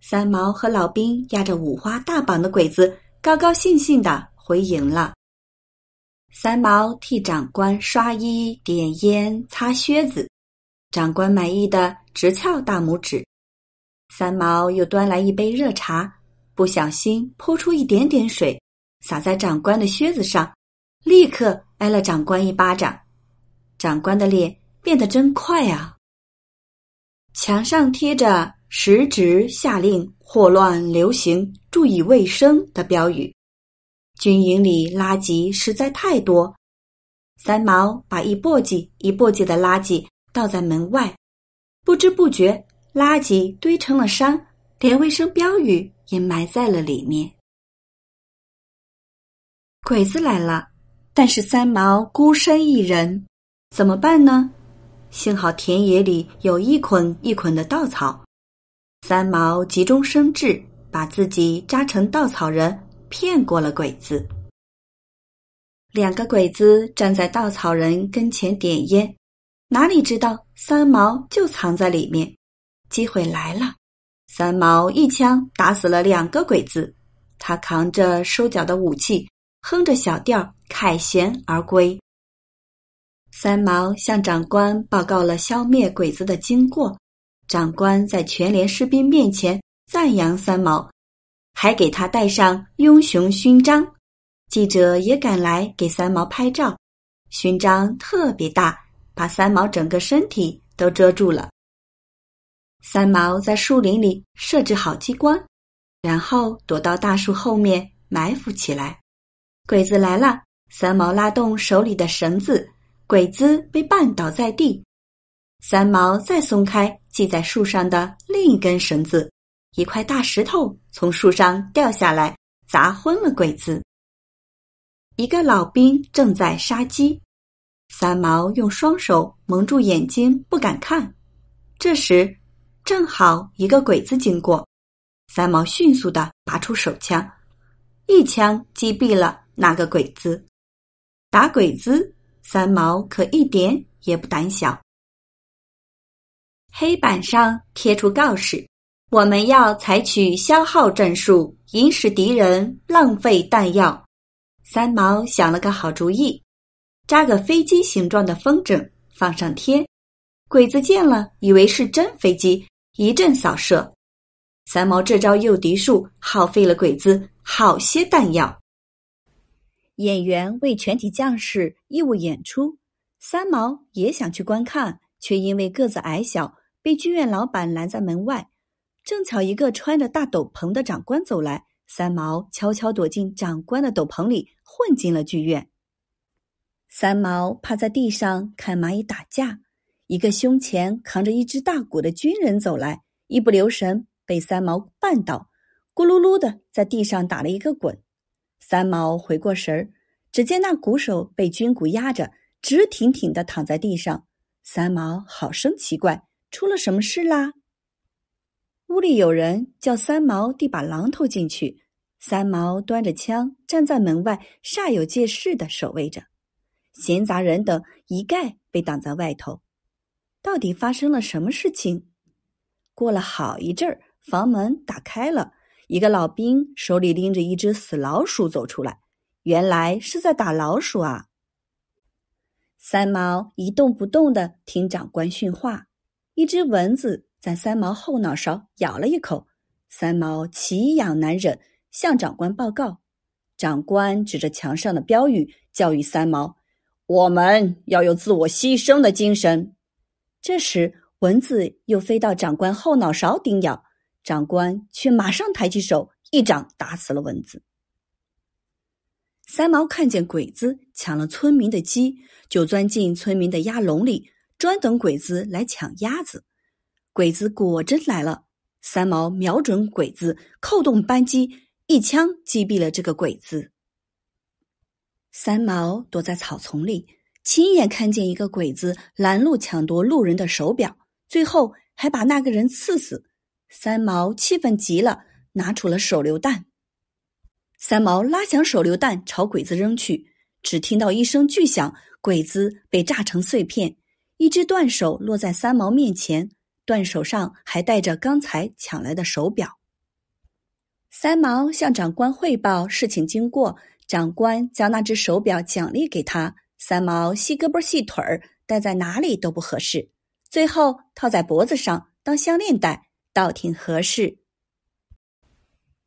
三毛和老兵押着五花大绑的鬼子，高高兴兴的回营了。三毛替长官刷衣、点烟、擦靴子，长官满意的直翘大拇指。三毛又端来一杯热茶，不小心泼出一点点水，洒在长官的靴子上，立刻挨了长官一巴掌。长官的脸。变得真快啊！墙上贴着“时值下令，霍乱流行，注意卫生”的标语。军营里垃圾实在太多，三毛把一簸箕一簸箕的垃圾倒在门外，不知不觉垃圾堆成了山，连卫生标语也埋在了里面。鬼子来了，但是三毛孤身一人，怎么办呢？幸好田野里有一捆一捆的稻草，三毛急中生智，把自己扎成稻草人，骗过了鬼子。两个鬼子站在稻草人跟前点烟，哪里知道三毛就藏在里面。机会来了，三毛一枪打死了两个鬼子，他扛着收缴的武器，哼着小调，凯旋而归。三毛向长官报告了消灭鬼子的经过，长官在全连士兵面前赞扬三毛，还给他戴上英雄勋章。记者也赶来给三毛拍照，勋章特别大，把三毛整个身体都遮住了。三毛在树林里设置好机关，然后躲到大树后面埋伏起来。鬼子来了，三毛拉动手里的绳子。鬼子被绊倒在地，三毛再松开系在树上的另一根绳子，一块大石头从树上掉下来，砸昏了鬼子。一个老兵正在杀鸡，三毛用双手蒙住眼睛，不敢看。这时，正好一个鬼子经过，三毛迅速的拔出手枪，一枪击毙了那个鬼子。打鬼子！三毛可一点也不胆小。黑板上贴出告示：“我们要采取消耗战术，引使敌人浪费弹药。”三毛想了个好主意，扎个飞机形状的风筝放上天。鬼子见了，以为是真飞机，一阵扫射。三毛这招诱敌术，耗费了鬼子好些弹药。演员为全体将士义务演出，三毛也想去观看，却因为个子矮小被剧院老板拦在门外。正巧一个穿着大斗篷的长官走来，三毛悄悄躲进长官的斗篷里，混进了剧院。三毛趴在地上看蚂蚁打架，一个胸前扛着一只大鼓的军人走来，一不留神被三毛绊倒，咕噜噜的在地上打了一个滚。三毛回过神儿，只见那鼓手被军鼓压着，直挺挺的躺在地上。三毛好生奇怪，出了什么事啦？屋里有人叫三毛递把榔头进去。三毛端着枪站在门外，煞有介事的守卫着，闲杂人等一概被挡在外头。到底发生了什么事情？过了好一阵儿，房门打开了。一个老兵手里拎着一只死老鼠走出来，原来是在打老鼠啊！三毛一动不动的听长官训话。一只蚊子在三毛后脑勺咬了一口，三毛奇痒难忍，向长官报告。长官指着墙上的标语教育三毛：“我们要有自我牺牲的精神。”这时蚊子又飞到长官后脑勺叮咬。长官却马上抬起手，一掌打死了蚊子。三毛看见鬼子抢了村民的鸡，就钻进村民的鸭笼里，专等鬼子来抢鸭子。鬼子果真来了，三毛瞄准鬼子，扣动扳机，一枪击毙了这个鬼子。三毛躲在草丛里，亲眼看见一个鬼子拦路抢夺路人的手表，最后还把那个人刺死。三毛气愤极了，拿出了手榴弹。三毛拉响手榴弹，朝鬼子扔去，只听到一声巨响，鬼子被炸成碎片。一只断手落在三毛面前，断手上还带着刚才抢来的手表。三毛向长官汇报事情经过，长官将那只手表奖励给他。三毛细胳膊细腿儿，戴在哪里都不合适，最后套在脖子上当项链戴。倒挺合适。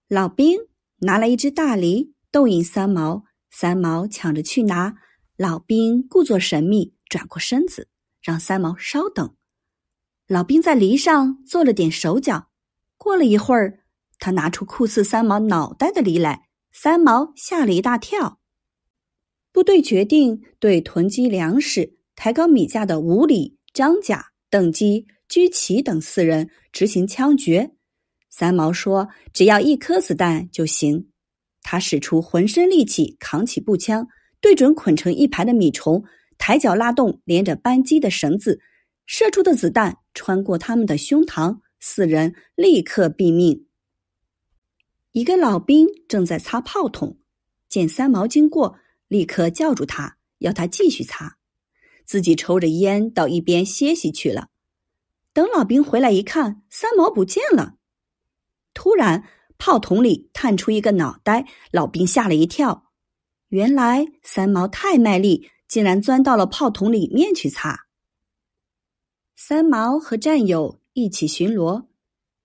老兵拿来一只大梨，逗引三毛。三毛抢着去拿。老兵故作神秘，转过身子，让三毛稍等。老兵在梨上做了点手脚。过了一会儿，他拿出酷似三毛脑袋的梨来，三毛吓了一大跳。部队决定对囤积粮食、抬高米价的吴里、张甲、邓基、居奇等四人。执行枪决，三毛说：“只要一颗子弹就行。”他使出浑身力气扛起步枪，对准捆成一排的米虫，抬脚拉动连着扳机的绳子，射出的子弹穿过他们的胸膛，四人立刻毙命。一个老兵正在擦炮筒，见三毛经过，立刻叫住他，要他继续擦，自己抽着烟到一边歇息去了。等老兵回来一看，三毛不见了。突然，炮筒里探出一个脑袋，老兵吓了一跳。原来，三毛太卖力，竟然钻到了炮筒里面去擦。三毛和战友一起巡逻，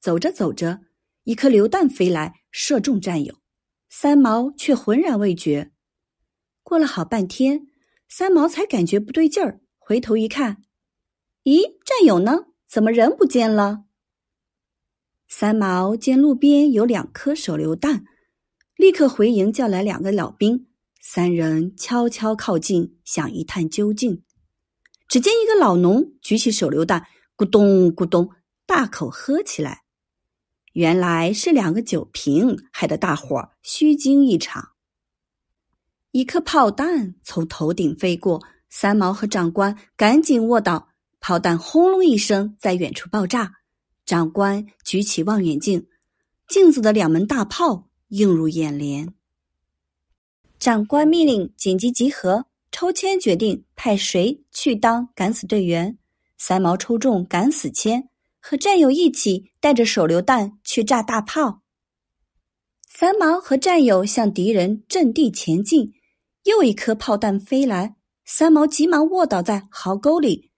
走着走着，一颗榴弹飞来，射中战友。三毛却浑然未觉。过了好半天，三毛才感觉不对劲儿，回头一看，咦，战友呢？怎么人不见了？三毛见路边有两颗手榴弹，立刻回营叫来两个老兵，三人悄悄靠近，想一探究竟。只见一个老农举起手榴弹，咕咚咕咚大口喝起来，原来是两个酒瓶，害得大伙儿虚惊一场。一颗炮弹从头顶飞过，三毛和长官赶紧卧倒。炮弹轰隆一声在远处爆炸，长官举起望远镜，镜子的两门大炮映入眼帘。长官命令紧急集合，抽签决定派谁去当敢死队员。三毛抽中敢死签，和战友一起带着手榴弹去炸大炮。三毛和战友向敌人阵地前进，又一颗炮弹飞来，三毛急忙卧倒在壕沟里。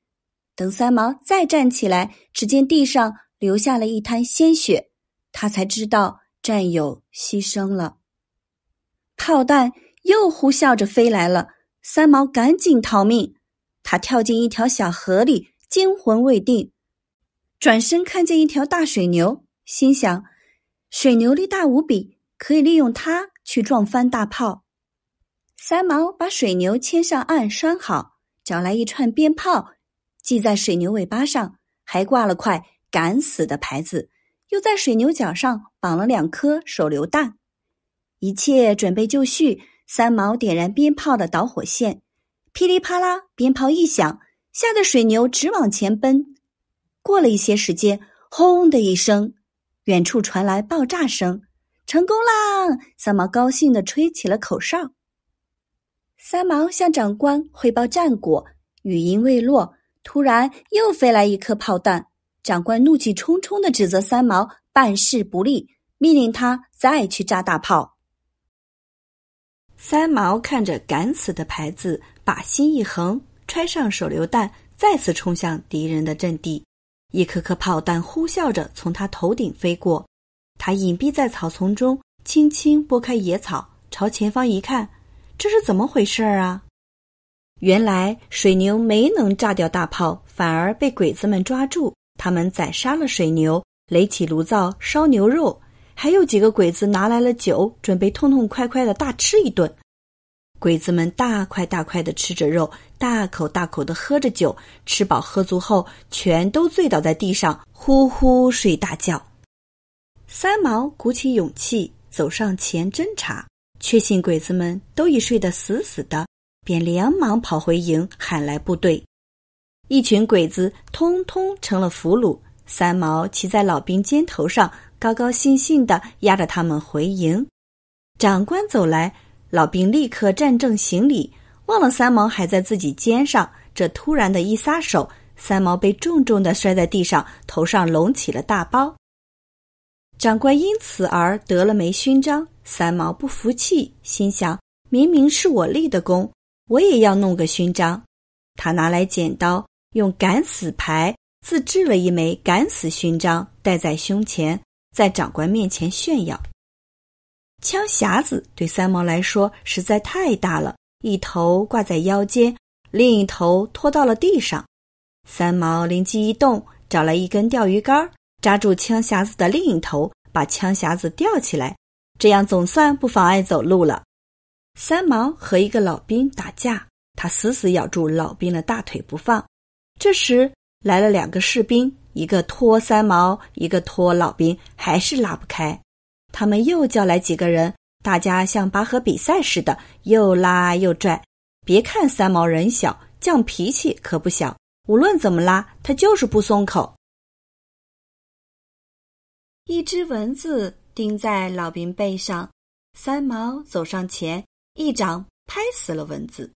等三毛再站起来，只见地上留下了一滩鲜血，他才知道战友牺牲了。炮弹又呼啸着飞来了，三毛赶紧逃命，他跳进一条小河里，惊魂未定，转身看见一条大水牛，心想：水牛力大无比，可以利用它去撞翻大炮。三毛把水牛牵上岸，拴好，找来一串鞭炮。系在水牛尾巴上，还挂了块“敢死”的牌子，又在水牛角上绑了两颗手榴弹，一切准备就绪。三毛点燃鞭炮的导火线，噼里啪啦，鞭炮一响，吓得水牛直往前奔。过了一些时间，轰的一声，远处传来爆炸声，成功啦！三毛高兴的吹起了口哨。三毛向长官汇报战果，语音未落。突然又飞来一颗炮弹，长官怒气冲冲地指责三毛办事不力，命令他再去炸大炮。三毛看着“敢死”的牌子，把心一横，揣上手榴弹，再次冲向敌人的阵地。一颗颗炮弹呼啸着从他头顶飞过，他隐蔽在草丛中，轻轻拨开野草，朝前方一看，这是怎么回事啊？原来水牛没能炸掉大炮，反而被鬼子们抓住。他们宰杀了水牛，垒起炉灶烧牛肉。还有几个鬼子拿来了酒，准备痛痛快快的大吃一顿。鬼子们大块大块的吃着肉，大口大口的喝着酒。吃饱喝足后，全都醉倒在地上，呼呼睡大觉。三毛鼓起勇气走上前侦查，确信鬼子们都已睡得死死的。便连忙跑回营，喊来部队，一群鬼子通通成了俘虏。三毛骑在老兵肩头上，高高兴兴地押着他们回营。长官走来，老兵立刻站正行礼，忘了三毛还在自己肩上。这突然的一撒手，三毛被重重的摔在地上，头上隆起了大包。长官因此而得了枚勋章，三毛不服气，心想：明明是我立的功。我也要弄个勋章，他拿来剪刀，用“敢死牌”自制了一枚“敢死勋章”，戴在胸前，在长官面前炫耀。枪匣子对三毛来说实在太大了，一头挂在腰间，另一头拖到了地上。三毛灵机一动，找来一根钓鱼竿，扎住枪匣子的另一头，把枪匣子吊起来，这样总算不妨碍走路了。三毛和一个老兵打架，他死死咬住老兵的大腿不放。这时来了两个士兵，一个拖三毛，一个拖老兵，还是拉不开。他们又叫来几个人，大家像拔河比赛似的，又拉又拽。别看三毛人小，犟脾气可不小，无论怎么拉，他就是不松口。一只蚊子叮在老兵背上，三毛走上前。一掌拍死了蚊子，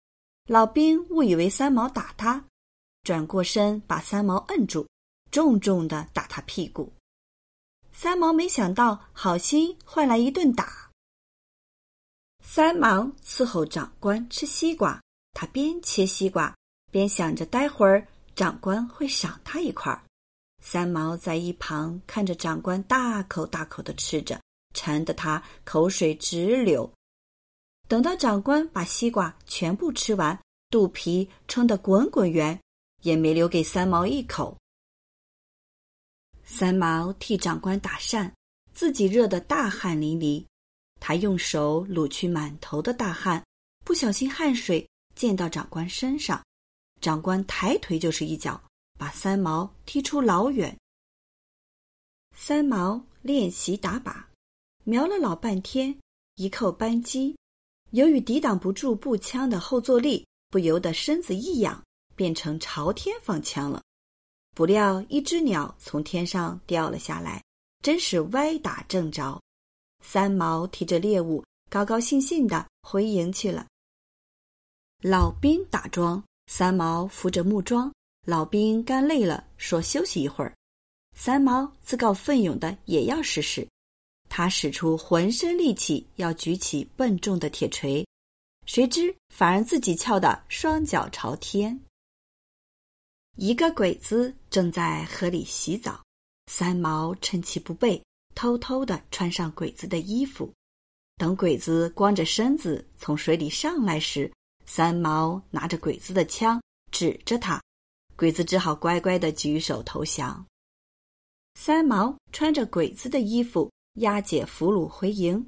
老兵误以为三毛打他，转过身把三毛摁住，重重的打他屁股。三毛没想到好心换来一顿打。三毛伺候长官吃西瓜，他边切西瓜边想着，待会儿长官会赏他一块儿。三毛在一旁看着长官大口大口的吃着，馋得他口水直流。等到长官把西瓜全部吃完，肚皮撑得滚滚圆，也没留给三毛一口。三毛替长官打扇，自己热得大汗淋漓。他用手撸去满头的大汗，不小心汗水溅到长官身上，长官抬腿就是一脚，把三毛踢出老远。三毛练习打靶，瞄了老半天，一扣扳机。由于抵挡不住步枪的后坐力，不由得身子一仰，变成朝天放枪了。不料一只鸟从天上掉了下来，真是歪打正着。三毛提着猎物，高高兴兴的回营去了。老兵打桩，三毛扶着木桩。老兵干累了，说休息一会儿。三毛自告奋勇的也要试试。他使出浑身力气要举起笨重的铁锤，谁知反而自己翘得双脚朝天。一个鬼子正在河里洗澡，三毛趁其不备，偷偷地穿上鬼子的衣服。等鬼子光着身子从水里上来时，三毛拿着鬼子的枪指着他，鬼子只好乖乖地举手投降。三毛穿着鬼子的衣服。押解俘虏回营，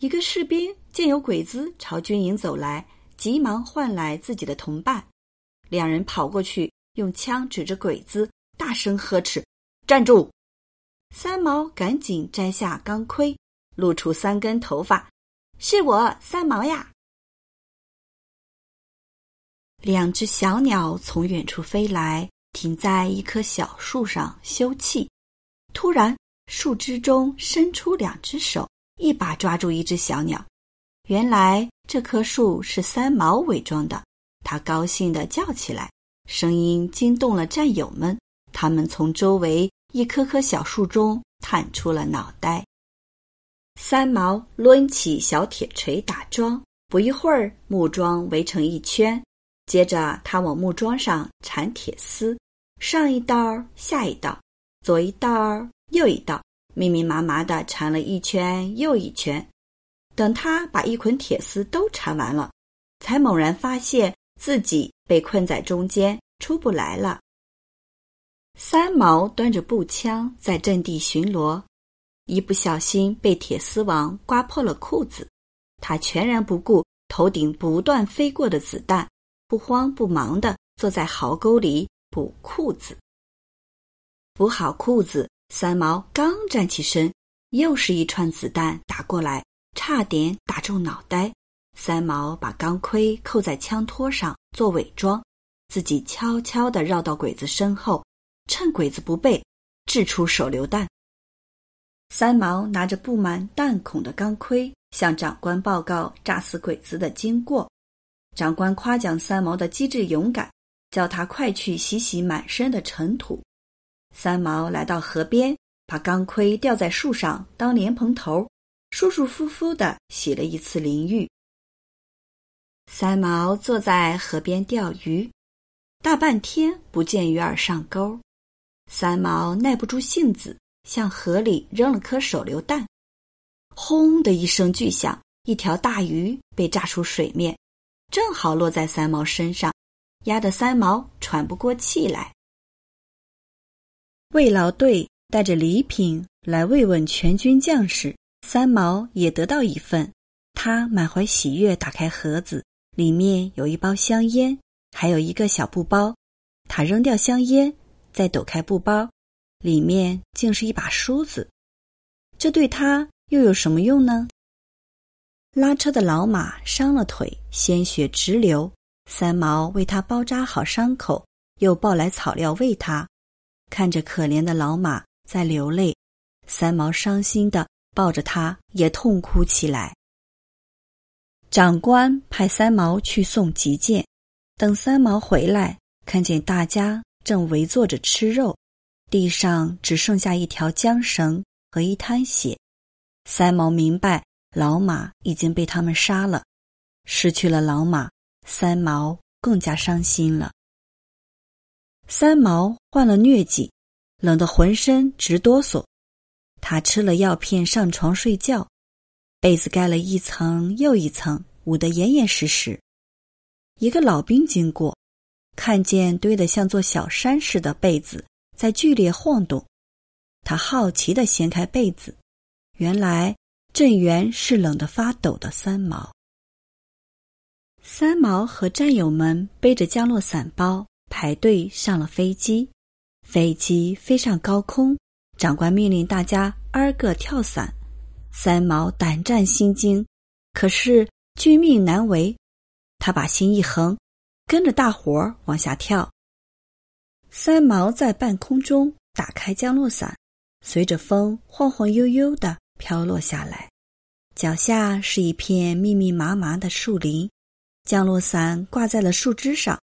一个士兵见有鬼子朝军营走来，急忙唤来自己的同伴，两人跑过去，用枪指着鬼子，大声呵斥：“站住！”三毛赶紧摘下钢盔，露出三根头发：“是我，三毛呀！”两只小鸟从远处飞来，停在一棵小树上休憩，突然。树枝中伸出两只手，一把抓住一只小鸟。原来这棵树是三毛伪装的。他高兴地叫起来，声音惊动了战友们。他们从周围一棵棵小树中探出了脑袋。三毛抡起小铁锤打桩，不一会儿木桩围成一圈。接着他往木桩上缠铁丝，上一道下一道左一道又一道密密麻麻的缠了一圈又一圈，等他把一捆铁丝都缠完了，才猛然发现自己被困在中间出不来了。三毛端着步枪在阵地巡逻，一不小心被铁丝网刮破了裤子，他全然不顾头顶不断飞过的子弹，不慌不忙地坐在壕沟里补裤子。补好裤子。三毛刚站起身，又是一串子弹打过来，差点打中脑袋。三毛把钢盔扣在枪托上做伪装，自己悄悄地绕到鬼子身后，趁鬼子不备，掷出手榴弹。三毛拿着布满弹孔的钢盔，向长官报告炸死鬼子的经过。长官夸奖三毛的机智勇敢，叫他快去洗洗满身的尘土。三毛来到河边，把钢盔吊在树上当莲蓬头，舒舒服服的洗了一次淋浴。三毛坐在河边钓鱼，大半天不见鱼儿上钩，三毛耐不住性子，向河里扔了颗手榴弹，轰的一声巨响，一条大鱼被炸出水面，正好落在三毛身上，压得三毛喘不过气来。慰劳队带着礼品来慰问全军将士，三毛也得到一份。他满怀喜悦打开盒子，里面有一包香烟，还有一个小布包。他扔掉香烟，再抖开布包，里面竟是一把梳子。这对他又有什么用呢？拉车的老马伤了腿，鲜血直流。三毛为他包扎好伤口，又抱来草料喂他。看着可怜的老马在流泪，三毛伤心的抱着他，也痛哭起来。长官派三毛去送急件，等三毛回来，看见大家正围坐着吃肉，地上只剩下一条缰绳和一滩血。三毛明白，老马已经被他们杀了。失去了老马，三毛更加伤心了。三毛患了疟疾，冷得浑身直哆嗦。他吃了药片，上床睡觉，被子盖了一层又一层，捂得严严实实。一个老兵经过，看见堆得像座小山似的被子在剧烈晃动，他好奇地掀开被子，原来镇源是冷得发抖的三毛。三毛和战友们背着降落伞包。排队上了飞机，飞机飞上高空，长官命令大家挨个跳伞。三毛胆战心惊，可是军命难违，他把心一横，跟着大伙儿往下跳。三毛在半空中打开降落伞，随着风晃晃悠悠的飘落下来，脚下是一片密密麻麻的树林，降落伞挂在了树枝上。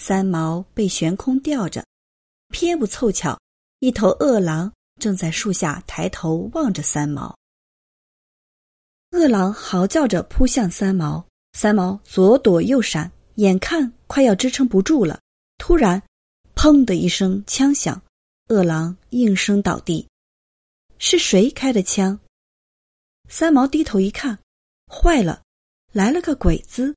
三毛被悬空吊着，偏不凑巧，一头饿狼正在树下抬头望着三毛。饿狼嚎叫着扑向三毛，三毛左躲右闪，眼看快要支撑不住了。突然，砰的一声枪响，饿狼应声倒地。是谁开的枪？三毛低头一看，坏了，来了个鬼子，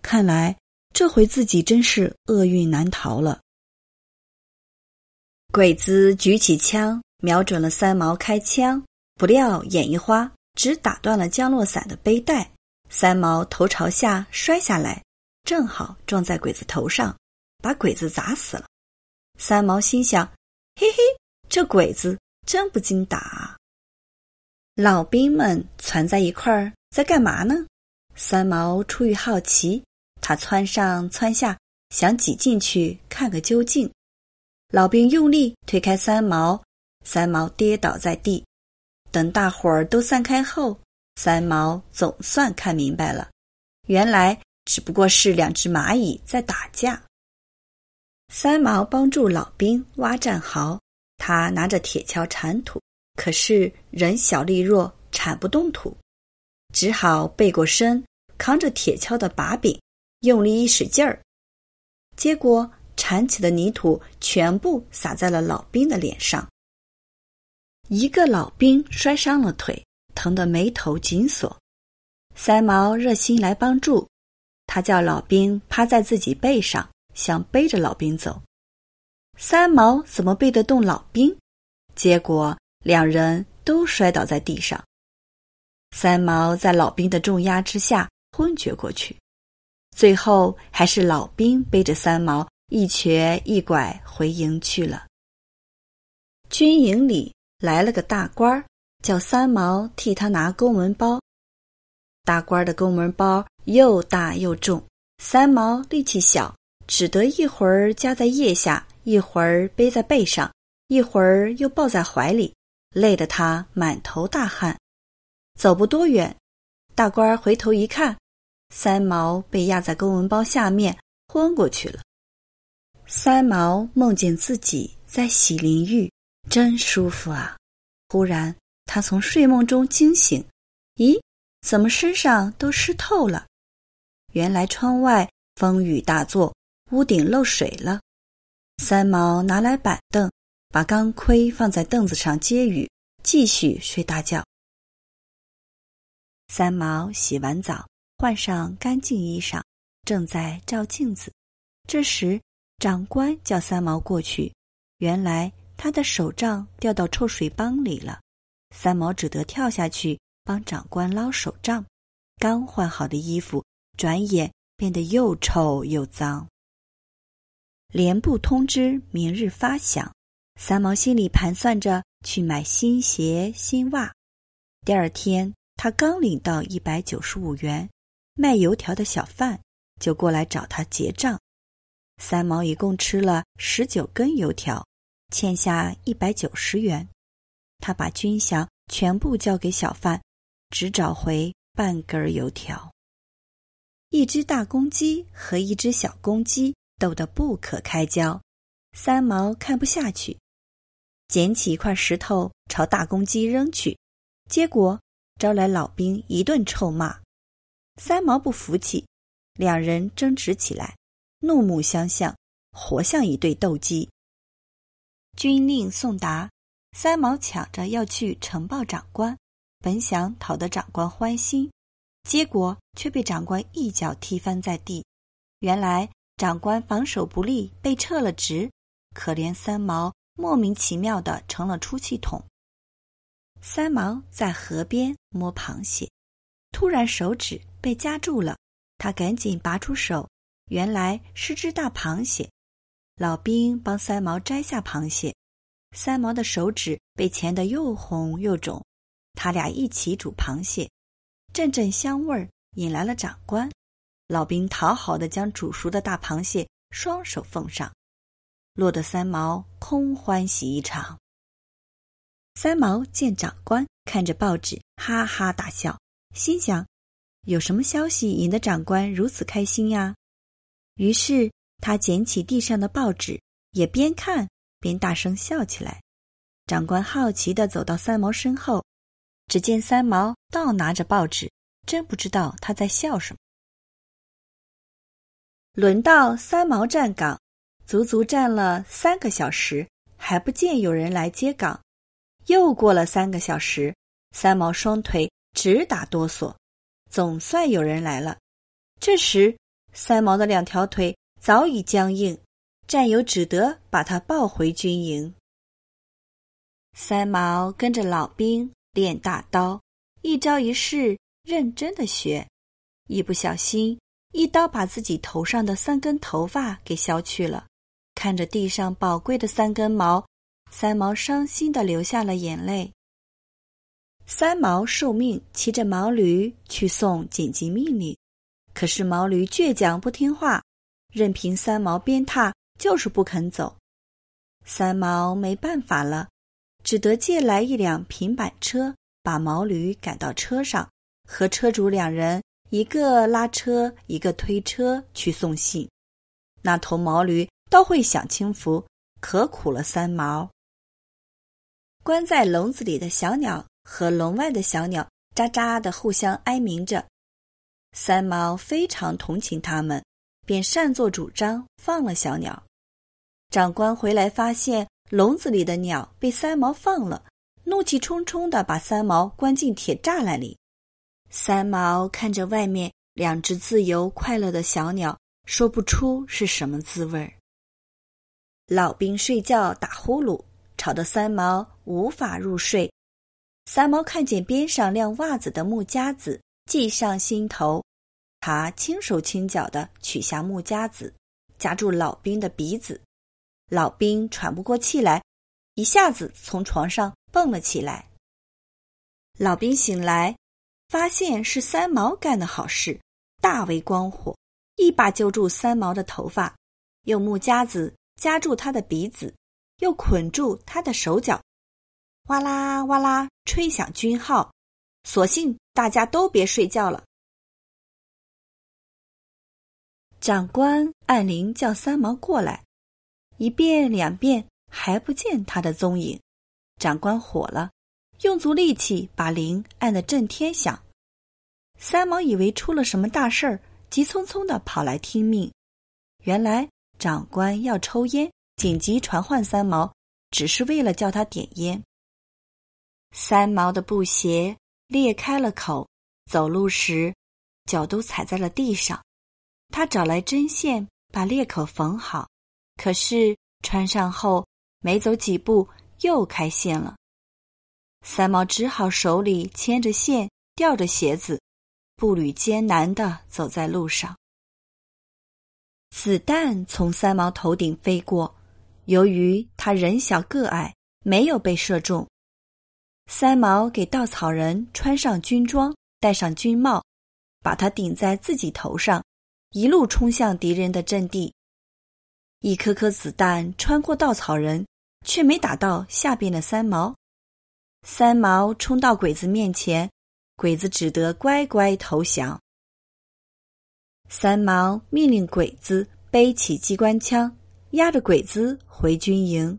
看来。这回自己真是厄运难逃了。鬼子举起枪，瞄准了三毛，开枪。不料眼一花，只打断了降落伞的背带。三毛头朝下摔下来，正好撞在鬼子头上，把鬼子砸死了。三毛心想：“嘿嘿，这鬼子真不经打。”老兵们攒在一块儿，在干嘛呢？三毛出于好奇。他窜上窜下，想挤进去看个究竟。老兵用力推开三毛，三毛跌倒在地。等大伙儿都散开后，三毛总算看明白了，原来只不过是两只蚂蚁在打架。三毛帮助老兵挖战壕，他拿着铁锹铲土，可是人小力弱，铲不动土，只好背过身，扛着铁锹的把柄。用力一使劲儿，结果铲起的泥土全部洒在了老兵的脸上。一个老兵摔伤了腿，疼得眉头紧锁。三毛热心来帮助，他叫老兵趴在自己背上，想背着老兵走。三毛怎么背得动老兵？结果两人都摔倒在地上。三毛在老兵的重压之下昏厥过去。最后还是老兵背着三毛一瘸一拐回营去了。军营里来了个大官儿，叫三毛替他拿公文包。大官的公文包又大又重，三毛力气小，只得一会儿夹在腋下，一会儿背在背上，一会儿又抱在怀里，累得他满头大汗。走不多远，大官回头一看。三毛被压在公文包下面，昏过去了。三毛梦见自己在洗淋浴，真舒服啊！忽然，他从睡梦中惊醒，咦，怎么身上都湿透了？原来窗外风雨大作，屋顶漏水了。三毛拿来板凳，把钢盔放在凳子上接雨，继续睡大觉。三毛洗完澡。换上干净衣裳，正在照镜子，这时长官叫三毛过去。原来他的手杖掉到臭水帮里了，三毛只得跳下去帮长官捞手杖。刚换好的衣服，转眼变得又臭又脏。连部通知明日发饷，三毛心里盘算着去买新鞋新袜。第二天，他刚领到一百九十五元。卖油条的小贩就过来找他结账，三毛一共吃了十九根油条，欠下一百九十元。他把军饷全部交给小贩，只找回半根油条。一只大公鸡和一只小公鸡斗得不可开交，三毛看不下去，捡起一块石头朝大公鸡扔去，结果招来老兵一顿臭骂。三毛不服气，两人争执起来，怒目相向，活像一对斗鸡。军令送达，三毛抢着要去呈报长官，本想讨得长官欢心，结果却被长官一脚踢翻在地。原来长官防守不力，被撤了职，可怜三毛莫名其妙的成了出气筒。三毛在河边摸螃蟹。突然，手指被夹住了，他赶紧拔出手，原来是只大螃蟹。老兵帮三毛摘下螃蟹，三毛的手指被钳得又红又肿。他俩一起煮螃蟹，阵阵香味儿引来了长官。老兵讨好的将煮熟的大螃蟹双手奉上，落得三毛空欢喜一场。三毛见长官看着报纸，哈哈大笑。心想，有什么消息引得长官如此开心呀？于是他捡起地上的报纸，也边看边大声笑起来。长官好奇地走到三毛身后，只见三毛倒拿着报纸，真不知道他在笑什么。轮到三毛站岗，足足站了三个小时，还不见有人来接岗。又过了三个小时，三毛双腿。直打哆嗦，总算有人来了。这时，三毛的两条腿早已僵硬，战友只得把他抱回军营。三毛跟着老兵练大刀，一招一式认真的学，一不小心，一刀把自己头上的三根头发给削去了。看着地上宝贵的三根毛，三毛伤心的流下了眼泪。三毛受命骑着毛驴去送紧急命令，可是毛驴倔强不听话，任凭三毛鞭挞就是不肯走。三毛没办法了，只得借来一辆平板车，把毛驴赶到车上，和车主两人一个拉车，一个推车去送信。那头毛驴倒会享清福，可苦了三毛。关在笼子里的小鸟。和笼外的小鸟喳喳的互相哀鸣着，三毛非常同情它们，便擅作主张放了小鸟。长官回来发现笼子里的鸟被三毛放了，怒气冲冲的把三毛关进铁栅栏里。三毛看着外面两只自由快乐的小鸟，说不出是什么滋味儿。老兵睡觉打呼噜，吵得三毛无法入睡。三毛看见边上晾袜子的木夹子，计上心头。他轻手轻脚的取下木夹子，夹住老兵的鼻子。老兵喘不过气来，一下子从床上蹦了起来。老兵醒来，发现是三毛干的好事，大为光火，一把揪住三毛的头发，用木夹子夹住他的鼻子，又捆住他的手脚。哇啦哇啦，吹响军号，索性大家都别睡觉了。长官按铃叫三毛过来，一遍两遍还不见他的踪影，长官火了，用足力气把铃按得震天响。三毛以为出了什么大事儿，急匆匆的跑来听命。原来长官要抽烟，紧急传唤三毛，只是为了叫他点烟。三毛的布鞋裂开了口，走路时脚都踩在了地上。他找来针线把裂口缝好，可是穿上后没走几步又开线了。三毛只好手里牵着线，吊着鞋子，步履艰难地走在路上。子弹从三毛头顶飞过，由于他人小个矮，没有被射中。三毛给稻草人穿上军装，戴上军帽，把它顶在自己头上，一路冲向敌人的阵地。一颗颗子弹穿过稻草人，却没打到下边的三毛。三毛冲到鬼子面前，鬼子只得乖乖投降。三毛命令鬼子背起机关枪，押着鬼子回军营。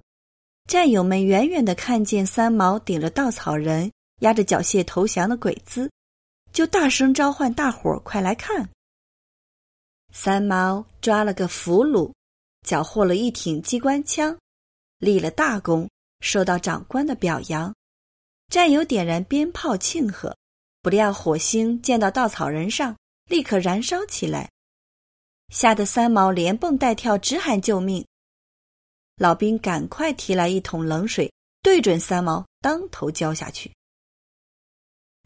战友们远远的看见三毛顶着稻草人压着缴械投降的鬼子，就大声召唤大伙儿快来看。三毛抓了个俘虏，缴获了一挺机关枪，立了大功，受到长官的表扬。战友点燃鞭炮庆贺，不料火星溅到稻草人上，立刻燃烧起来，吓得三毛连蹦带跳，直喊救命。老兵赶快提来一桶冷水，对准三毛当头浇下去。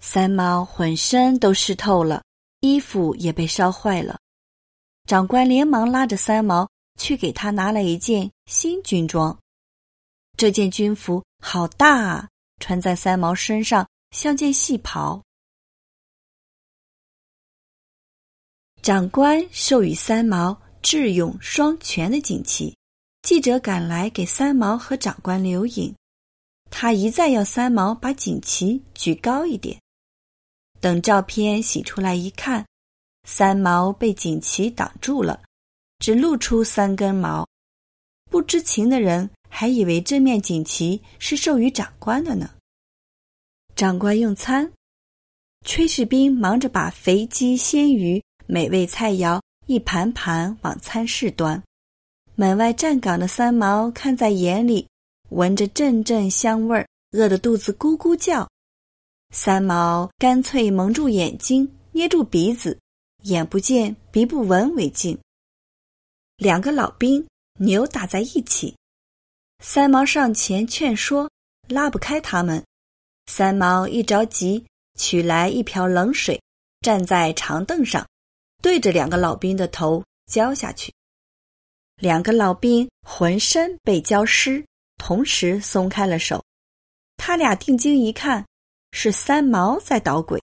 三毛浑身都湿透了，衣服也被烧坏了。长官连忙拉着三毛去给他拿来一件新军装。这件军服好大，啊，穿在三毛身上像件细袍。长官授予三毛智勇双全的锦旗。记者赶来给三毛和长官留影，他一再要三毛把锦旗举高一点。等照片洗出来一看，三毛被锦旗挡住了，只露出三根毛。不知情的人还以为这面锦旗是授予长官的呢。长官用餐，炊事兵忙着把肥鸡、鲜鱼、美味菜肴一盘盘往餐室端。门外站岗的三毛看在眼里，闻着阵阵香味儿，饿得肚子咕咕叫。三毛干脆蒙住眼睛，捏住鼻子，眼不见鼻不闻为敬。两个老兵扭打在一起，三毛上前劝说，拉不开他们。三毛一着急，取来一瓢冷水，站在长凳上，对着两个老兵的头浇下去。两个老兵浑身被浇湿，同时松开了手。他俩定睛一看，是三毛在捣鬼。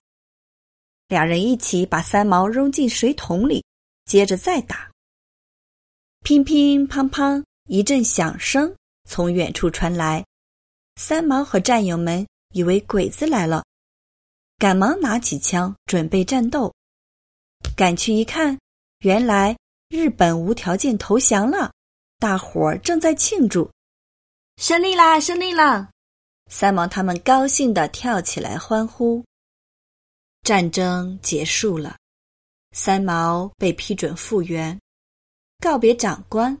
两人一起把三毛扔进水桶里，接着再打。乒乒乓乓，一阵响声从远处传来。三毛和战友们以为鬼子来了，赶忙拿起枪准备战斗。赶去一看，原来。日本无条件投降了，大伙儿正在庆祝，胜利啦！胜利啦！三毛他们高兴的跳起来欢呼。战争结束了，三毛被批准复员，告别长官，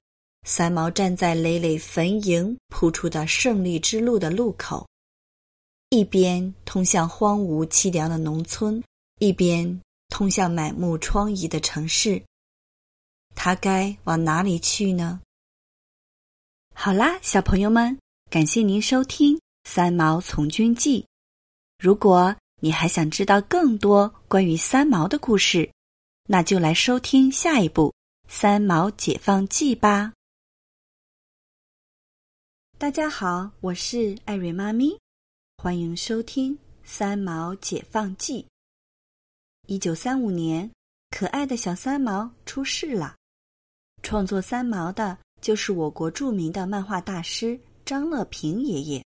三毛站在累累坟茔铺出的胜利之路的路口，一边通向荒芜凄凉的农村，一边通向满目疮痍的城市。他该往哪里去呢？好啦，小朋友们，感谢您收听《三毛从军记》。如果你还想知道更多关于三毛的故事，那就来收听下一部《三毛解放记》吧。大家好，我是艾瑞妈咪，欢迎收听《三毛解放记》。一九三五年，可爱的小三毛出世了。创作三毛的就是我国著名的漫画大师张乐平爷爷。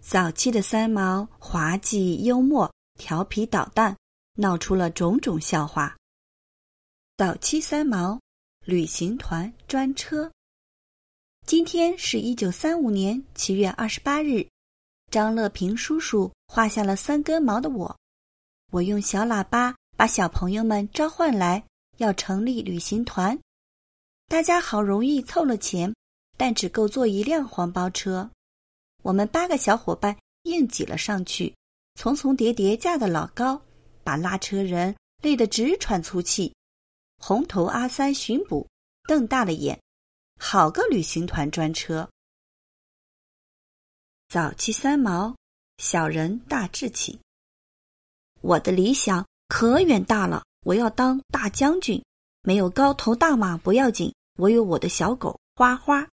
早期的三毛滑稽幽默、调皮捣蛋，闹出了种种笑话。早期三毛旅行团专车。今天是一九三五年七月二十八日，张乐平叔叔画下了三根毛的我。我用小喇叭把小朋友们召唤来，要成立旅行团。大家好容易凑了钱，但只够坐一辆黄包车。我们八个小伙伴硬挤了上去，重重叠叠架得老高，把拉车人累得直喘粗气。红头阿三巡捕瞪大了眼：“好个旅行团专车！”早期三毛，小人大志气。我的理想可远大了，我要当大将军。没有高头大马不要紧。我有我的小狗花花，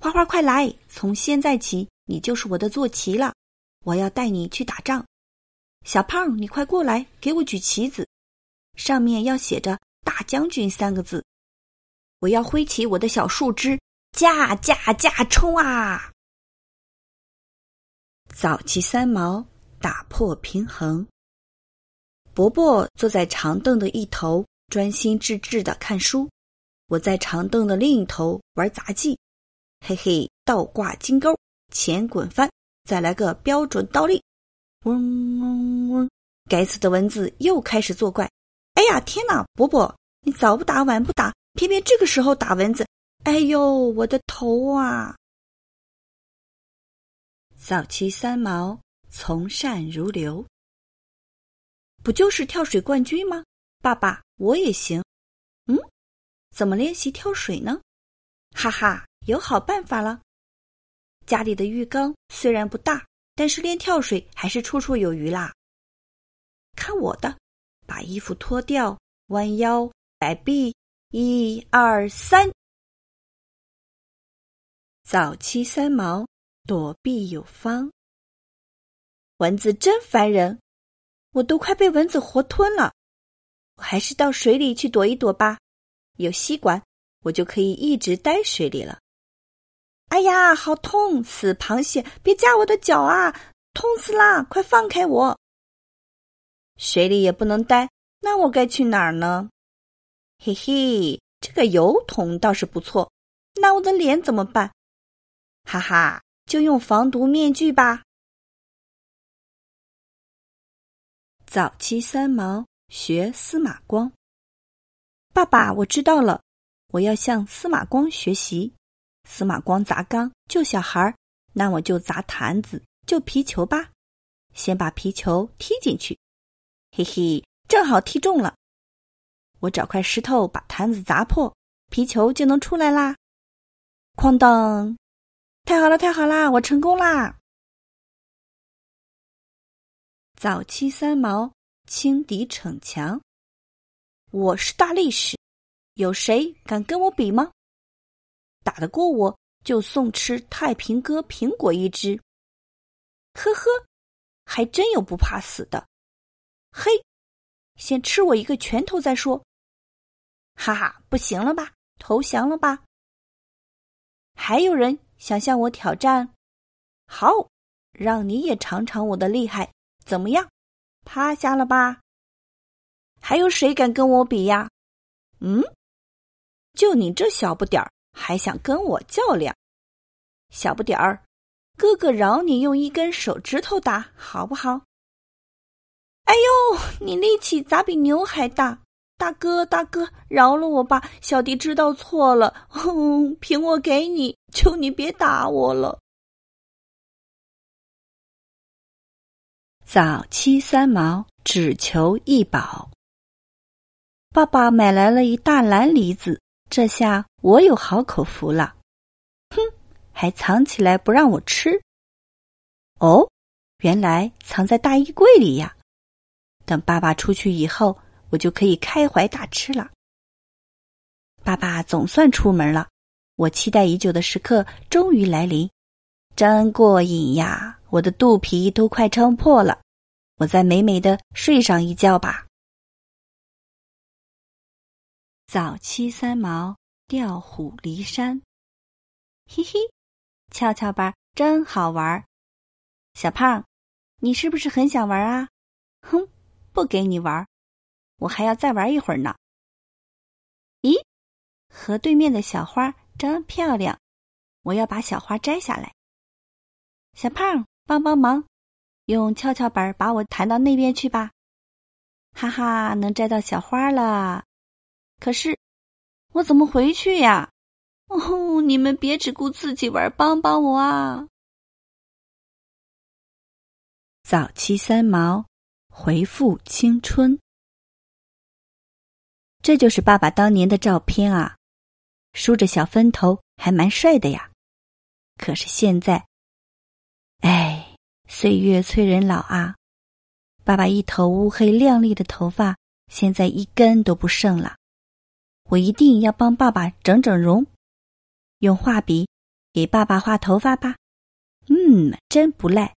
花花快来！从现在起，你就是我的坐骑了。我要带你去打仗。小胖，你快过来，给我举旗子，上面要写着“大将军”三个字。我要挥起我的小树枝，驾驾驾，冲啊！早期三毛打破平衡。伯伯坐在长凳的一头，专心致志的看书。我在长凳的另一头玩杂技，嘿嘿，倒挂金钩，前滚翻，再来个标准倒立。嗡嗡嗡，该死的蚊子又开始作怪！哎呀，天哪，伯伯，你早不打晚不打，偏偏这个时候打蚊子！哎呦，我的头啊！早期三毛从善如流，不就是跳水冠军吗？爸爸，我也行。怎么练习跳水呢？哈哈，有好办法了。家里的浴缸虽然不大，但是练跳水还是绰绰有余啦。看我的，把衣服脱掉，弯腰摆臂，一二三。早期三毛躲避有方。蚊子真烦人，我都快被蚊子活吞了。我还是到水里去躲一躲吧。有吸管，我就可以一直待水里了。哎呀，好痛！死螃蟹，别夹我的脚啊！痛死啦！快放开我！水里也不能待，那我该去哪儿呢？嘿嘿，这个油桶倒是不错。那我的脸怎么办？哈哈，就用防毒面具吧。早期三毛学司马光。爸爸，我知道了，我要向司马光学习。司马光砸缸救小孩儿，那我就砸坛子救皮球吧。先把皮球踢进去，嘿嘿，正好踢中了。我找块石头把坛子砸破，皮球就能出来啦。哐当！太好了，太好啦，我成功啦！早期三毛轻敌逞强。我是大力士，有谁敢跟我比吗？打得过我就送吃太平鸽苹果一只。呵呵，还真有不怕死的。嘿，先吃我一个拳头再说。哈哈，不行了吧？投降了吧？还有人想向我挑战？好，让你也尝尝我的厉害，怎么样？趴下了吧？还有谁敢跟我比呀？嗯，就你这小不点儿还想跟我较量？小不点儿，哥哥饶你，用一根手指头打好不好？哎呦，你力气咋比牛还大？大哥，大哥，饶了我吧，小弟知道错了。哼，凭我给你，求你别打我了。早期三毛只求一宝。爸爸买来了一大篮梨子，这下我有好口福了。哼，还藏起来不让我吃。哦，原来藏在大衣柜里呀。等爸爸出去以后，我就可以开怀大吃了。爸爸总算出门了，我期待已久的时刻终于来临，真过瘾呀！我的肚皮都快撑破了，我再美美的睡上一觉吧。早期三毛调虎离山，嘿嘿，跷跷板真好玩儿。小胖，你是不是很想玩啊？哼，不给你玩，我还要再玩一会儿呢。咦，河对面的小花真漂亮，我要把小花摘下来。小胖，帮帮忙，用跷跷板把我弹到那边去吧。哈哈，能摘到小花了。可是，我怎么回去呀？哦，你们别只顾自己玩，帮帮我啊！早期三毛，回复青春。这就是爸爸当年的照片啊，梳着小分头，还蛮帅的呀。可是现在，哎，岁月催人老啊。爸爸一头乌黑亮丽的头发，现在一根都不剩了。我一定要帮爸爸整整容，用画笔给爸爸画头发吧。嗯，真不赖。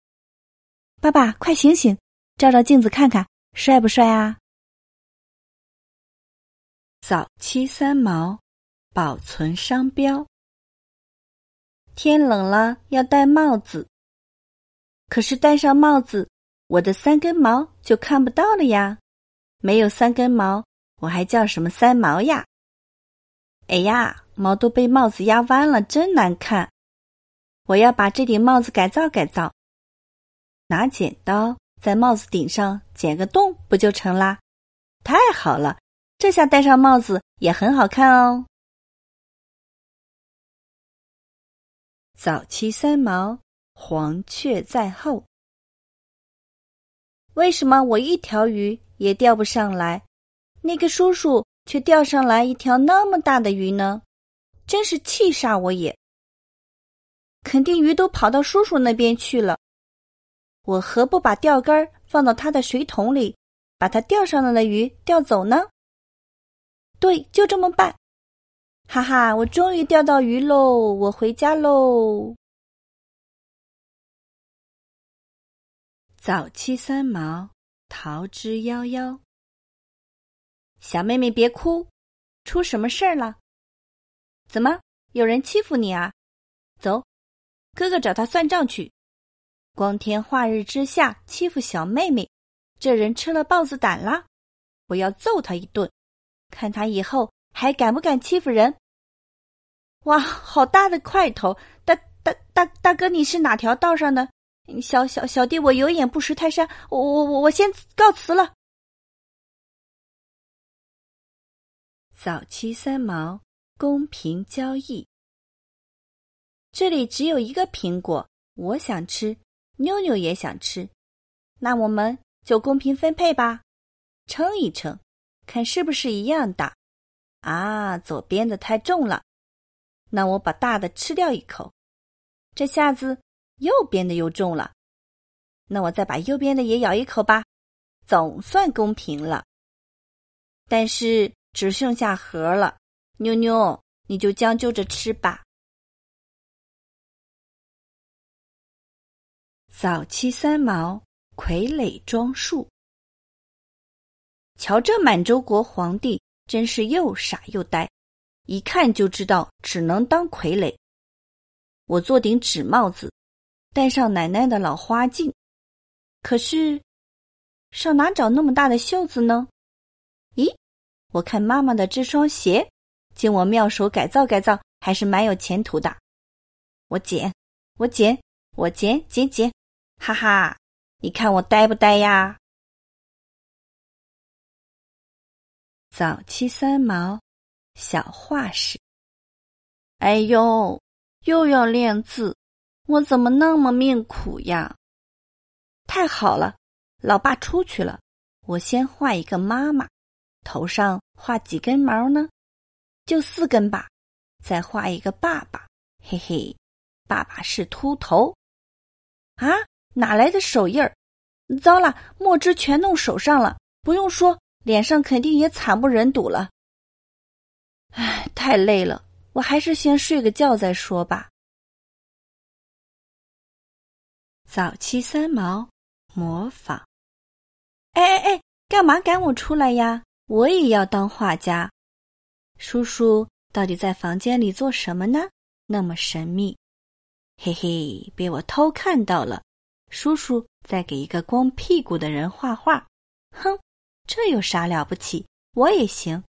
爸爸，快醒醒，照照镜子看看，帅不帅啊？早期三毛，保存商标。天冷了要戴帽子，可是戴上帽子，我的三根毛就看不到了呀。没有三根毛，我还叫什么三毛呀？哎呀，毛都被帽子压弯了，真难看！我要把这顶帽子改造改造。拿剪刀在帽子顶上剪个洞，不就成啦？太好了，这下戴上帽子也很好看哦。早期三毛，黄雀在后。为什么我一条鱼也钓不上来？那个叔叔。却钓上来一条那么大的鱼呢，真是气煞我也！肯定鱼都跑到叔叔那边去了，我何不把钓竿放到他的水桶里，把他钓上来的鱼钓走呢？对，就这么办！哈哈，我终于钓到鱼喽，我回家喽！早期三毛，逃之夭夭。小妹妹，别哭，出什么事儿了？怎么有人欺负你啊？走，哥哥找他算账去。光天化日之下欺负小妹妹，这人吃了豹子胆了！我要揍他一顿，看他以后还敢不敢欺负人。哇，好大的块头！大大大大哥，你是哪条道上的？小小小弟，我有眼不识泰山，我我我我先告辞了。早期三毛，公平交易。这里只有一个苹果，我想吃，妞妞也想吃，那我们就公平分配吧。称一称，看是不是一样大。啊，左边的太重了，那我把大的吃掉一口。这下子右边的又重了，那我再把右边的也咬一口吧，总算公平了。但是。只剩下盒了，妞妞，你就将就着吃吧。早期三毛傀儡装束，瞧这满洲国皇帝，真是又傻又呆，一看就知道只能当傀儡。我做顶纸帽子，戴上奶奶的老花镜，可是上哪找那么大的袖子呢？我看妈妈的这双鞋，经我妙手改造改造，还是蛮有前途的。我剪，我剪，我剪剪剪，哈哈！你看我呆不呆呀？早期三毛，小画师。哎呦，又要练字，我怎么那么命苦呀？太好了，老爸出去了，我先画一个妈妈。头上画几根毛呢？就四根吧。再画一个爸爸，嘿嘿，爸爸是秃头啊！哪来的手印儿？糟了，墨汁全弄手上了。不用说，脸上肯定也惨不忍睹了。唉，太累了，我还是先睡个觉再说吧。早期三毛模仿。哎哎哎，干嘛赶我出来呀？我也要当画家。叔叔到底在房间里做什么呢？那么神秘。嘿嘿，被我偷看到了。叔叔在给一个光屁股的人画画。哼，这有啥了不起？我也行。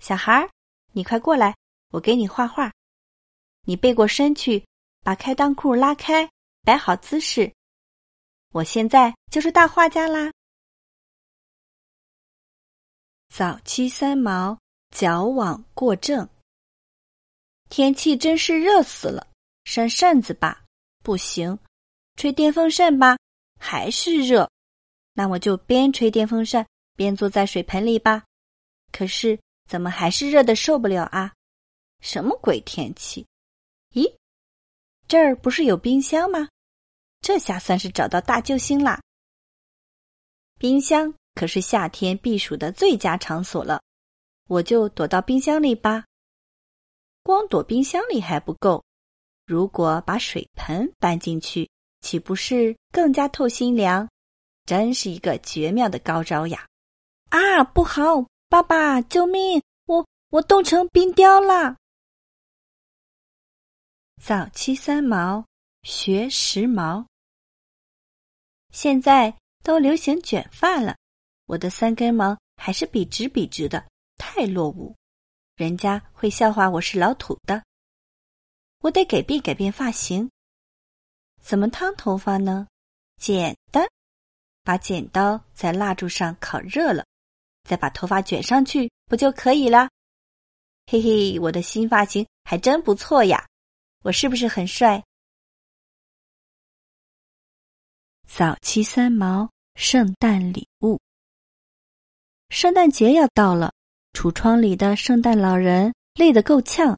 小孩儿，你快过来，我给你画画。你背过身去，把开裆裤拉开，摆好姿势。我现在就是大画家啦。早期三毛矫枉过正。天气真是热死了，扇扇子吧，不行；吹电风扇吧，还是热。那我就边吹电风扇边坐在水盆里吧。可是怎么还是热的受不了啊？什么鬼天气？咦，这儿不是有冰箱吗？这下算是找到大救星啦！冰箱。可是夏天避暑的最佳场所了，我就躲到冰箱里吧。光躲冰箱里还不够，如果把水盆搬进去，岂不是更加透心凉？真是一个绝妙的高招呀！啊，不好！爸爸，救命！我我冻成冰雕了。早期三毛学时髦，现在都流行卷发了。我的三根毛还是笔直笔直的，太落伍，人家会笑话我是老土的。我得给变改变发型。怎么烫头发呢？简单，把剪刀在蜡烛上烤热了，再把头发卷上去，不就可以啦？嘿嘿，我的新发型还真不错呀！我是不是很帅？早期三毛圣诞礼物。圣诞节要到了，橱窗里的圣诞老人累得够呛，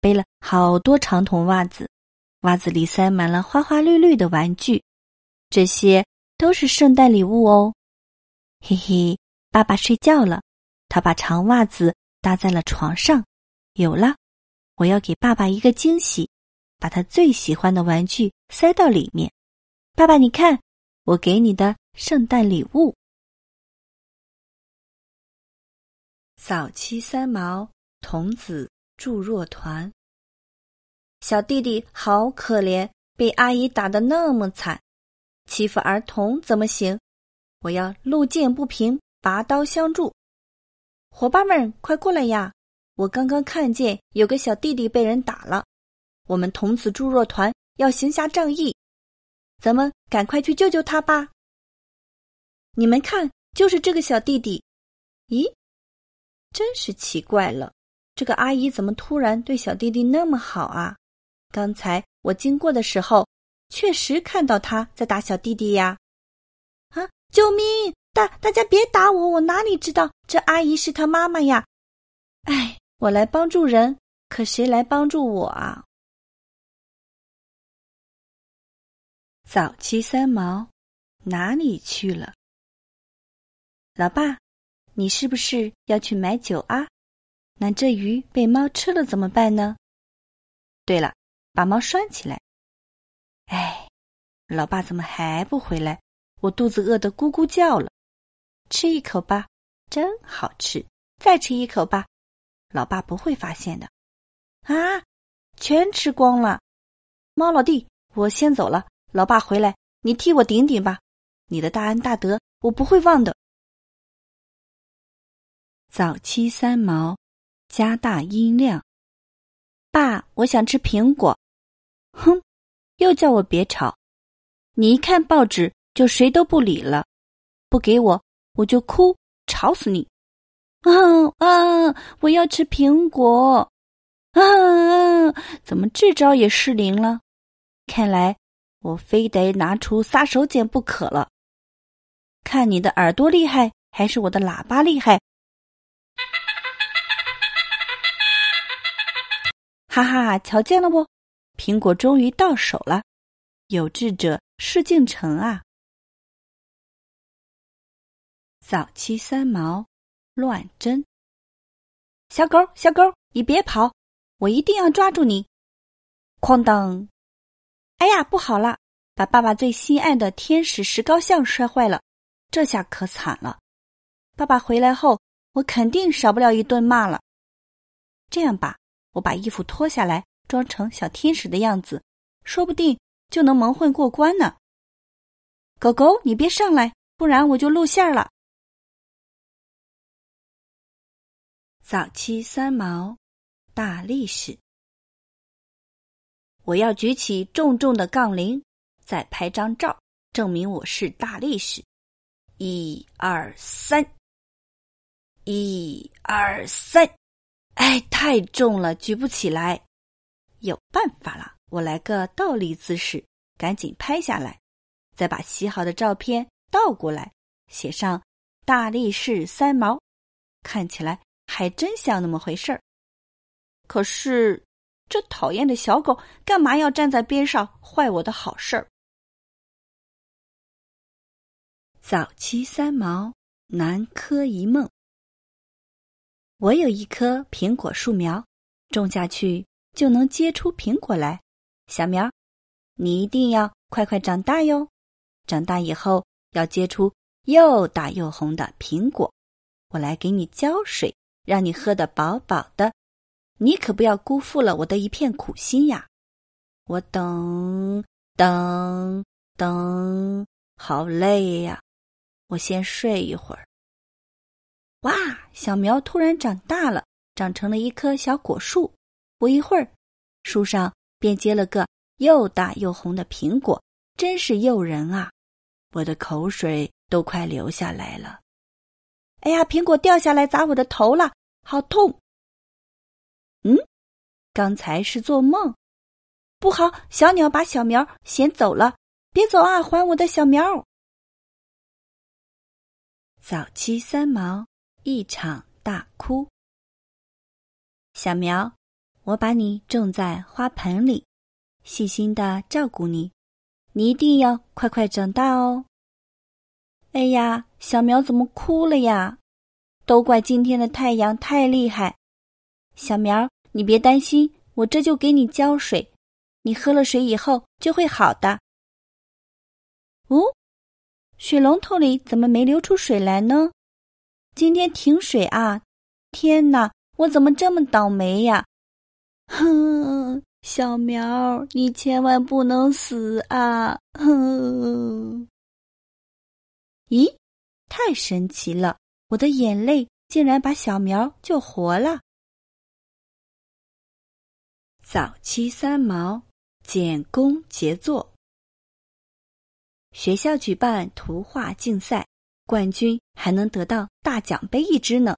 背了好多长筒袜子，袜子里塞满了花花绿绿的玩具，这些都是圣诞礼物哦。嘿嘿，爸爸睡觉了，他把长袜子搭在了床上。有了，我要给爸爸一个惊喜，把他最喜欢的玩具塞到里面。爸爸，你看，我给你的圣诞礼物。早期三毛童子助弱团，小弟弟好可怜，被阿姨打得那么惨，欺负儿童怎么行？我要路见不平，拔刀相助。伙伴们，快过来呀！我刚刚看见有个小弟弟被人打了，我们童子助弱团要行侠仗义，咱们赶快去救救他吧。你们看，就是这个小弟弟，咦？真是奇怪了，这个阿姨怎么突然对小弟弟那么好啊？刚才我经过的时候，确实看到他在打小弟弟呀！啊，救命！大大家别打我，我哪里知道这阿姨是他妈妈呀？哎，我来帮助人，可谁来帮助我啊？早期三毛哪里去了？老爸。你是不是要去买酒啊？那这鱼被猫吃了怎么办呢？对了，把猫拴起来。哎，老爸怎么还不回来？我肚子饿得咕咕叫了。吃一口吧，真好吃。再吃一口吧，老爸不会发现的。啊，全吃光了。猫老弟，我先走了。老爸回来，你替我顶顶吧。你的大恩大德，我不会忘的。早期三毛，加大音量。爸，我想吃苹果。哼，又叫我别吵。你一看报纸就谁都不理了。不给我，我就哭，吵死你。啊啊！我要吃苹果。啊啊！怎么这招也失灵了？看来我非得拿出杀手锏不可了。看你的耳朵厉害，还是我的喇叭厉害？哈哈，瞧见了不？苹果终于到手了，有志者事竟成啊！早期三毛乱真。小狗，小狗，你别跑，我一定要抓住你！哐当！哎呀，不好了，把爸爸最心爱的天使石膏像摔坏了，这下可惨了。爸爸回来后，我肯定少不了一顿骂了。这样吧。我把衣服脱下来，装成小天使的样子，说不定就能蒙混过关呢。狗狗，你别上来，不然我就露馅儿了。早期三毛，大力士，我要举起重重的杠铃，再拍张照，证明我是大力士。一二三，一二三。哎，太重了，举不起来。有办法了，我来个倒立姿势，赶紧拍下来，再把洗好的照片倒过来，写上“大力士三毛”，看起来还真像那么回事儿。可是，这讨厌的小狗干嘛要站在边上坏我的好事？早期三毛，南柯一梦。我有一棵苹果树苗，种下去就能结出苹果来。小苗，你一定要快快长大哟！长大以后要结出又大又红的苹果。我来给你浇水，让你喝的饱饱的。你可不要辜负了我的一片苦心呀！我等等等，好累呀！我先睡一会儿。哇！小苗突然长大了，长成了一棵小果树。不一会儿，树上便结了个又大又红的苹果，真是诱人啊！我的口水都快流下来了。哎呀，苹果掉下来砸我的头了，好痛！嗯，刚才是做梦。不好，小鸟把小苗衔走了，别走啊，还我的小苗。早期三毛。一场大哭。小苗，我把你种在花盆里，细心的照顾你，你一定要快快长大哦。哎呀，小苗怎么哭了呀？都怪今天的太阳太厉害。小苗，你别担心，我这就给你浇水，你喝了水以后就会好的。哦，水龙头里怎么没流出水来呢？今天停水啊！天哪，我怎么这么倒霉呀？哼，小苗，你千万不能死啊！哼！咦，太神奇了，我的眼泪竟然把小苗救活了。早期三毛，简工杰作。学校举办图画竞赛。冠军还能得到大奖杯一只呢，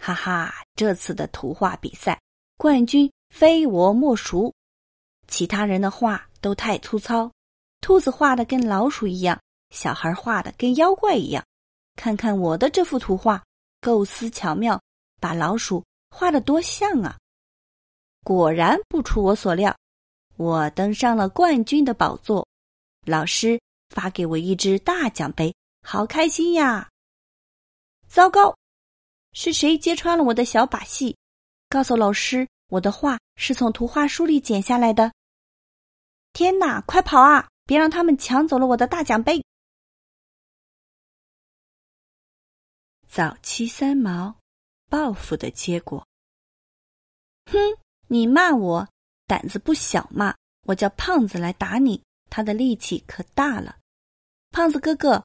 哈哈！这次的图画比赛，冠军非我莫属。其他人的画都太粗糙，兔子画的跟老鼠一样，小孩画的跟妖怪一样。看看我的这幅图画，构思巧妙，把老鼠画的多像啊！果然不出我所料，我登上了冠军的宝座。老师发给我一只大奖杯。好开心呀！糟糕，是谁揭穿了我的小把戏？告诉老师，我的画是从图画书里剪下来的。天哪，快跑啊！别让他们抢走了我的大奖杯。早期三毛，报复的结果。哼，你骂我，胆子不小嘛！我叫胖子来打你，他的力气可大了。胖子哥哥。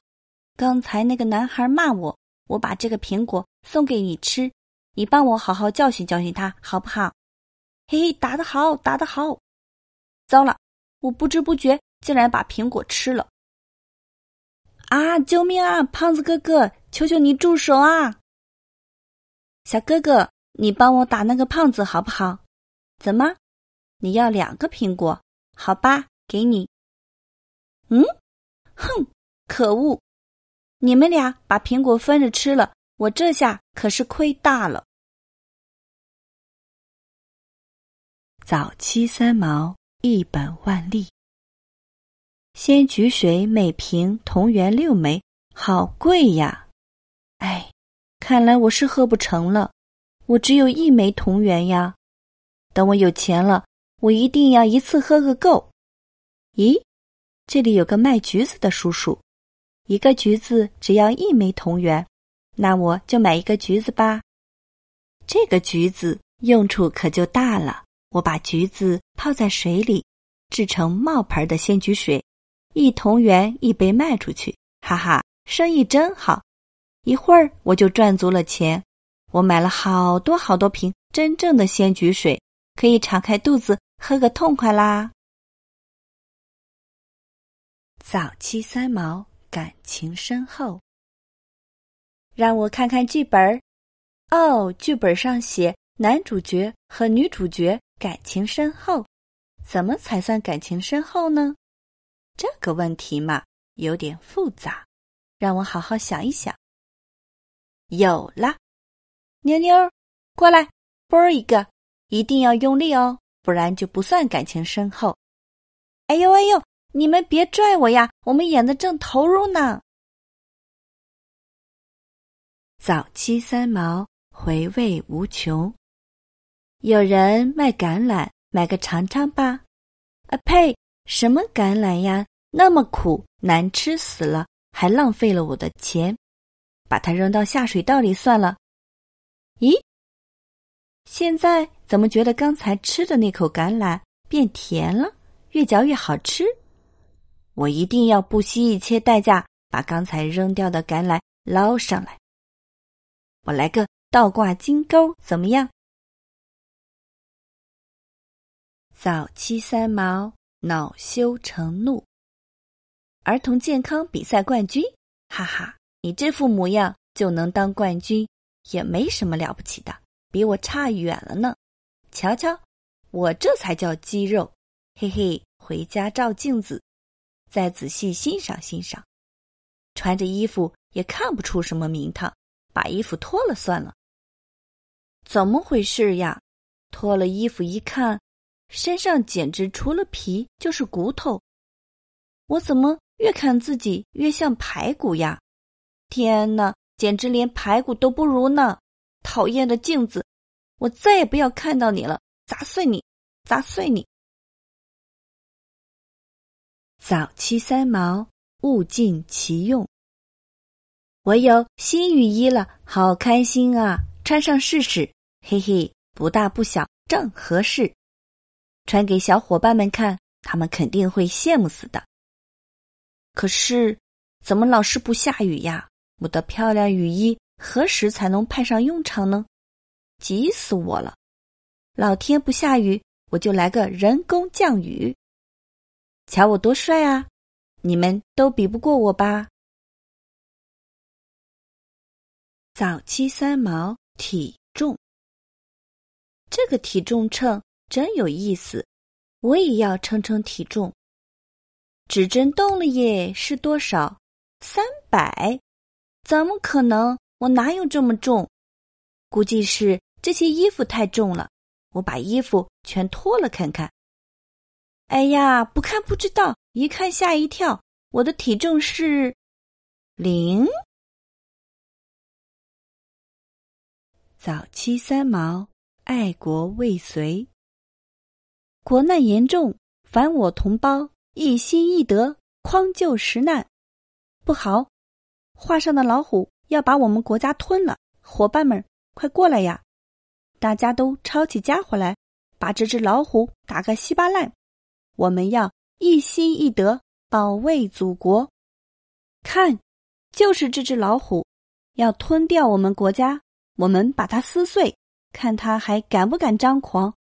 刚才那个男孩骂我，我把这个苹果送给你吃，你帮我好好教训教训他，好不好？嘿嘿，打得好，打得好！糟了，我不知不觉竟然把苹果吃了！啊，救命啊，胖子哥哥，求求你住手啊！小哥哥，你帮我打那个胖子好不好？怎么，你要两个苹果？好吧，给你。嗯，哼，可恶！你们俩把苹果分着吃了，我这下可是亏大了。早期三毛一本万利。仙橘水每瓶同源六枚，好贵呀！哎，看来我是喝不成了。我只有一枚同源呀。等我有钱了，我一定要一次喝个够。咦，这里有个卖橘子的叔叔。一个橘子只要一枚铜元，那我就买一个橘子吧。这个橘子用处可就大了。我把橘子泡在水里，制成冒牌的仙橘水，一铜元一杯卖出去，哈哈，生意真好。一会儿我就赚足了钱。我买了好多好多瓶真正的仙橘水，可以敞开肚子喝个痛快啦。早期三毛。感情深厚，让我看看剧本儿。哦，剧本上写男主角和女主角感情深厚，怎么才算感情深厚呢？这个问题嘛，有点复杂，让我好好想一想。有啦，妞妞，过来，啵一个，一定要用力哦，不然就不算感情深厚。哎呦哎呦！你们别拽我呀！我们演的正投入呢。早期三毛回味无穷。有人卖橄榄，买个尝尝吧。啊呸！什么橄榄呀，那么苦，难吃死了，还浪费了我的钱，把它扔到下水道里算了。咦？现在怎么觉得刚才吃的那口橄榄变甜了？越嚼越好吃。我一定要不惜一切代价把刚才扔掉的橄榄捞上来。我来个倒挂金钩，怎么样？早期三毛恼羞成怒。儿童健康比赛冠军，哈哈！你这副模样就能当冠军，也没什么了不起的，比我差远了呢。瞧瞧，我这才叫肌肉，嘿嘿，回家照镜子。再仔细欣赏欣赏，穿着衣服也看不出什么名堂，把衣服脱了算了。怎么回事呀？脱了衣服一看，身上简直除了皮就是骨头。我怎么越看自己越像排骨呀？天哪，简直连排骨都不如呢！讨厌的镜子，我再也不要看到你了！砸碎你，砸碎你！早期三毛物尽其用。我有新雨衣了，好开心啊！穿上试试，嘿嘿，不大不小，正合适。穿给小伙伴们看，他们肯定会羡慕死的。可是，怎么老是不下雨呀？我的漂亮雨衣何时才能派上用场呢？急死我了！老天不下雨，我就来个人工降雨。瞧我多帅啊！你们都比不过我吧？早期三毛体重，这个体重秤真有意思，我也要称称体重。指针动了耶，是多少？三百？怎么可能？我哪有这么重？估计是这些衣服太重了，我把衣服全脱了看看。哎呀，不看不知道，一看吓一跳。我的体重是零。早期三毛，爱国未遂。国难严重，反我同胞，一心一德，匡救时难。不好，画上的老虎要把我们国家吞了。伙伴们，快过来呀！大家都抄起家伙来，把这只老虎打个稀巴烂。我们要一心一德保卫祖国。看，就是这只老虎，要吞掉我们国家，我们把它撕碎，看它还敢不敢张狂！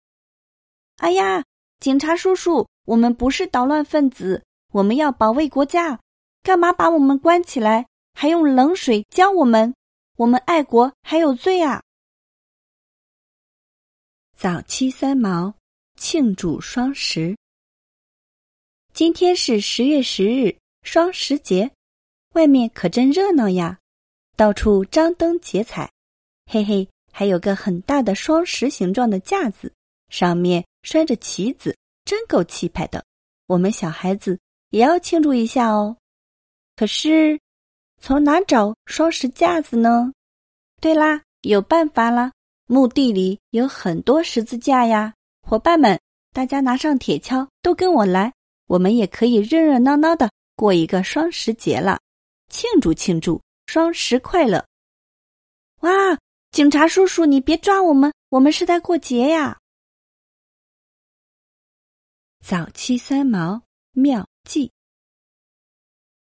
哎呀，警察叔叔，我们不是捣乱分子，我们要保卫国家，干嘛把我们关起来，还用冷水浇我们？我们爱国还有罪啊！早期三毛庆祝双十。今天是十月十日，双十节，外面可真热闹呀！到处张灯结彩，嘿嘿，还有个很大的双十形状的架子，上面拴着棋子，真够气派的。我们小孩子也要庆祝一下哦。可是，从哪找双十架子呢？对啦，有办法啦！墓地里有很多十字架呀，伙伴们，大家拿上铁锹，都跟我来。我们也可以热热闹闹的过一个双十节了，庆祝庆祝双十快乐！哇，警察叔叔，你别抓我们，我们是在过节呀！早期三毛妙计，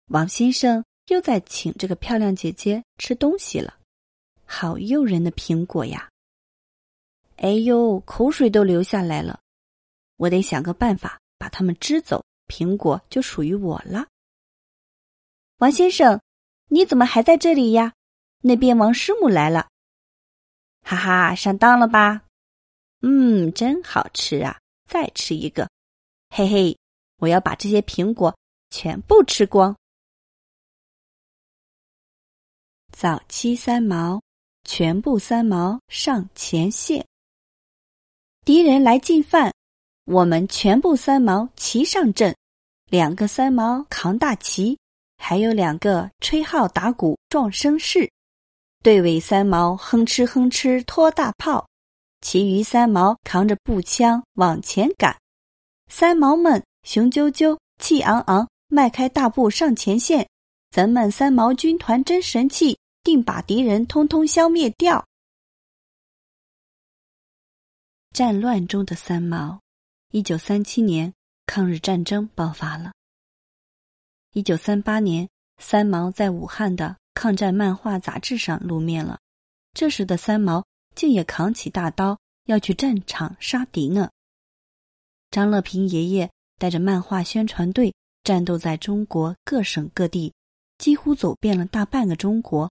王先生又在请这个漂亮姐姐吃东西了，好诱人的苹果呀！哎呦，口水都流下来了，我得想个办法把他们支走。苹果就属于我了，王先生，你怎么还在这里呀？那边王师母来了，哈哈，上当了吧？嗯，真好吃啊！再吃一个，嘿嘿，我要把这些苹果全部吃光。早期三毛，全部三毛上前线，敌人来进犯，我们全部三毛齐上阵。两个三毛扛大旗，还有两个吹号打鼓壮声势。队尾三毛哼哧哼哧拖大炮，其余三毛扛着步枪往前赶。三毛们雄赳赳气昂昂，迈开大步上前线。咱们三毛军团真神气，定把敌人通通消灭掉。战乱中的三毛，一九三七年。抗日战争爆发了。一九三八年，三毛在武汉的抗战漫画杂志上露面了。这时的三毛竟也扛起大刀要去战场杀敌呢。张乐平爷爷带着漫画宣传队战斗在中国各省各地，几乎走遍了大半个中国。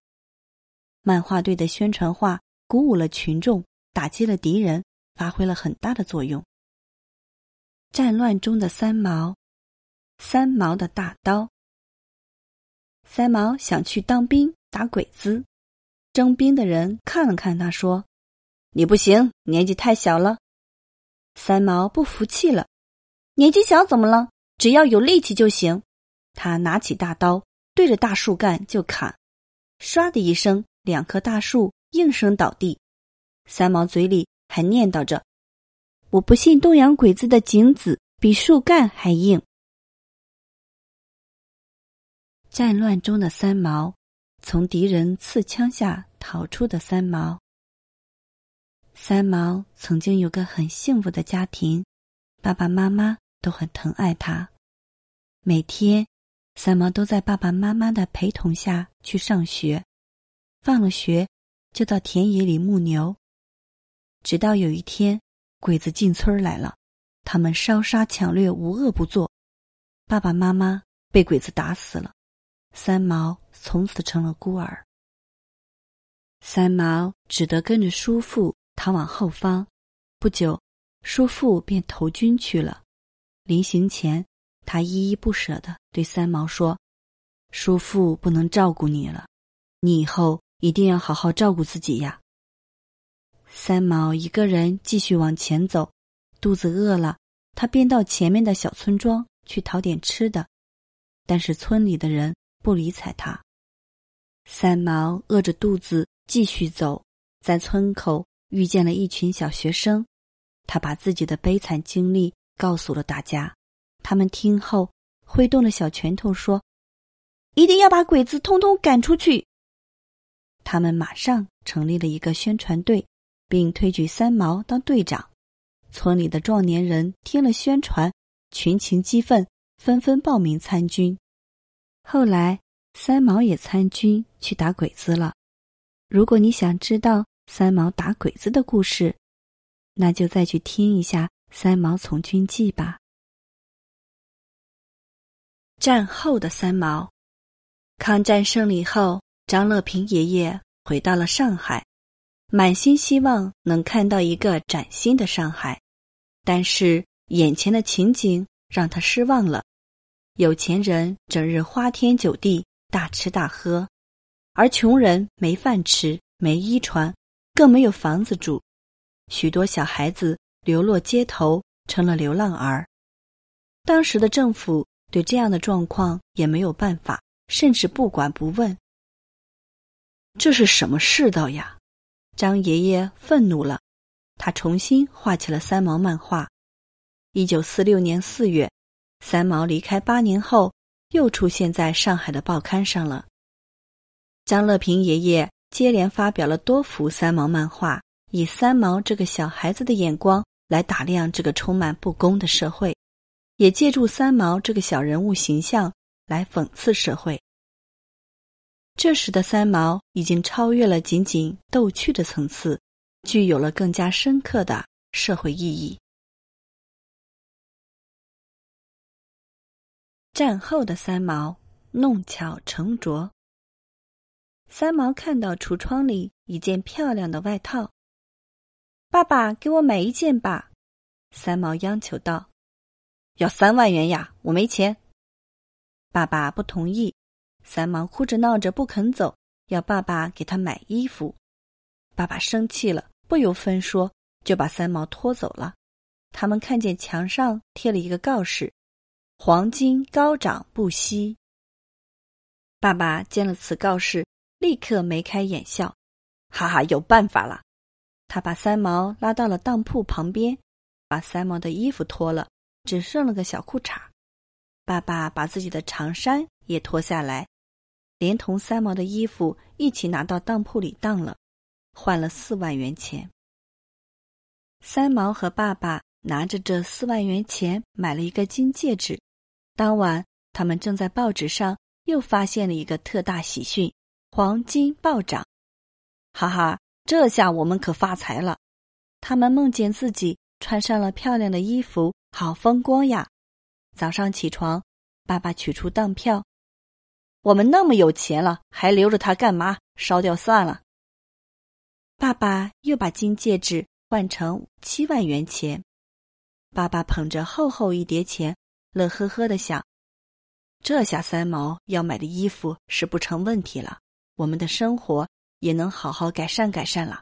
漫画队的宣传画鼓舞了群众，打击了敌人，发挥了很大的作用。战乱中的三毛，三毛的大刀。三毛想去当兵打鬼子，征兵的人看了看他说：“你不行，年纪太小了。”三毛不服气了：“年纪小怎么了？只要有力气就行。”他拿起大刀对着大树干就砍，唰的一声，两棵大树应声倒地。三毛嘴里还念叨着。我不信东洋鬼子的井子比树干还硬。战乱中的三毛，从敌人刺枪下逃出的三毛。三毛曾经有个很幸福的家庭，爸爸妈妈都很疼爱他。每天，三毛都在爸爸妈妈的陪同下去上学，放了学就到田野里牧牛，直到有一天。鬼子进村来了，他们烧杀抢掠，无恶不作。爸爸妈妈被鬼子打死了，三毛从此成了孤儿。三毛只得跟着叔父逃往后方。不久，叔父便投军去了。临行前，他依依不舍地对三毛说：“叔父不能照顾你了，你以后一定要好好照顾自己呀。”三毛一个人继续往前走，肚子饿了，他便到前面的小村庄去讨点吃的，但是村里的人不理睬他。三毛饿着肚子继续走，在村口遇见了一群小学生，他把自己的悲惨经历告诉了大家，他们听后挥动了小拳头说：“一定要把鬼子通通赶出去。”他们马上成立了一个宣传队。并推举三毛当队长，村里的壮年人听了宣传，群情激愤，纷纷报名参军。后来，三毛也参军去打鬼子了。如果你想知道三毛打鬼子的故事，那就再去听一下《三毛从军记》吧。战后的三毛，抗战胜利后，张乐平爷爷回到了上海。满心希望能看到一个崭新的上海，但是眼前的情景让他失望了。有钱人整日花天酒地，大吃大喝；而穷人没饭吃，没衣穿，更没有房子住。许多小孩子流落街头，成了流浪儿。当时的政府对这样的状况也没有办法，甚至不管不问。这是什么世道呀！张爷爷愤怒了，他重新画起了三毛漫画。一九四六年四月，三毛离开八年，后又出现在上海的报刊上了。张乐平爷爷接连发表了多幅三毛漫画，以三毛这个小孩子的眼光来打量这个充满不公的社会，也借助三毛这个小人物形象来讽刺社会。这时的三毛已经超越了仅仅逗趣的层次，具有了更加深刻的社会意义。战后的三毛弄巧成拙。三毛看到橱窗里一件漂亮的外套，爸爸给我买一件吧，三毛央求道，要三万元呀，我没钱。爸爸不同意。三毛哭着闹着不肯走，要爸爸给他买衣服。爸爸生气了，不由分说就把三毛拖走了。他们看见墙上贴了一个告示：“黄金高涨不息。”爸爸见了此告示，立刻眉开眼笑：“哈哈，有办法了！”他把三毛拉到了当铺旁边，把三毛的衣服脱了，只剩了个小裤衩。爸爸把自己的长衫也脱下来。连同三毛的衣服一起拿到当铺里当了，换了四万元钱。三毛和爸爸拿着这四万元钱买了一个金戒指。当晚，他们正在报纸上又发现了一个特大喜讯：黄金暴涨！哈哈，这下我们可发财了！他们梦见自己穿上了漂亮的衣服，好风光呀！早上起床，爸爸取出当票。我们那么有钱了，还留着它干嘛？烧掉算了。爸爸又把金戒指换成七万元钱。爸爸捧着厚厚一叠钱，乐呵呵的想：这下三毛要买的衣服是不成问题了，我们的生活也能好好改善改善了。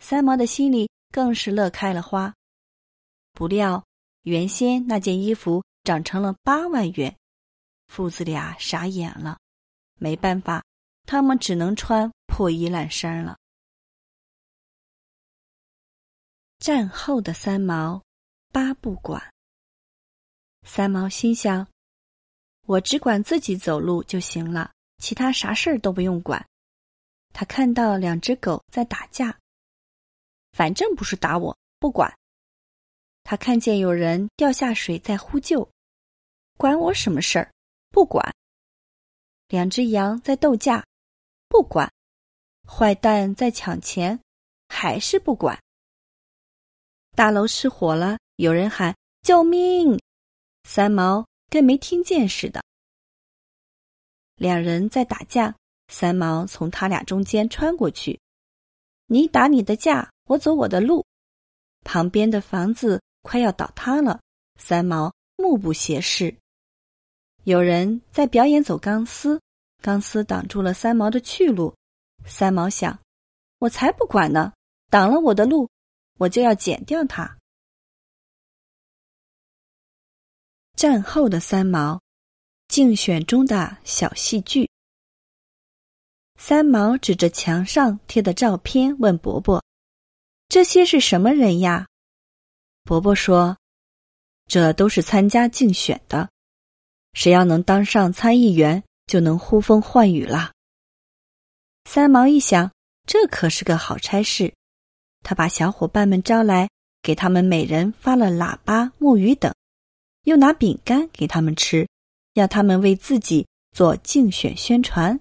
三毛的心里更是乐开了花。不料，原先那件衣服涨成了八万元。父子俩傻眼了，没办法，他们只能穿破衣烂衫了。战后的三毛，八不管。三毛心想：“我只管自己走路就行了，其他啥事儿都不用管。”他看到两只狗在打架，反正不是打我，不管。他看见有人掉下水在呼救，管我什么事儿？不管，两只羊在斗架；不管，坏蛋在抢钱；还是不管。大楼失火了，有人喊救命，三毛跟没听见似的。两人在打架，三毛从他俩中间穿过去。你打你的架，我走我的路。旁边的房子快要倒塌了，三毛目不斜视。有人在表演走钢丝，钢丝挡住了三毛的去路。三毛想：“我才不管呢！挡了我的路，我就要剪掉它。”战后的三毛，竞选中的小戏剧。三毛指着墙上贴的照片问伯伯：“这些是什么人呀？”伯伯说：“这都是参加竞选的。”谁要能当上参议员，就能呼风唤雨了。三毛一想，这可是个好差事。他把小伙伴们招来，给他们每人发了喇叭、木鱼等，又拿饼干给他们吃，要他们为自己做竞选宣传。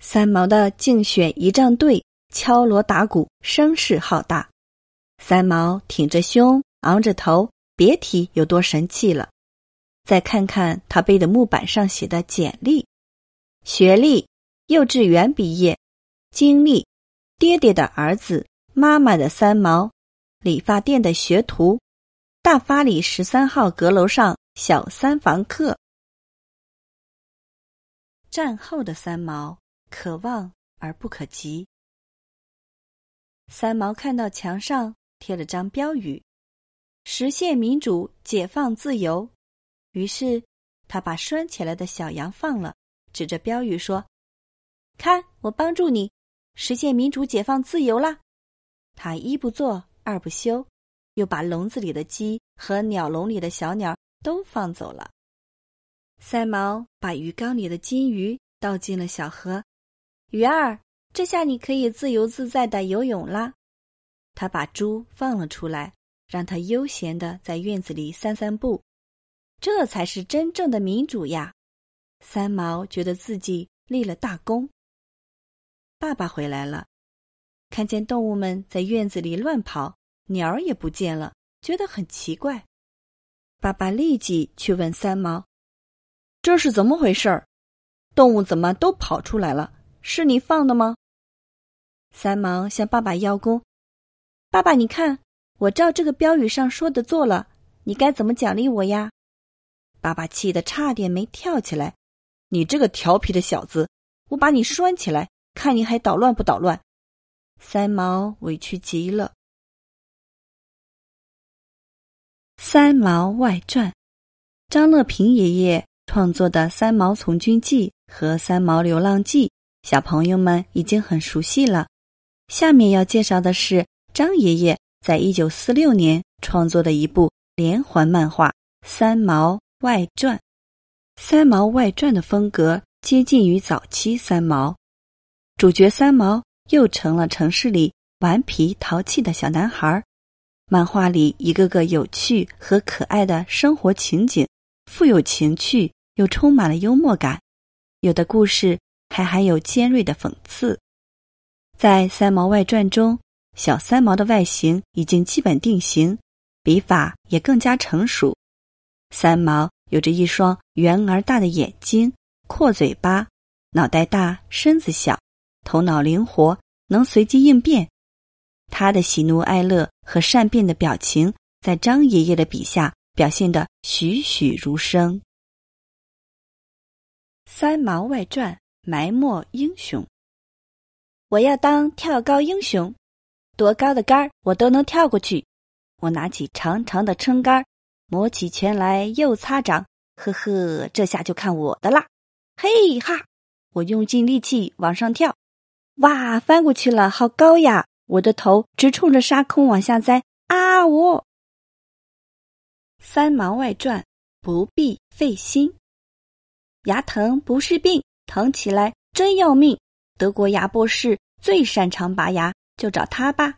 三毛的竞选仪仗队敲锣打鼓，声势浩大。三毛挺着胸，昂着头，别提有多神气了。再看看他背的木板上写的简历，学历，幼稚园毕业，经历，爹爹的儿子，妈妈的三毛，理发店的学徒，大发里十三号阁楼上小三房客。战后的三毛，可望而不可及。三毛看到墙上贴了张标语：“实现民主，解放自由。”于是，他把拴起来的小羊放了，指着标语说：“看，我帮助你实现民主、解放、自由啦！”他一不做二不休，又把笼子里的鸡和鸟笼里的小鸟都放走了。三毛把鱼缸里的金鱼倒进了小河，鱼儿，这下你可以自由自在的游泳啦。他把猪放了出来，让它悠闲的在院子里散散步。这才是真正的民主呀！三毛觉得自己立了大功。爸爸回来了，看见动物们在院子里乱跑，鸟儿也不见了，觉得很奇怪。爸爸立即去问三毛：“这是怎么回事儿？动物怎么都跑出来了？是你放的吗？”三毛向爸爸邀功：“爸爸，你看，我照这个标语上说的做了，你该怎么奖励我呀？”爸爸气得差点没跳起来！你这个调皮的小子，我把你拴起来，看你还捣乱不捣乱？三毛委屈极了。《三毛外传》，张乐平爷爷创作的《三毛从军记》和《三毛流浪记》，小朋友们已经很熟悉了。下面要介绍的是张爷爷在一九四六年创作的一部连环漫画《三毛》。外传，《三毛外传》的风格接近于早期三毛，主角三毛又成了城市里顽皮淘气的小男孩儿。漫画里一个个有趣和可爱的生活情景，富有情趣又充满了幽默感，有的故事还含有尖锐的讽刺。在《三毛外传》中，小三毛的外形已经基本定型，笔法也更加成熟。三毛有着一双圆而大的眼睛，阔嘴巴，脑袋大，身子小，头脑灵活，能随机应变。他的喜怒哀乐和善变的表情，在张爷爷的笔下表现得栩栩如生。《三毛外传》埋没英雄，我要当跳高英雄，多高的杆儿我都能跳过去。我拿起长长的撑杆儿。磨起拳来，又擦掌。呵呵，这下就看我的啦！嘿哈！我用尽力气往上跳，哇！翻过去了，好高呀！我的头直冲着沙坑往下栽。啊呜！三毛外传，不必费心。牙疼不是病，疼起来真要命。德国牙博士最擅长拔牙，就找他吧。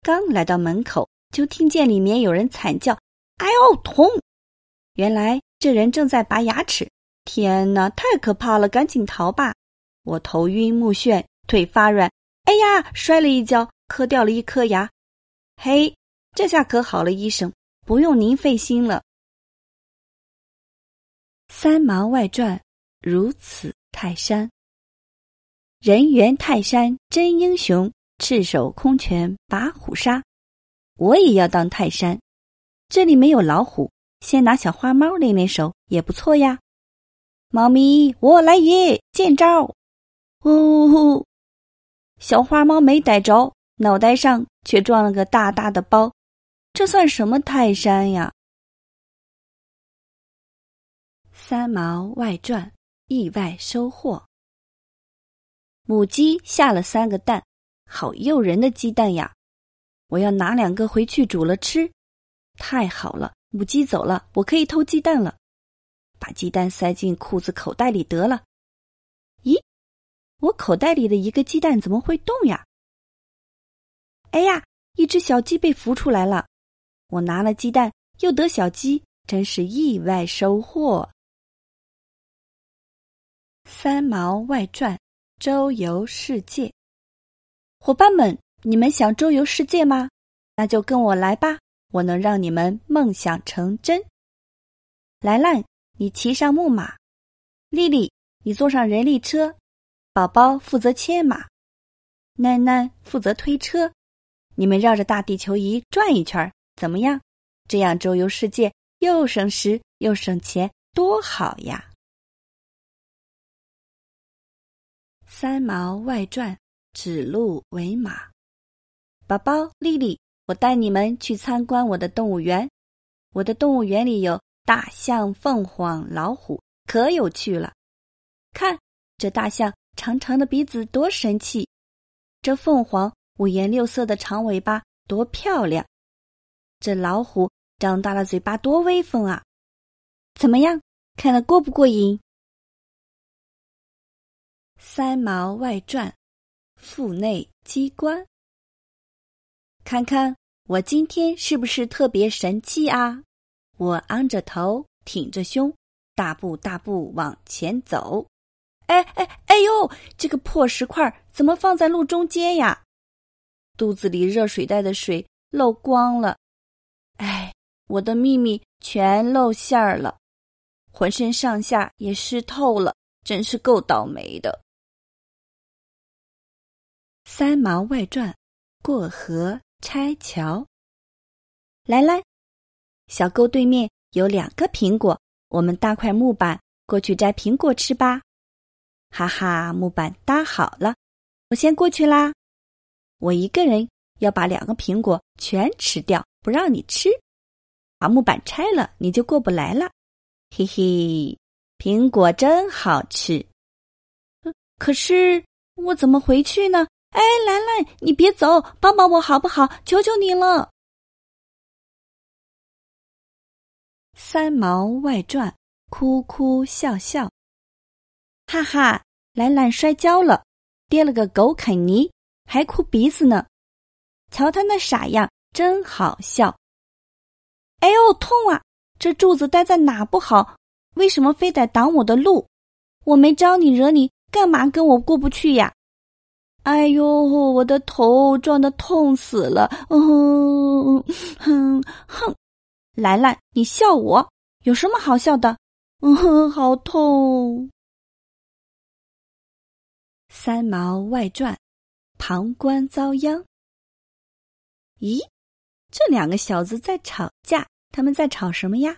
刚来到门口，就听见里面有人惨叫。哎呦，痛！原来这人正在拔牙齿。天哪，太可怕了，赶紧逃吧！我头晕目眩，腿发软。哎呀，摔了一跤，磕掉了一颗牙。嘿，这下可好了，医生不用您费心了。三毛外传，如此泰山。人猿泰山真英雄，赤手空拳把虎杀。我也要当泰山。这里没有老虎，先拿小花猫练练手也不错呀。猫咪，我来也，见招！呜呼，小花猫没逮着，脑袋上却撞了个大大的包，这算什么泰山呀？三毛外传，意外收获。母鸡下了三个蛋，好诱人的鸡蛋呀！我要拿两个回去煮了吃。太好了，母鸡走了，我可以偷鸡蛋了。把鸡蛋塞进裤子口袋里得了。咦，我口袋里的一个鸡蛋怎么会动呀？哎呀，一只小鸡被孵出来了。我拿了鸡蛋，又得小鸡，真是意外收获。《三毛外传》，周游世界。伙伴们，你们想周游世界吗？那就跟我来吧。我能让你们梦想成真。兰兰，你骑上木马；丽丽，你坐上人力车；宝宝负责牵马，囡囡负责推车。你们绕着大地球仪转一圈，怎么样？这样周游世界又省时又省钱，多好呀！三毛外传，指鹿为马。宝宝，丽丽。我带你们去参观我的动物园。我的动物园里有大象、凤凰、老虎，可有趣了。看，这大象长长的鼻子多神气；这凤凰五颜六色的长尾巴多漂亮；这老虎张大了嘴巴多威风啊！怎么样，看得过不过瘾？三毛外传》腹内机关。看看我今天是不是特别神气啊！我昂着头，挺着胸，大步大步往前走。哎哎哎呦！这个破石块怎么放在路中间呀？肚子里热水袋的水漏光了，哎，我的秘密全露馅儿了，浑身上下也湿透了，真是够倒霉的。三毛外传，过河。拆桥，来来，小沟对面有两个苹果，我们搭块木板过去摘苹果吃吧。哈哈，木板搭好了，我先过去啦。我一个人要把两个苹果全吃掉，不让你吃，把木板拆了，你就过不来了。嘿嘿，苹果真好吃。可是我怎么回去呢？哎，兰兰，你别走，帮帮我好不好？求求你了！《三毛外传》，哭哭笑笑，哈哈，兰兰摔跤了，跌了个狗啃泥，还哭鼻子呢，瞧他那傻样，真好笑。哎呦，痛啊！这柱子待在哪不好？为什么非得挡我的路？我没招你，惹你，干嘛跟我过不去呀？哎呦，我的头撞得痛死了！哼哼，兰兰，你笑我有什么好笑的？嗯哼，好痛。《三毛外传》，旁观遭殃。咦，这两个小子在吵架，他们在吵什么呀？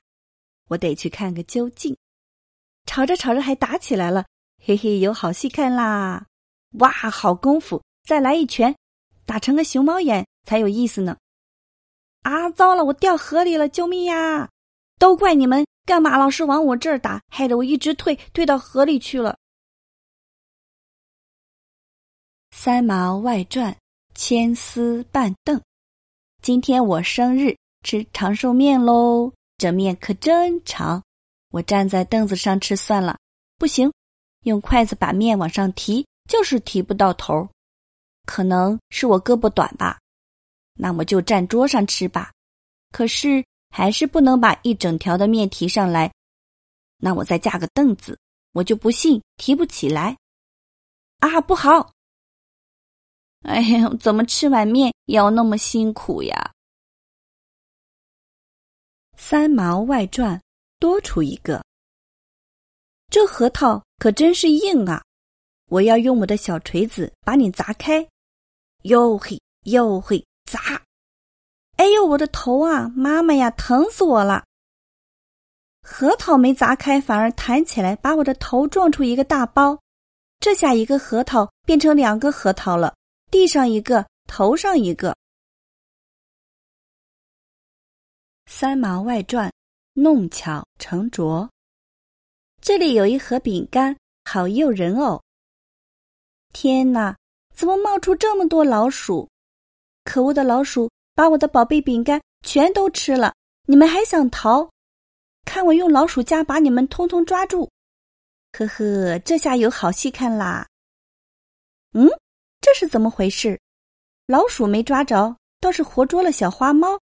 我得去看个究竟。吵着吵着还打起来了，嘿嘿，有好戏看啦！哇，好功夫！再来一拳，打成个熊猫眼才有意思呢。啊，糟了，我掉河里了！救命呀！都怪你们，干嘛老是往我这儿打，害得我一直退退到河里去了。三毛外传，千丝半邓，今天我生日，吃长寿面喽。这面可真长，我站在凳子上吃算了。不行，用筷子把面往上提。就是提不到头，可能是我胳膊短吧。那么就站桌上吃吧。可是还是不能把一整条的面提上来。那我再架个凳子，我就不信提不起来。啊，不好！哎呀，怎么吃碗面要那么辛苦呀？《三毛外传》多出一个。这核桃可真是硬啊！我要用我的小锤子把你砸开，哟嘿哟嘿砸！哎呦，我的头啊，妈妈呀，疼死我了！核桃没砸开，反而弹起来，把我的头撞出一个大包。这下一个核桃变成两个核桃了，地上一个，头上一个。三毛外传，弄巧成拙。这里有一盒饼干，好诱人哦。天哪，怎么冒出这么多老鼠？可恶的老鼠，把我的宝贝饼干全都吃了！你们还想逃？看我用老鼠夹把你们通通抓住！呵呵，这下有好戏看啦！嗯，这是怎么回事？老鼠没抓着，倒是活捉了小花猫，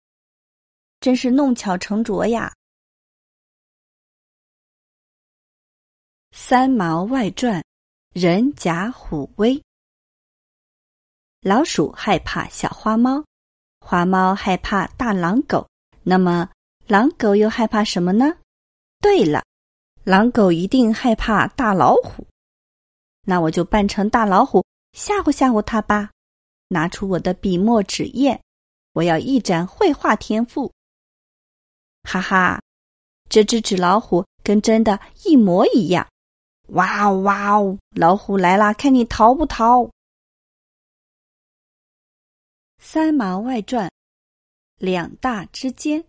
真是弄巧成拙呀！《三毛外传》。人假虎威，老鼠害怕小花猫，花猫害怕大狼狗。那么狼狗又害怕什么呢？对了，狼狗一定害怕大老虎。那我就扮成大老虎吓唬吓唬它吧。拿出我的笔墨纸砚，我要一展绘画天赋。哈哈，这只纸老虎跟真的一模一样。哇哦哇！哦，老虎来啦，看你逃不逃？三毛外传》两大之间，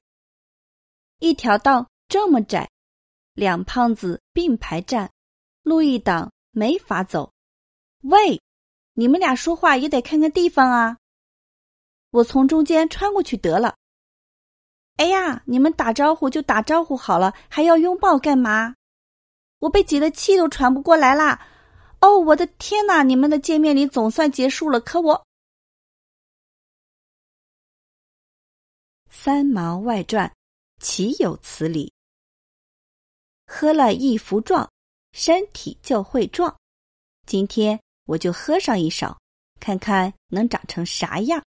一条道这么窄，两胖子并排站，路一挡没法走。喂，你们俩说话也得看看地方啊！我从中间穿过去得了。哎呀，你们打招呼就打招呼好了，还要拥抱干嘛？我被挤得气都喘不过来啦！哦，我的天哪！你们的见面礼总算结束了，可我……三毛外传，岂有此理！喝了一服壮，身体就会壮。今天我就喝上一勺，看看能长成啥样。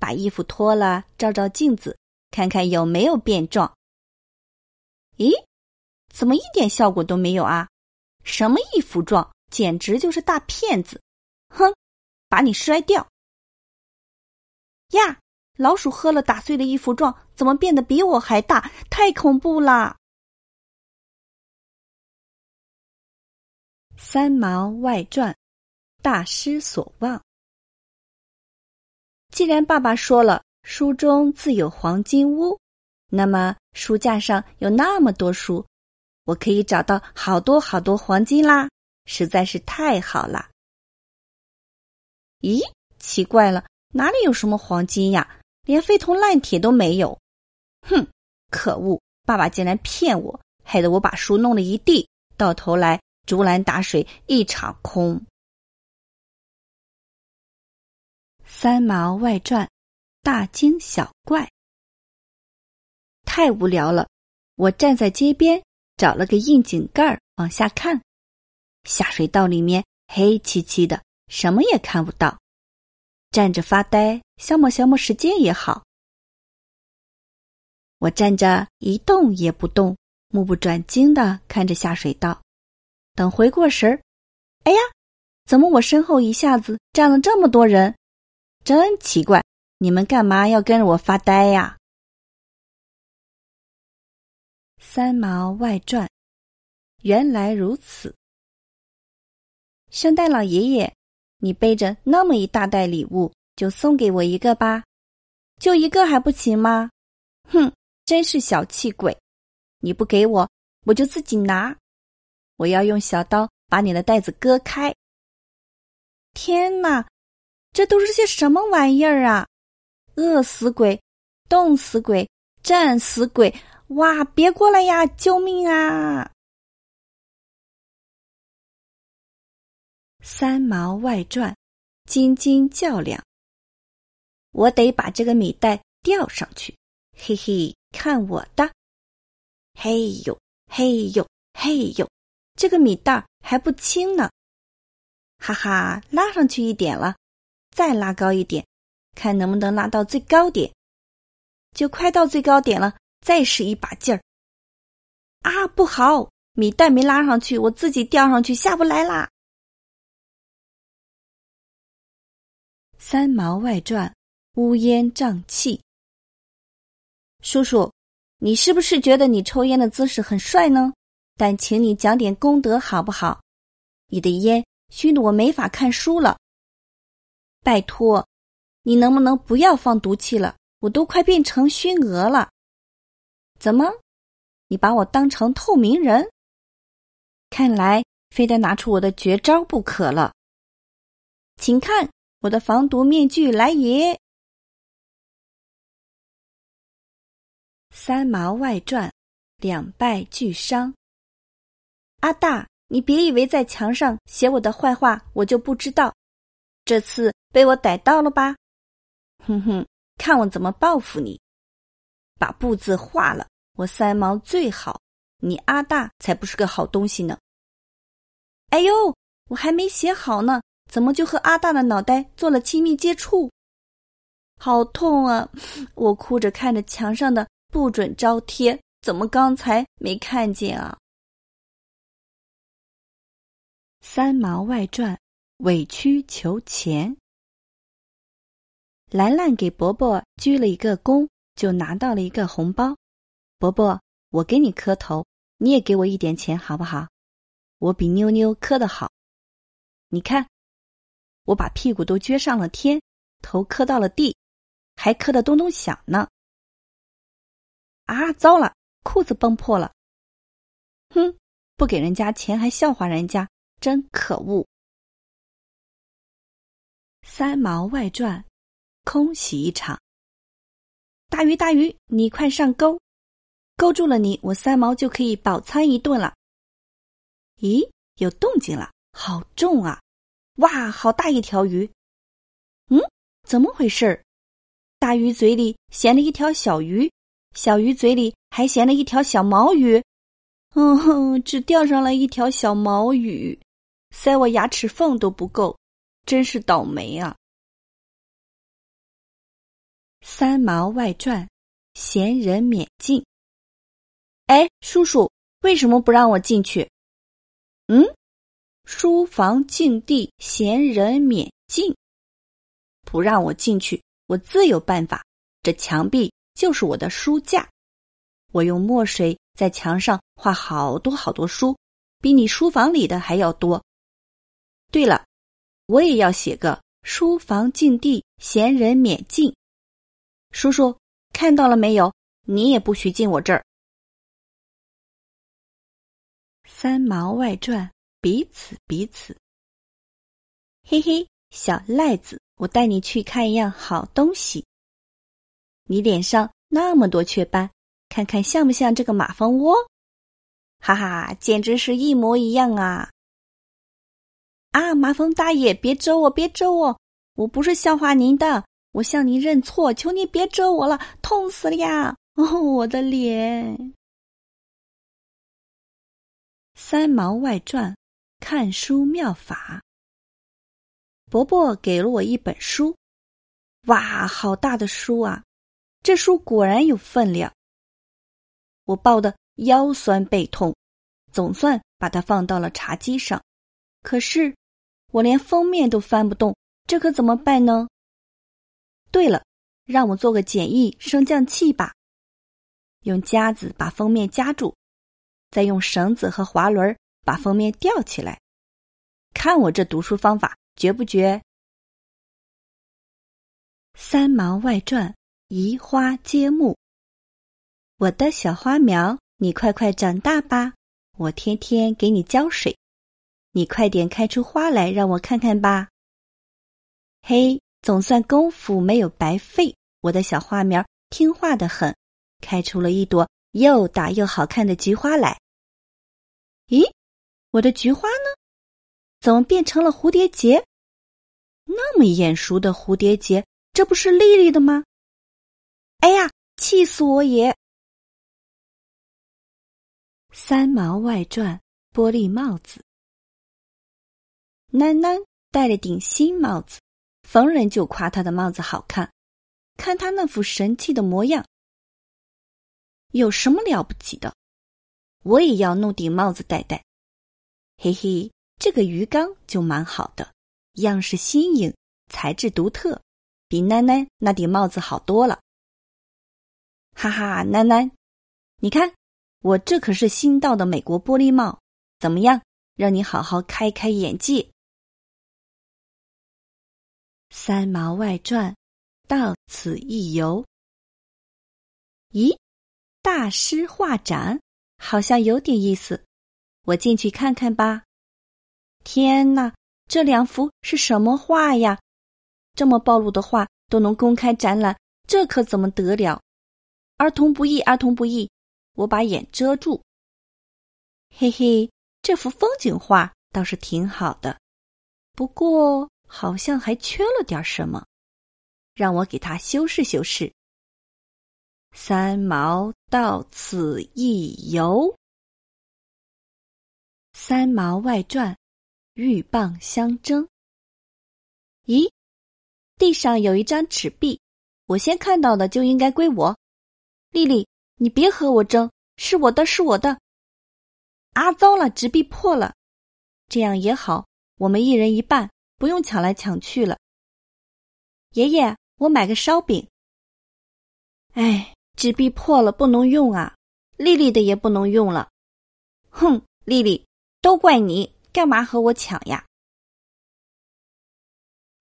把衣服脱了，照照镜子，看看有没有变壮。咦？怎么一点效果都没有啊？什么一服状，简直就是大骗子！哼，把你摔掉！呀，老鼠喝了打碎的一服状，怎么变得比我还大？太恐怖啦！《三毛外传》，大失所望。既然爸爸说了书中自有黄金屋，那么书架上有那么多书。我可以找到好多好多黄金啦，实在是太好啦！咦，奇怪了，哪里有什么黄金呀？连废铜烂铁都没有。哼，可恶，爸爸竟然骗我，害得我把书弄了一地，到头来竹篮打水一场空。《三毛外传》，大惊小怪，太无聊了。我站在街边。找了个硬井盖儿往下看，下水道里面黑漆漆的，什么也看不到。站着发呆，消磨消磨时间也好。我站着一动也不动，目不转睛的看着下水道。等回过神儿，哎呀，怎么我身后一下子站了这么多人？真奇怪，你们干嘛要跟着我发呆呀？《三毛外传》，原来如此。圣诞老爷爷，你背着那么一大袋礼物，就送给我一个吧，就一个还不行吗？哼，真是小气鬼！你不给我，我就自己拿。我要用小刀把你的袋子割开。天哪，这都是些什么玩意儿啊？饿死鬼，冻死鬼，战死鬼！哇！别过来呀！救命啊！《三毛外传》，斤斤较量。我得把这个米袋吊上去。嘿嘿，看我的！嘿呦，嘿呦，嘿呦！这个米袋还不轻呢。哈哈，拉上去一点了，再拉高一点，看能不能拉到最高点。就快到最高点了。再使一把劲儿！啊，不好，米袋没拉上去，我自己吊上去，下不来啦！《三毛外传》，乌烟瘴气。叔叔，你是不是觉得你抽烟的姿势很帅呢？但请你讲点功德好不好？你的烟熏得我没法看书了。拜托，你能不能不要放毒气了？我都快变成熏鹅了。怎么，你把我当成透明人？看来非得拿出我的绝招不可了。请看我的防毒面具来也！三毛外传，两败俱伤。阿大，你别以为在墙上写我的坏话我就不知道，这次被我逮到了吧？哼哼，看我怎么报复你！把“布字画了。我三毛最好，你阿大才不是个好东西呢。哎呦，我还没写好呢，怎么就和阿大的脑袋做了亲密接触？好痛啊！我哭着看着墙上的“不准招贴”，怎么刚才没看见啊？《三毛外传》委曲求全，兰兰给伯伯鞠了一个躬，就拿到了一个红包。伯伯，我给你磕头，你也给我一点钱好不好？我比妞妞磕得好，你看，我把屁股都撅上了天，头磕到了地，还磕得咚咚响呢。啊，糟了，裤子崩破了！哼，不给人家钱还笑话人家，真可恶！三毛外传，空喜一场。大鱼大鱼，你快上钩！勾住了你，我三毛就可以饱餐一顿了。咦，有动静了，好重啊！哇，好大一条鱼！嗯，怎么回事儿？大鱼嘴里衔了一条小鱼，小鱼嘴里还衔了一条小毛鱼。嗯哼，只钓上了一条小毛鱼，塞我牙齿缝都不够，真是倒霉啊！《三毛外传》，闲人免进。哎，叔叔，为什么不让我进去？嗯，书房禁地，闲人免进，不让我进去，我自有办法。这墙壁就是我的书架，我用墨水在墙上画好多好多书，比你书房里的还要多。对了，我也要写个“书房禁地，闲人免进”。叔叔看到了没有？你也不许进我这儿。《三毛外传》，彼此彼此。嘿嘿，小赖子，我带你去看一样好东西。你脸上那么多雀斑，看看像不像这个马蜂窝？哈哈，简直是一模一样啊！啊，马蜂大爷，别蛰我，别蛰我！我不是笑话您的，我向您认错，求您别蛰我了，痛死了呀！哦，我的脸。《三毛外传》看书妙法。伯伯给了我一本书，哇，好大的书啊！这书果然有分量，我抱的腰酸背痛，总算把它放到了茶几上。可是我连封面都翻不动，这可怎么办呢？对了，让我做个简易升降器吧，用夹子把封面夹住。再用绳子和滑轮把封面吊起来，看我这读书方法绝不绝？《三毛外传》移花接木，我的小花苗，你快快长大吧，我天天给你浇水，你快点开出花来让我看看吧。嘿，总算功夫没有白费，我的小花苗听话的很，开出了一朵。又大又好看的菊花来！咦，我的菊花呢？怎么变成了蝴蝶结？那么眼熟的蝴蝶结，这不是丽丽的吗？哎呀，气死我也！《三毛外传》玻璃帽子，囡囡戴了顶新帽子，逢人就夸她的帽子好看，看他那副神气的模样。有什么了不起的？我也要弄顶帽子戴戴。嘿嘿，这个鱼缸就蛮好的，样式新颖，材质独特，比奶奶那顶帽子好多了。哈哈，奶奶，你看，我这可是新到的美国玻璃帽，怎么样？让你好好开开眼界。《三毛外传》，到此一游。咦？大师画展好像有点意思，我进去看看吧。天哪，这两幅是什么画呀？这么暴露的画都能公开展览，这可怎么得了？儿童不宜，儿童不宜。我把眼遮住。嘿嘿，这幅风景画倒是挺好的，不过好像还缺了点什么，让我给他修饰修饰。三毛到此一游，《三毛外传》，鹬蚌相争。咦，地上有一张纸币，我先看到的就应该归我。丽丽，你别和我争，是我的，是我的。啊，糟了，纸币破了，这样也好，我们一人一半，不用抢来抢去了。爷爷，我买个烧饼。哎。纸币破了不能用啊，丽丽的也不能用了。哼，丽丽，都怪你，干嘛和我抢呀？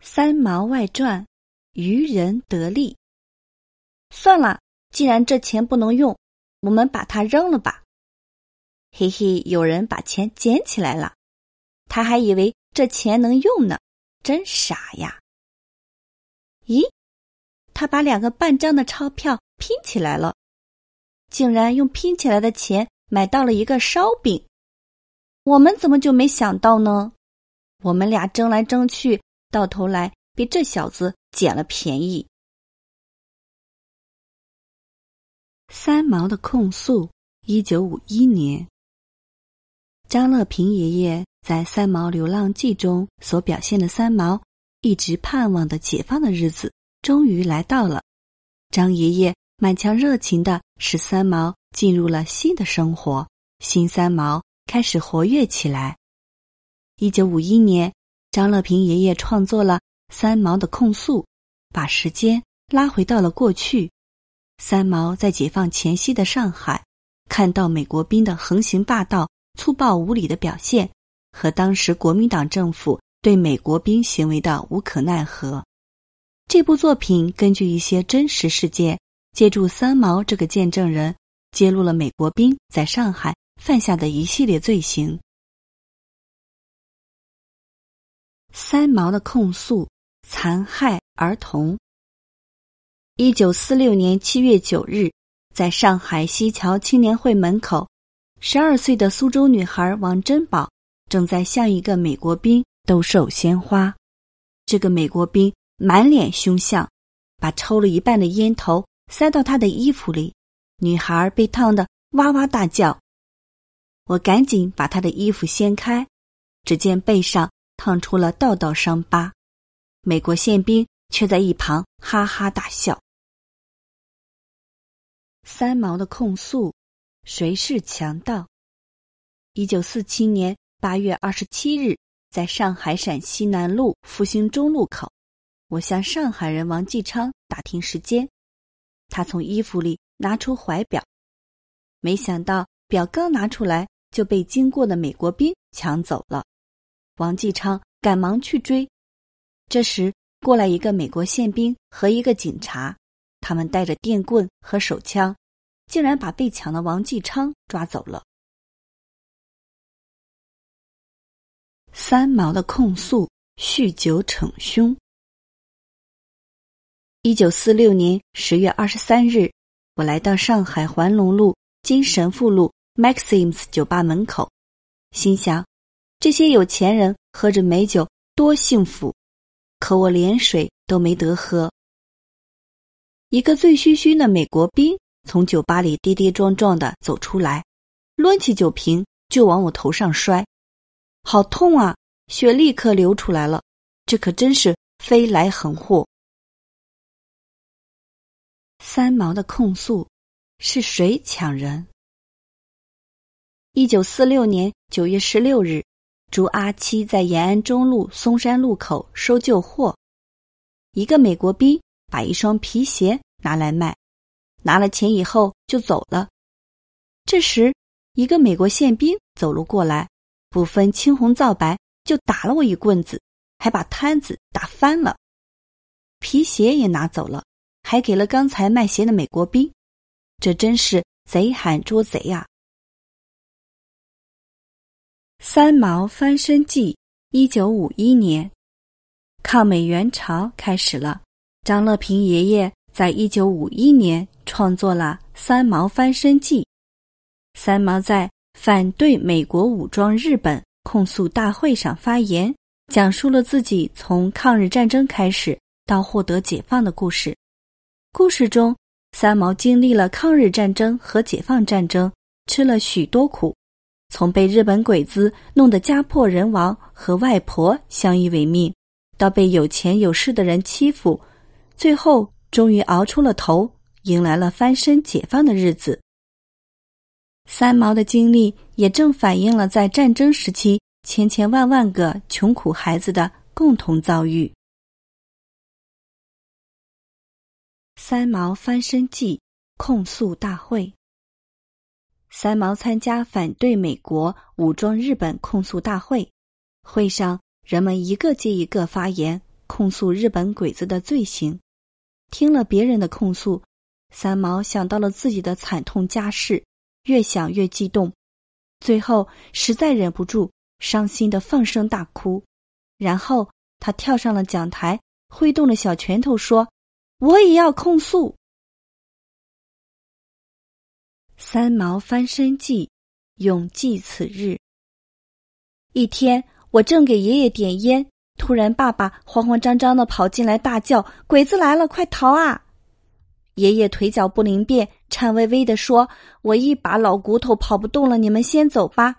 三毛外传，渔人得利。算了，既然这钱不能用，我们把它扔了吧。嘿嘿，有人把钱捡起来了，他还以为这钱能用呢，真傻呀。咦，他把两个半张的钞票。拼起来了，竟然用拼起来的钱买到了一个烧饼。我们怎么就没想到呢？我们俩争来争去，到头来被这小子捡了便宜。三毛的控诉，一九五一年，张乐平爷爷在《三毛流浪记》中所表现的三毛，一直盼望的解放的日子终于来到了。张爷爷。满腔热情的使三毛进入了新的生活，新三毛开始活跃起来。一九五一年，张乐平爷爷创作了《三毛的控诉》，把时间拉回到了过去。三毛在解放前夕的上海，看到美国兵的横行霸道、粗暴无礼的表现，和当时国民党政府对美国兵行为的无可奈何。这部作品根据一些真实事件。借助三毛这个见证人，揭露了美国兵在上海犯下的一系列罪行。三毛的控诉：残害儿童。一九四六年七月九日，在上海西桥青年会门口，十二岁的苏州女孩王珍宝正在向一个美国兵兜售鲜花，这个美国兵满脸凶相，把抽了一半的烟头。塞到他的衣服里，女孩被烫得哇哇大叫。我赶紧把她的衣服掀开，只见背上烫出了道道伤疤。美国宪兵却在一旁哈哈大笑。三毛的控诉：谁是强盗？一九四七年八月二十七日，在上海陕西南路复兴中路口，我向上海人王继昌打听时间。他从衣服里拿出怀表，没想到表刚拿出来就被经过的美国兵抢走了。王继昌赶忙去追，这时过来一个美国宪兵和一个警察，他们带着电棍和手枪，竟然把被抢的王继昌抓走了。三毛的控诉：酗酒逞凶。一九四六年十月二十三日，我来到上海环龙路金神富路 Maxims 酒吧门口，心想：这些有钱人喝着美酒多幸福，可我连水都没得喝。一个醉醺醺的美国兵从酒吧里跌跌撞撞的走出来，抡起酒瓶就往我头上摔，好痛啊！血立刻流出来了，这可真是飞来横祸。三毛的控诉：是谁抢人？一九四六年九月十六日，朱阿七在延安中路松山路口收旧货，一个美国兵把一双皮鞋拿来卖，拿了钱以后就走了。这时，一个美国宪兵走了过来，不分青红皂白就打了我一棍子，还把摊子打翻了，皮鞋也拿走了。还给了刚才卖鞋的美国兵，这真是贼喊捉贼呀！《三毛翻身记》一九五一年，抗美援朝开始了。张乐平爷爷在一九五一年创作了《三毛翻身记》。三毛在反对美国武装日本控诉大会上发言，讲述了自己从抗日战争开始到获得解放的故事。故事中，三毛经历了抗日战争和解放战争，吃了许多苦，从被日本鬼子弄得家破人亡和外婆相依为命，到被有钱有势的人欺负，最后终于熬出了头，迎来了翻身解放的日子。三毛的经历也正反映了在战争时期千千万万个穷苦孩子的共同遭遇。《三毛翻身记》控诉大会。三毛参加反对美国武装日本控诉大会，会上人们一个接一个发言，控诉日本鬼子的罪行。听了别人的控诉，三毛想到了自己的惨痛家事，越想越激动，最后实在忍不住，伤心的放声大哭。然后他跳上了讲台，挥动着小拳头说。我也要控诉。三毛翻身记，永记此日。一天，我正给爷爷点烟，突然爸爸慌慌张张的跑进来，大叫：“鬼子来了，快逃啊！”爷爷腿脚不灵便，颤巍巍的说：“我一把老骨头跑不动了，你们先走吧。”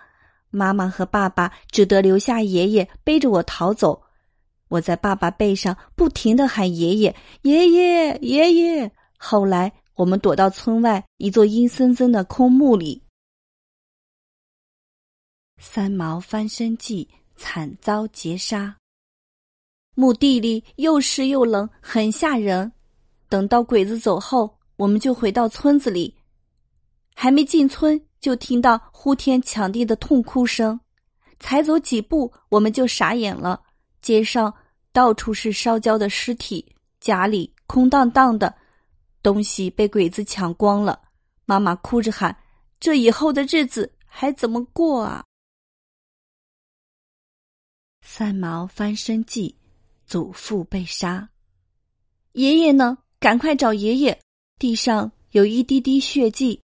妈妈和爸爸只得留下爷爷背着我逃走。我在爸爸背上不停的喊爷爷，爷爷，爷爷。后来我们躲到村外一座阴森森的空墓里。三毛翻身记惨遭劫杀。墓地里又湿又冷，很吓人。等到鬼子走后，我们就回到村子里。还没进村，就听到呼天抢地的痛哭声。才走几步，我们就傻眼了，街上。到处是烧焦的尸体，家里空荡荡的，东西被鬼子抢光了。妈妈哭着喊：“这以后的日子还怎么过啊？”三毛翻身记，祖父被杀，爷爷呢？赶快找爷爷！地上有一滴滴血迹，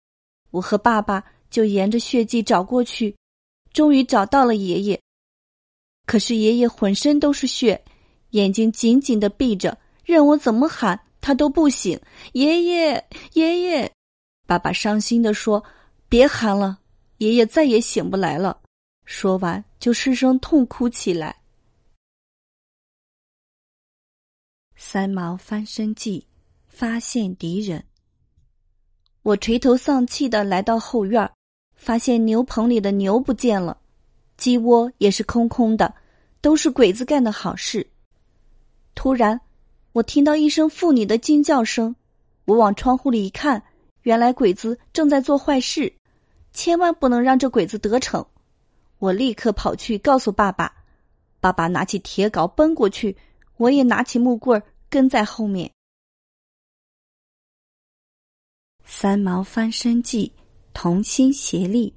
我和爸爸就沿着血迹找过去，终于找到了爷爷。可是爷爷浑身都是血。眼睛紧紧的闭着，任我怎么喊，他都不醒。爷爷，爷爷，爸爸伤心的说：“别喊了，爷爷再也醒不来了。”说完，就失声痛哭起来。三毛翻身记，发现敌人。我垂头丧气的来到后院发现牛棚里的牛不见了，鸡窝也是空空的，都是鬼子干的好事。突然，我听到一声妇女的惊叫声。我往窗户里一看，原来鬼子正在做坏事。千万不能让这鬼子得逞！我立刻跑去告诉爸爸。爸爸拿起铁镐奔过去，我也拿起木棍儿跟在后面。三毛翻身记，同心协力。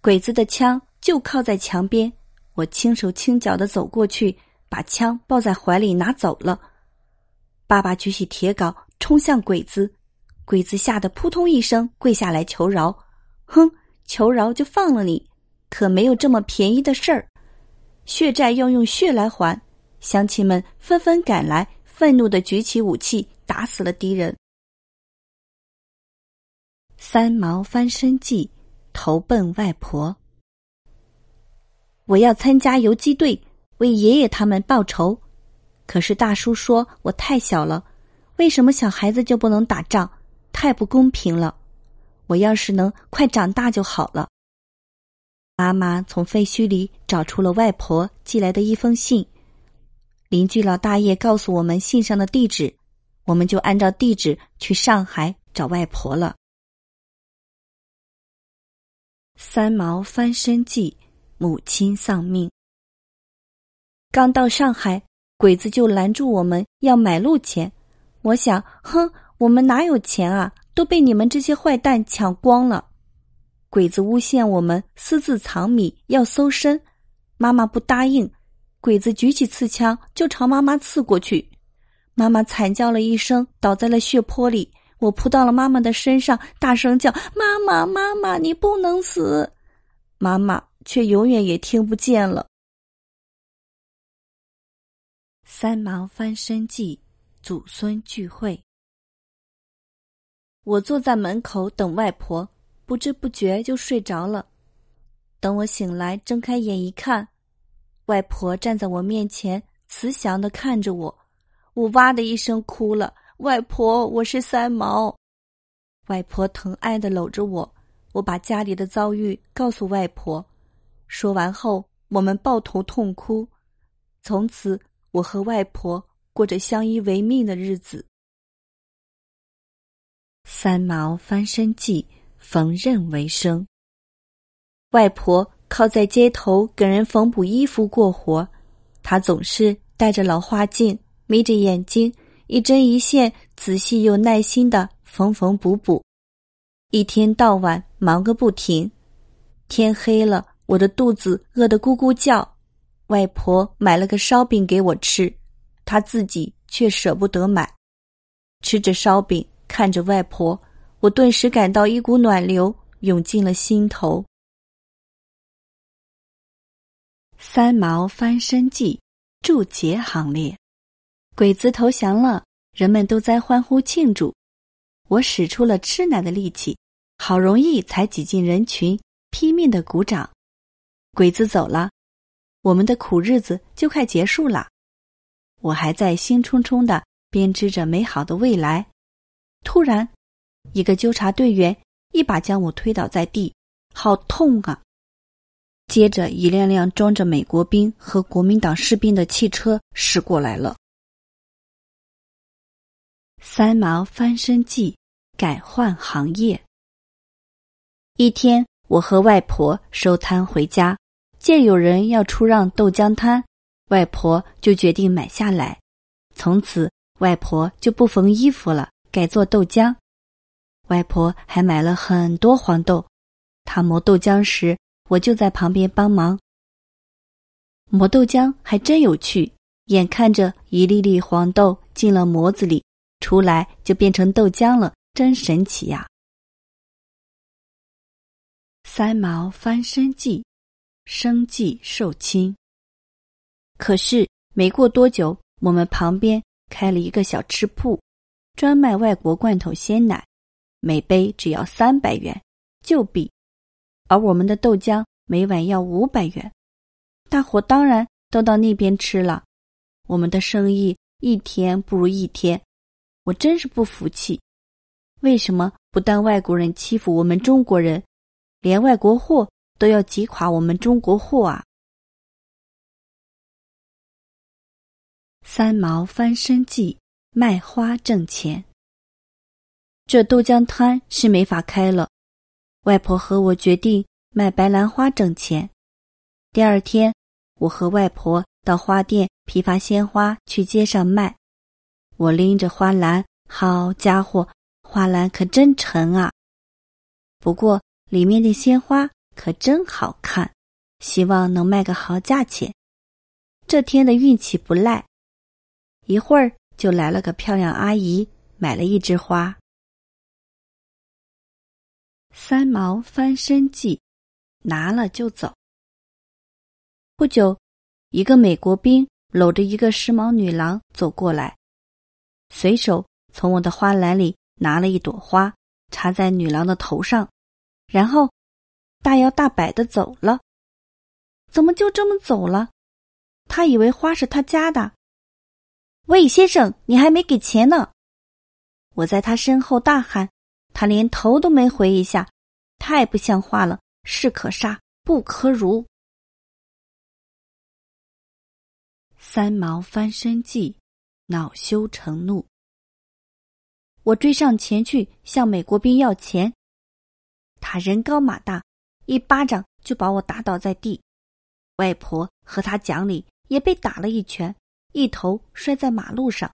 鬼子的枪就靠在墙边，我轻手轻脚的走过去。把枪抱在怀里拿走了，爸爸举起铁镐冲向鬼子，鬼子吓得扑通一声跪下来求饶。哼，求饶就放了你，可没有这么便宜的事儿，血债要用血来还。乡亲们纷纷赶来，愤怒的举起武器，打死了敌人。三毛翻身记，投奔外婆。我要参加游击队。为爷爷他们报仇，可是大叔说我太小了。为什么小孩子就不能打仗？太不公平了！我要是能快长大就好了。妈妈从废墟里找出了外婆寄来的一封信，邻居老大爷告诉我们信上的地址，我们就按照地址去上海找外婆了。三毛翻身记，母亲丧命。刚到上海，鬼子就拦住我们要买路钱。我想，哼，我们哪有钱啊？都被你们这些坏蛋抢光了。鬼子诬陷我们私自藏米，要搜身。妈妈不答应，鬼子举起刺枪就朝妈妈刺过去。妈妈惨叫了一声，倒在了血泊里。我扑到了妈妈的身上，大声叫：“妈妈，妈妈，你不能死！”妈妈却永远也听不见了。三毛翻身记，祖孙聚会。我坐在门口等外婆，不知不觉就睡着了。等我醒来，睁开眼一看，外婆站在我面前，慈祥的看着我。我哇的一声哭了。外婆，我是三毛。外婆疼爱的搂着我，我把家里的遭遇告诉外婆。说完后，我们抱头痛哭。从此。我和外婆过着相依为命的日子。三毛翻身记，缝纫为生。外婆靠在街头给人缝补衣服过活，她总是戴着老花镜，眯着眼睛，一针一线，仔细又耐心的缝缝补补，一天到晚忙个不停。天黑了，我的肚子饿得咕咕叫。外婆买了个烧饼给我吃，她自己却舍不得买。吃着烧饼，看着外婆，我顿时感到一股暖流涌进了心头。三毛翻身记，注解行列，鬼子投降了，人们都在欢呼庆祝。我使出了吃奶的力气，好容易才挤进人群，拼命的鼓掌。鬼子走了。我们的苦日子就快结束了，我还在兴冲冲的编织着美好的未来。突然，一个纠察队员一把将我推倒在地，好痛啊！接着，一辆辆装着美国兵和国民党士兵的汽车驶过来了。三毛翻身记，改换行业。一天，我和外婆收摊回家。见有人要出让豆浆摊，外婆就决定买下来。从此，外婆就不缝衣服了，改做豆浆。外婆还买了很多黄豆，她磨豆浆时，我就在旁边帮忙。磨豆浆还真有趣，眼看着一粒粒黄豆进了模子里，出来就变成豆浆了，真神奇呀！三毛翻身记。生计受侵。可是没过多久，我们旁边开了一个小吃铺，专卖外国罐头、鲜奶，每杯只要三百元旧币，而我们的豆浆每碗要五百元。大伙当然都到那边吃了，我们的生意一天不如一天，我真是不服气。为什么不但外国人欺负我们中国人，连外国货？都要挤垮我们中国货啊！三毛翻身记卖花挣钱。这豆浆摊是没法开了，外婆和我决定卖白兰花挣钱。第二天，我和外婆到花店批发鲜花去街上卖。我拎着花篮，好家伙，花篮可真沉啊！不过里面的鲜花。可真好看，希望能卖个好价钱。这天的运气不赖，一会儿就来了个漂亮阿姨，买了一枝花。三毛翻身记，拿了就走。不久，一个美国兵搂着一个时髦女郎走过来，随手从我的花篮里拿了一朵花，插在女郎的头上，然后。大摇大摆的走了，怎么就这么走了？他以为花是他家的。喂，先生，你还没给钱呢！我在他身后大喊，他连头都没回一下，太不像话了！士可杀，不可辱。三毛翻身记，恼羞成怒。我追上前去向美国兵要钱，他人高马大。一巴掌就把我打倒在地，外婆和他讲理也被打了一拳，一头摔在马路上。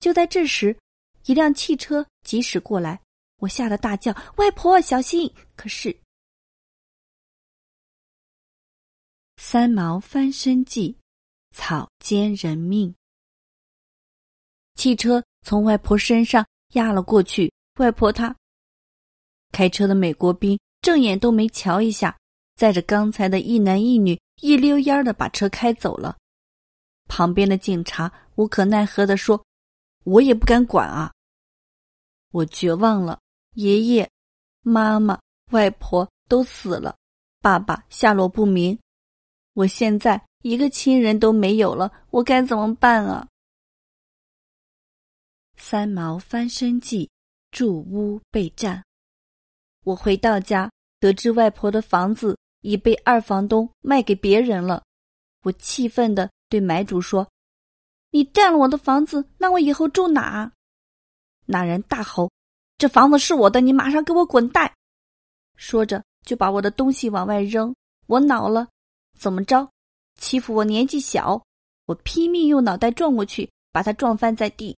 就在这时，一辆汽车疾驶过来，我吓得大叫：“外婆，小心！”可是，三毛翻身记》，草菅人命。汽车从外婆身上压了过去，外婆她开车的美国兵。正眼都没瞧一下，载着刚才的一男一女，一溜烟儿的把车开走了。旁边的警察无可奈何的说：“我也不敢管啊。”我绝望了，爷爷、妈妈、外婆都死了，爸爸下落不明，我现在一个亲人都没有了，我该怎么办啊？三毛翻身记，住屋备战。我回到家，得知外婆的房子已被二房东卖给别人了。我气愤的对买主说：“你占了我的房子，那我以后住哪？”那人大吼：“这房子是我的，你马上给我滚蛋！”说着就把我的东西往外扔。我恼了，怎么着？欺负我年纪小？我拼命用脑袋撞过去，把他撞翻在地。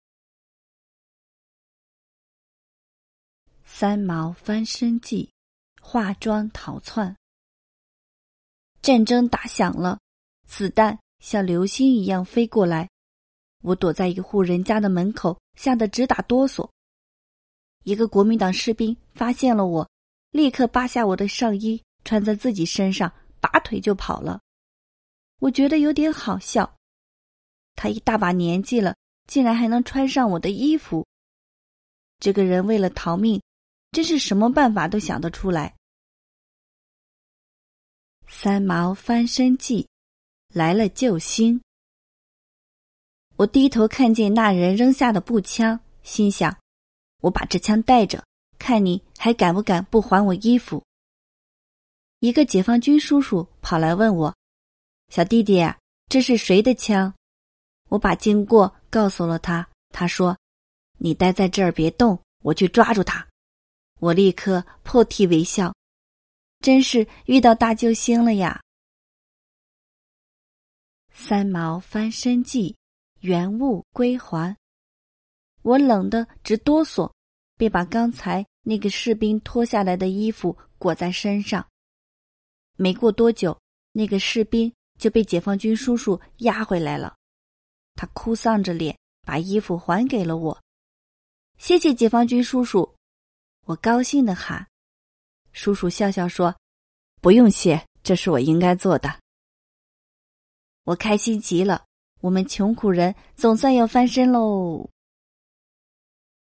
三毛翻身记，化妆逃窜。战争打响了，子弹像流星一样飞过来，我躲在一户人家的门口，吓得直打哆嗦。一个国民党士兵发现了我，立刻扒下我的上衣穿在自己身上，拔腿就跑了。我觉得有点好笑，他一大把年纪了，竟然还能穿上我的衣服。这个人为了逃命。真是什么办法都想得出来。三毛翻身记，来了救星。我低头看见那人扔下的步枪，心想：我把这枪带着，看你还敢不敢不还我衣服。一个解放军叔叔跑来问我：“小弟弟，这是谁的枪？”我把经过告诉了他。他说：“你待在这儿别动，我去抓住他。”我立刻破涕为笑，真是遇到大救星了呀！三毛翻身记，原物归还。我冷得直哆嗦，便把刚才那个士兵脱下来的衣服裹在身上。没过多久，那个士兵就被解放军叔叔押回来了。他哭丧着脸，把衣服还给了我。谢谢解放军叔叔。我高兴的喊：“叔叔！”笑笑说：“不用谢，这是我应该做的。”我开心极了，我们穷苦人总算要翻身喽。